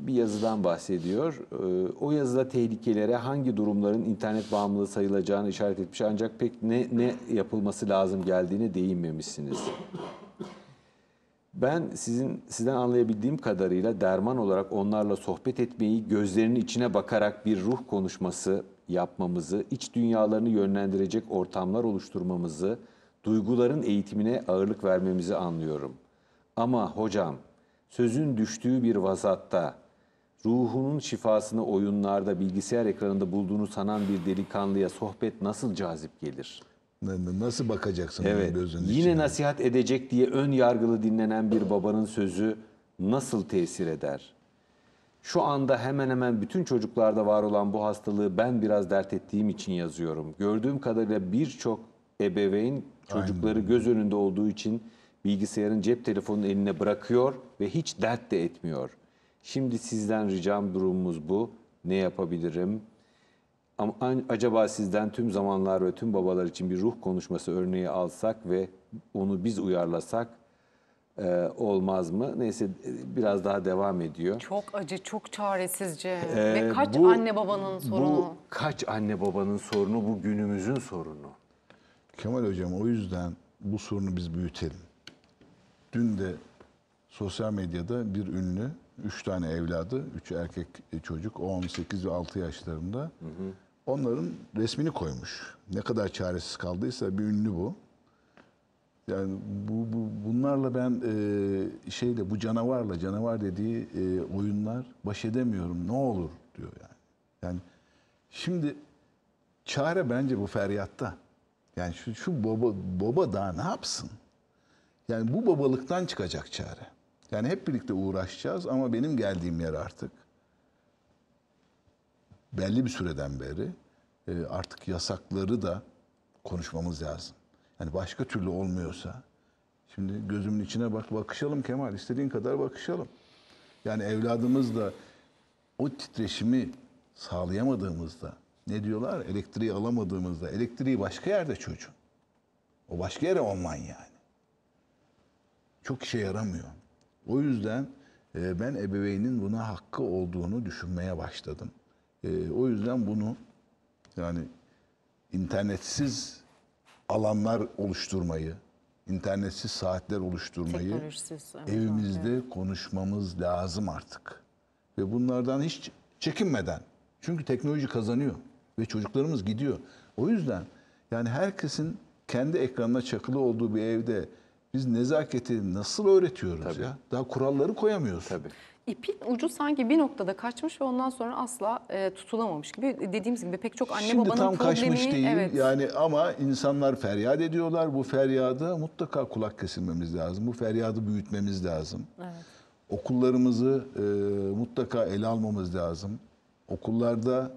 bir yazıdan bahsediyor. Ee, o yazıda tehlikelere hangi durumların internet bağımlılığı sayılacağını işaret etmiş ancak pek ne, ne yapılması lazım geldiğine değinmemişsiniz. Ben sizin sizden anlayabildiğim kadarıyla derman olarak onlarla sohbet etmeyi, gözlerinin içine bakarak bir ruh konuşması yapmamızı, iç dünyalarını yönlendirecek ortamlar oluşturmamızı, duyguların eğitimine ağırlık vermemizi anlıyorum. Ama hocam, sözün düştüğü bir vazatta, ruhunun şifasını oyunlarda, bilgisayar ekranında bulduğunu sanan bir delikanlıya sohbet nasıl cazip gelir? Nasıl bakacaksın evet. gözünün Yine nasihat edecek diye ön yargılı dinlenen bir babanın sözü nasıl tesir eder? Şu anda hemen hemen bütün çocuklarda var olan bu hastalığı ben biraz dert ettiğim için yazıyorum. Gördüğüm kadarıyla birçok ebeveyn çocukları Aynen. göz önünde olduğu için bilgisayarın cep telefonunun eline bırakıyor ve hiç dert de etmiyor. Şimdi sizden ricam durumumuz bu. Ne yapabilirim? Ama acaba sizden tüm zamanlar ve tüm babalar için bir ruh konuşması örneği alsak ve onu biz uyarlasak e, olmaz mı? Neyse e, biraz daha devam ediyor. Çok acı, çok çaresizce ee, ve kaç bu, anne babanın sorunu? Bu kaç anne babanın sorunu, bu günümüzün sorunu. Kemal Hocam o yüzden bu sorunu biz büyütelim. Dün de sosyal medyada bir ünlü, üç tane evladı, üç erkek e, çocuk, 18 ve 6 yaşlarında. Hı hı. Onların resmini koymuş. Ne kadar çaresiz kaldıysa bir ünlü bu. Yani bu, bu bunlarla ben e, şeyle bu canavarla canavar dediği e, oyunlar baş edemiyorum. Ne olur diyor yani. Yani şimdi çare bence bu feryatta. Yani şu, şu baba, baba daha ne yapsın? Yani bu babalıktan çıkacak çare. Yani hep birlikte uğraşacağız ama benim geldiğim yer artık belli bir süreden beri e, artık yasakları da konuşmamız lazım. Yani başka türlü olmuyorsa şimdi gözümün içine bak bakışalım Kemal istediğin kadar bakışalım. Yani evladımız da o titreşimi sağlayamadığımızda ne diyorlar? Elektriği alamadığımızda elektriği başka yerde çocuğun. O başka yere online yani. Çok işe yaramıyor. O yüzden e, ben ebeveynin buna hakkı olduğunu düşünmeye başladım. E, o yüzden bunu yani internetsiz alanlar oluşturmayı, internetsiz saatler oluşturmayı evimizde evet. konuşmamız lazım artık. Ve bunlardan hiç çekinmeden. Çünkü teknoloji kazanıyor. Ve çocuklarımız gidiyor. O yüzden yani herkesin kendi ekranına çakılı olduğu bir evde biz nezaketi nasıl öğretiyoruz Tabii. ya? Daha kuralları koyamıyoruz. Tabii. İpin ucu sanki bir noktada kaçmış ve ondan sonra asla e, tutulamamış gibi. Dediğimiz gibi pek çok anne Şimdi babanın tam kaçmış değil evet. yani ama insanlar feryat ediyorlar. Bu feryadı mutlaka kulak kesilmemiz lazım. Bu feryadı büyütmemiz lazım. Evet. Okullarımızı e, mutlaka ele almamız lazım. Okullarda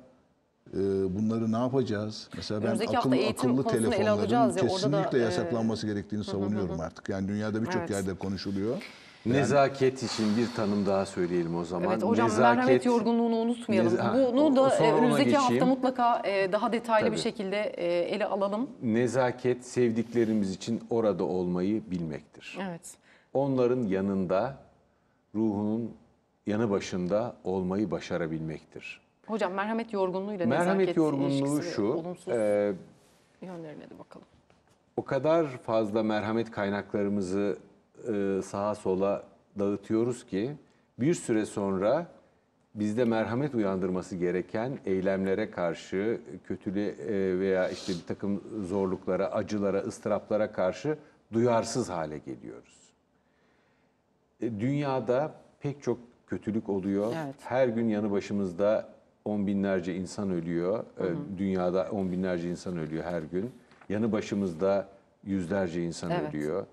ee, bunları ne yapacağız? Mesela ben akıllı, akıllı telefonların ya, orada da, kesinlikle e, yasaklanması gerektiğini savunuyorum artık. Yani dünyada birçok Evet. yerde konuşuluyor. Nezaket için bir tanım daha söyleyelim o zaman. Evet hocam merhamet yorgunluğunu unutmayalım. Neza- Bunu da e, Sonra e, ona önümüzdeki hafta mutlaka e, daha detaylı bir şekilde e, ele alalım. nezaket sevdiklerimiz için orada olmayı bilmektir. Evet. Onların yanında ruhunun yanı başında olmayı başarabilmektir. Hocam merhamet yorgunluğuyla merhamet yorgunluğu şu. Olumsuz e, yönlerine de bakalım. O kadar fazla merhamet kaynaklarımızı e, sağa sola dağıtıyoruz ki bir süre sonra bizde merhamet uyandırması gereken eylemlere karşı kötülüğe e, veya işte bir takım zorluklara, acılara, ıstıraplara karşı duyarsız hale geliyoruz. E, dünyada pek çok kötülük oluyor. Evet. Her gün yanı başımızda on binlerce insan ölüyor. Ee, hı hı. Dünyada on binlerce insan ölüyor her gün. Yanı başımızda yüzlerce insan evet. ölüyor.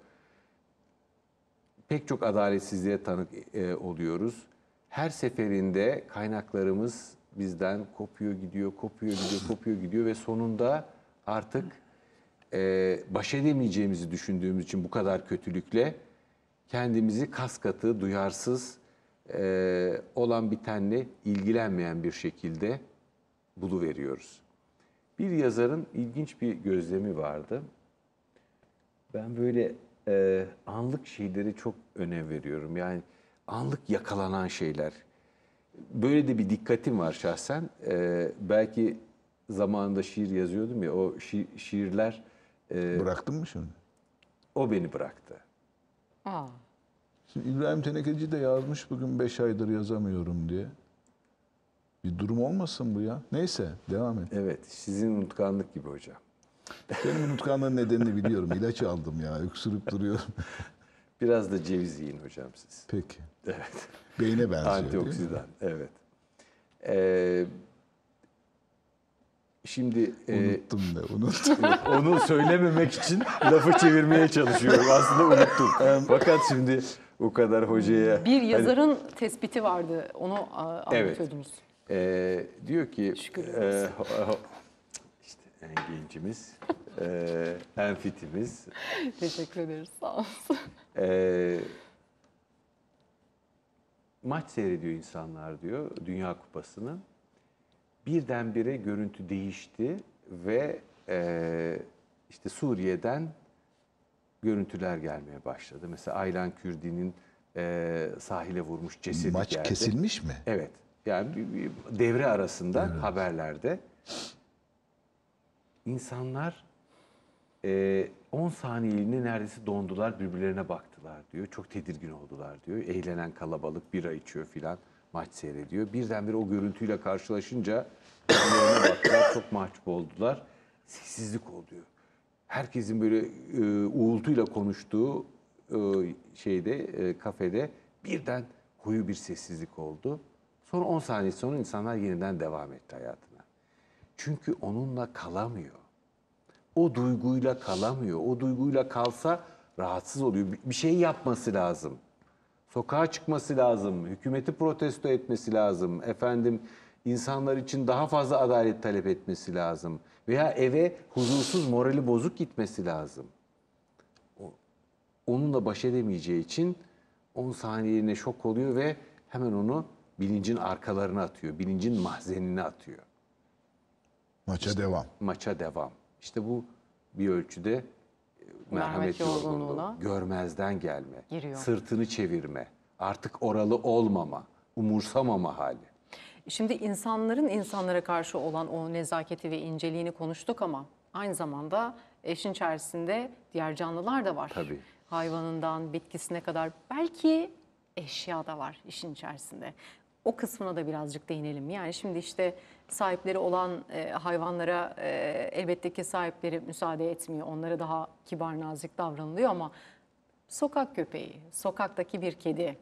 Pek çok adaletsizliğe tanık e, oluyoruz. Her seferinde kaynaklarımız bizden kopuyor gidiyor, kopuyor gidiyor, kopuyor gidiyor ve sonunda artık e, baş edemeyeceğimizi düşündüğümüz için bu kadar kötülükle kendimizi kaskatı, duyarsız, e, olan bitenle ilgilenmeyen bir şekilde bulu veriyoruz. Bir yazarın ilginç bir gözlemi vardı. Ben böyle e, anlık şeyleri çok önem veriyorum. Yani anlık yakalanan şeyler. Böyle de bir dikkatim var şahsen. E, belki zamanında şiir yazıyordum ya o şi şiirler... E, Bıraktın mı şunu? O beni bıraktı. Aa. Şimdi İbrahim Tenekeci de yazmış bugün 5 aydır yazamıyorum diye. Bir durum olmasın bu ya. Neyse devam et. Evet sizin unutkanlık gibi hocam. Benim unutkanlığın nedenini biliyorum. İlaç aldım ya. Öksürüp duruyorum. Biraz da ceviz yiyin hocam siz. Peki. Evet. Beyne benziyor Antioksidan. Evet. Ee, Şimdi e, unuttum e, da unuttum. Onu söylememek için lafı çevirmeye çalışıyorum. Aslında unuttum. Fakat şimdi o kadar hocaya. Bir hani- yazarın hani, tespiti vardı. Onu anlatıyordunuz. Evet. E, diyor ki e, işte en gencimiz, e, en fitimiz. Teşekkür ederiz. Sağ olsun. E, maç seyrediyor insanlar diyor Dünya Kupası'nı. Birdenbire görüntü değişti ve e, işte Suriye'den görüntüler gelmeye başladı. Mesela Aylan Kürdi'nin e, sahile vurmuş cesedi Maç geldi. kesilmiş mi? Evet. Yani devre arasında evet. haberlerde insanlar 10 e, saniyeliğine neredeyse dondular birbirlerine baktılar diyor. Çok tedirgin oldular diyor. Eğlenen kalabalık bira içiyor filan maç seyrediyor. Birdenbire o görüntüyle karşılaşınca baktılar çok mahcup oldular. Sessizlik oluyor herkesin böyle e, uğultuyla konuştuğu e, şeyde e, kafede birden huyu bir sessizlik oldu. Sonra 10 saniye sonra insanlar yeniden devam etti hayatına. Çünkü onunla kalamıyor. O duyguyla kalamıyor. O duyguyla kalsa rahatsız oluyor. Bir şey yapması lazım. Sokağa çıkması lazım. Hükümeti protesto etmesi lazım. Efendim insanlar için daha fazla adalet talep etmesi lazım. Veya eve huzursuz, morali bozuk gitmesi lazım. Onunla baş edemeyeceği için 10 saniyeliğine şok oluyor ve hemen onu bilincin arkalarına atıyor. Bilincin mahzenine atıyor. Maça işte, devam. Maça devam. İşte bu bir ölçüde e, merhamet yorgunluğu, görmezden gelme, giriyor. sırtını çevirme, artık oralı olmama, umursamama hali. Şimdi insanların insanlara karşı olan o nezaketi ve inceliğini konuştuk ama aynı zamanda eşin içerisinde diğer canlılar da var. Tabii. Hayvanından bitkisine kadar belki eşya da var işin içerisinde. O kısmına da birazcık değinelim. Yani şimdi işte sahipleri olan e, hayvanlara e, elbette ki sahipleri müsaade etmiyor. Onlara daha kibar nazik davranılıyor ama sokak köpeği, sokaktaki bir kedi,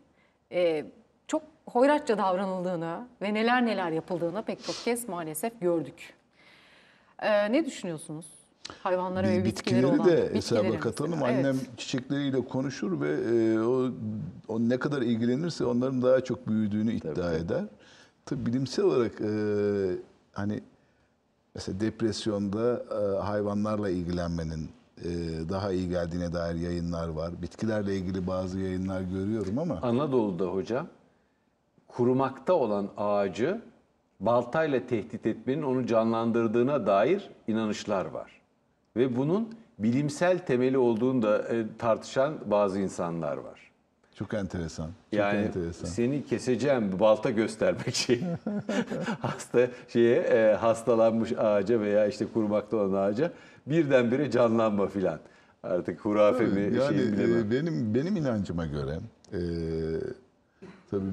e, çok hoyratça davranıldığını ve neler neler yapıldığını pek çok kez maalesef gördük. Ee, ne düşünüyorsunuz? Hayvanlara Biz ve bitkilere olan. de hesaba katalım. Mesela. Annem evet. çiçekleriyle konuşur ve e, o, o ne kadar ilgilenirse onların daha çok büyüdüğünü iddia eder. Tabii bilimsel olarak e, hani mesela depresyonda e, hayvanlarla ilgilenmenin e, daha iyi geldiğine dair yayınlar var. Bitkilerle ilgili bazı yayınlar görüyorum ama. Anadolu'da hocam kurumakta olan ağacı baltayla tehdit etmenin onu canlandırdığına dair inanışlar var. Ve bunun bilimsel temeli olduğunu da e, tartışan bazı insanlar var. Çok enteresan. Çok yani enteresan. seni keseceğim balta göstermek şey. Hasta şeye e, hastalanmış ağaca veya işte kurumakta olan ağaca birdenbire canlanma filan. Artık hurafe mi şey yani, şey bilemem. E, benim benim inancıma göre e, tabii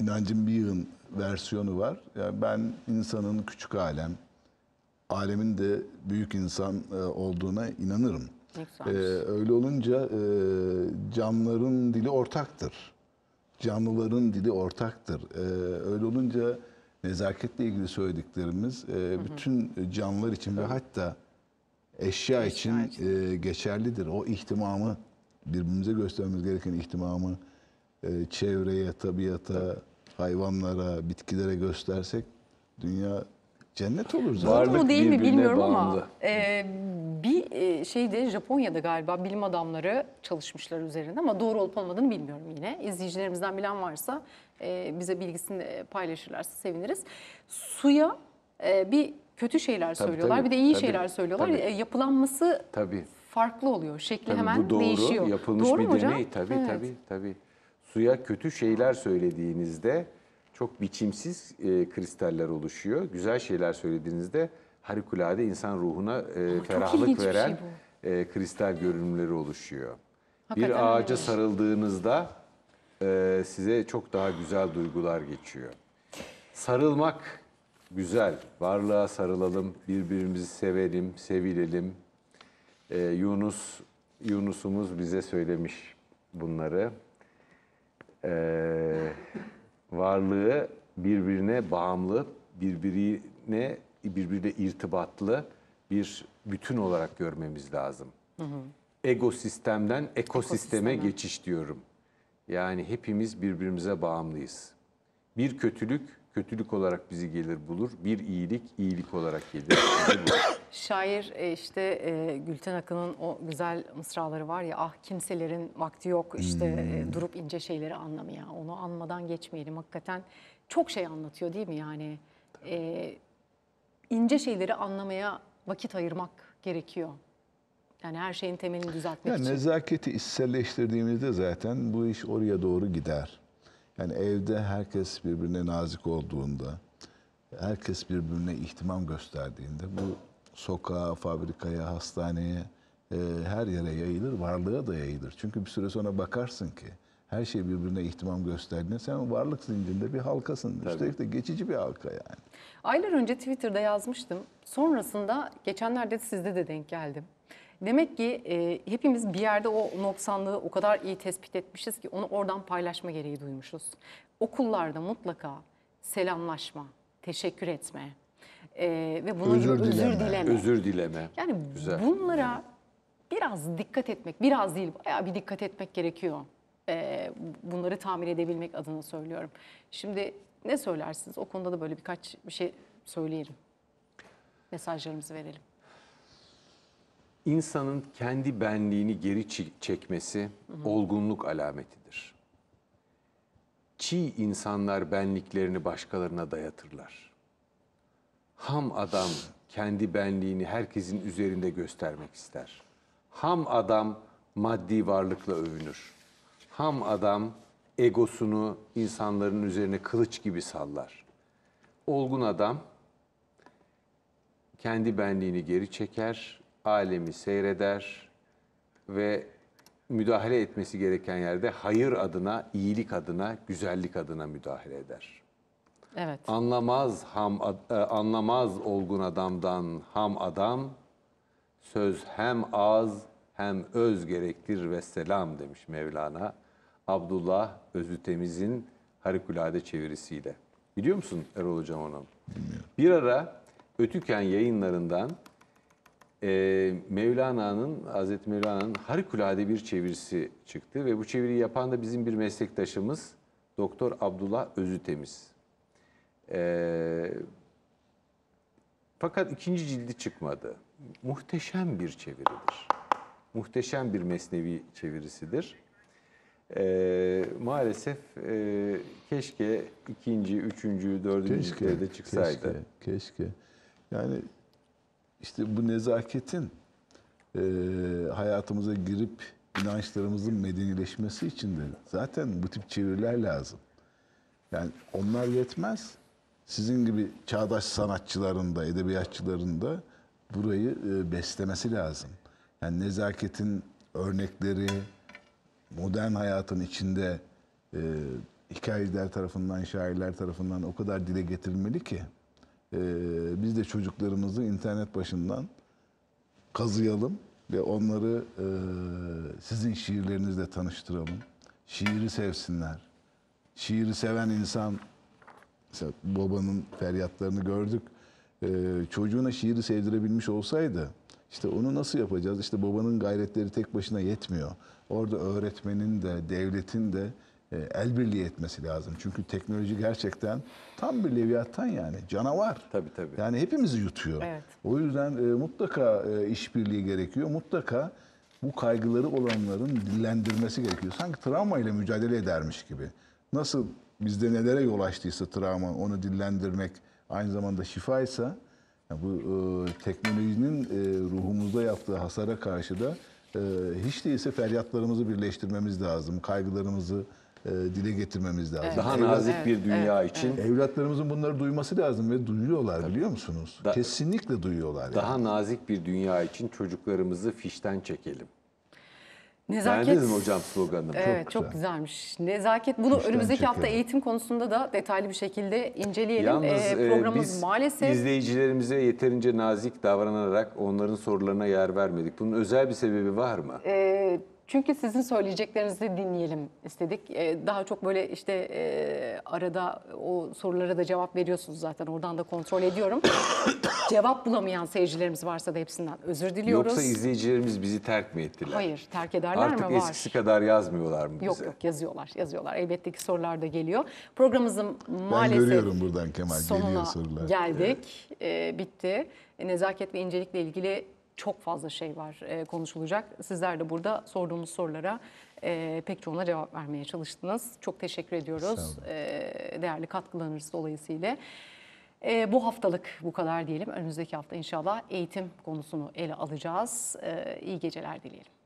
İnancın bir yığın versiyonu var. Yani ben insanın küçük alem, alemin de büyük insan e, olduğuna inanırım. Ee, öyle olunca e, camların dili ortaktır. Canlıların dili ortaktır. Ee, öyle olunca nezaketle ilgili söylediklerimiz e, bütün canlılar için ve hatta eşya, eşya için, için. E, geçerlidir. O ihtimamı birbirimize göstermemiz gereken ihtimamı e, çevreye, tabiata, evet hayvanlara, bitkilere göstersek dünya cennet olur zaten. Varlık Doğru mu değil mi bilmiyorum bağımlı. ama e, bir e, şeyde Japonya'da galiba bilim adamları çalışmışlar üzerinde ama doğru olup olmadığını bilmiyorum yine. İzleyicilerimizden bilen varsa e, bize bilgisini e, paylaşırlarsa seviniriz. Suya e, bir kötü şeyler tabii, söylüyorlar tabii, bir de iyi tabii, şeyler söylüyorlar. Tabii. E, yapılanması tabii. farklı oluyor. Şekli tabii, hemen bu doğru, değişiyor. Yapılmış doğru bir mu deney hocam? tabii evet. tabii tabii suya kötü şeyler söylediğinizde çok biçimsiz e, kristaller oluşuyor. Güzel şeyler söylediğinizde harikulade insan ruhuna e, ferahlık şey veren şey e, kristal görünümleri oluşuyor. Hakikaten bir ağaca öyle. sarıldığınızda e, size çok daha güzel duygular geçiyor. Sarılmak güzel. Varlığa sarılalım, birbirimizi sevelim, sevilelim. E, Yunus Yunus'umuz bize söylemiş bunları e, varlığı birbirine bağımlı, birbirine birbirle irtibatlı bir bütün olarak görmemiz lazım. Hı hı. Egosistemden ekosisteme, ekosisteme geçiş diyorum. Yani hepimiz birbirimize bağımlıyız. Bir kötülük kötülük olarak bizi gelir bulur. Bir iyilik iyilik olarak gelir. bulur. Şair e, işte e, Gülten Akın'ın o güzel mısraları var ya ah kimselerin vakti yok işte e, hmm. e, durup ince şeyleri anlamaya onu anmadan geçmeyelim. Hakikaten çok şey anlatıyor değil mi yani e, ince şeyleri anlamaya vakit ayırmak gerekiyor. Yani her şeyin temelini düzeltmek yani için. Nezaketi içselleştirdiğimizde zaten bu iş oraya doğru gider. Yani evde herkes birbirine nazik olduğunda, herkes birbirine ihtimam gösterdiğinde bu sokağa, fabrikaya, hastaneye, e, her yere yayılır, varlığa da yayılır. Çünkü bir süre sonra bakarsın ki her şey birbirine ihtimam gösterdiğinde sen varlık zincirinde bir halkasın. Tabii. Üstelik de geçici bir halka yani. Aylar önce Twitter'da yazmıştım. Sonrasında geçenlerde sizde de denk geldim. Demek ki e, hepimiz bir yerde o noksanlığı o kadar iyi tespit etmişiz ki onu oradan paylaşma gereği duymuşuz. Okullarda mutlaka selamlaşma, teşekkür etme e, ve buna özür, özür dileme, dileme. Özür dileme. Yani Güzel. bunlara biraz dikkat etmek, biraz değil bayağı bir dikkat etmek gerekiyor. E, bunları tamir edebilmek adına söylüyorum. Şimdi ne söylersiniz? O konuda da böyle birkaç bir şey söyleyelim. Mesajlarımızı verelim insanın kendi benliğini geri çekmesi hı hı. olgunluk alametidir. Çiğ insanlar benliklerini başkalarına dayatırlar. Ham adam kendi benliğini herkesin üzerinde göstermek ister. Ham adam maddi varlıkla övünür. Ham adam egosunu insanların üzerine kılıç gibi sallar. Olgun adam kendi benliğini geri çeker, alemi seyreder ve müdahale etmesi gereken yerde hayır adına, iyilik adına, güzellik adına müdahale eder. Evet. Anlamaz ham e, anlamaz olgun adamdan ham adam söz hem az hem öz gerektir ve selam demiş Mevlana Abdullah Özütemiz'in harikulade çevirisiyle. Biliyor musun Erol Hocam onu? Bilmiyorum. Bir ara Ötüken yayınlarından e, Mevlana'nın, Hazreti Mevlana'nın harikulade bir çevirisi çıktı ve bu çeviriyi yapan da bizim bir meslektaşımız Doktor Abdullah Özütemiz. E, fakat ikinci cildi çıkmadı. Muhteşem bir çeviridir. Muhteşem bir mesnevi çevirisidir. E, maalesef e, keşke ikinci, üçüncü, dördüncü keşke, de çıksaydı. Keşke, keşke. Yani işte bu nezaketin e, hayatımıza girip inançlarımızın medenileşmesi için de zaten bu tip çeviriler lazım. Yani onlar yetmez. Sizin gibi çağdaş sanatçıların da, edebiyatçıların da burayı e, beslemesi lazım. Yani nezaketin örnekleri modern hayatın içinde e, hikayeciler tarafından, şairler tarafından o kadar dile getirilmeli ki e, biz de çocuklarımızı internet başından kazıyalım ve onları e, sizin şiirlerinizle tanıştıralım. Şiiri sevsinler. Şiiri seven insan, mesela babanın feryatlarını gördük. E, çocuğuna şiiri sevdirebilmiş olsaydı, işte onu nasıl yapacağız? İşte babanın gayretleri tek başına yetmiyor. Orada öğretmenin de, devletin de e, el birliği etmesi lazım. Çünkü teknoloji gerçekten tam bir leviattan yani canavar. Tabii tabii. Yani hepimizi yutuyor. Evet. O yüzden e, mutlaka e, işbirliği gerekiyor. Mutlaka bu kaygıları olanların dillendirmesi gerekiyor. Sanki travma ile mücadele edermiş gibi. Nasıl bizde nelere yol açtıysa travma onu dillendirmek aynı zamanda şifaysa yani bu e, teknolojinin e, ruhumuzda yaptığı hasara karşı da e, hiç değilse feryatlarımızı birleştirmemiz lazım. Kaygılarımızı e, dile getirmemiz lazım. Daha Evlat- nazik bir dünya için Evlatlarımızın bunları duyması lazım ve duyuyorlar biliyor musunuz? Da- Kesinlikle duyuyorlar. yani. daha nazik bir dünya için çocuklarımızı fişten çekelim. Nezaket. mi hocam sloganı? Evet çok, güzel. güzelmiş. Nezaket bunu İşten önümüzdeki hafta eğitim konusunda da detaylı bir şekilde inceleyelim. Yalnız Ee, e, programımız biz maalesef izleyicilerimize yeterince nazik davranarak onların sorularına yer vermedik. Bunun özel bir sebebi var mı? e, çünkü sizin söyleyeceklerinizi dinleyelim istedik. Ee, daha çok böyle işte e, arada o sorulara da cevap veriyorsunuz zaten. Oradan da kontrol ediyorum. cevap bulamayan seyircilerimiz varsa da hepsinden özür diliyoruz. Yoksa izleyicilerimiz bizi terk mi ettiler? Hayır, terk ederler Artık mi? Artık eskisi Var. kadar yazmıyorlar mı bize? Yok yok yazıyorlar, yazıyorlar. Elbette ki sorular da geliyor. Programımızın maalesef ben görüyorum buradan Kemal, sonuna geldik, evet. e, bitti. Nezaket ve incelikle ilgili çok fazla şey var e, konuşulacak. Sizler de burada sorduğumuz sorulara e, pek çoğuna cevap vermeye çalıştınız. Çok teşekkür ediyoruz e, değerli katkılarınız dolayısıyla. E, bu haftalık bu kadar diyelim. Önümüzdeki hafta inşallah eğitim konusunu ele alacağız. E, iyi geceler dileyelim.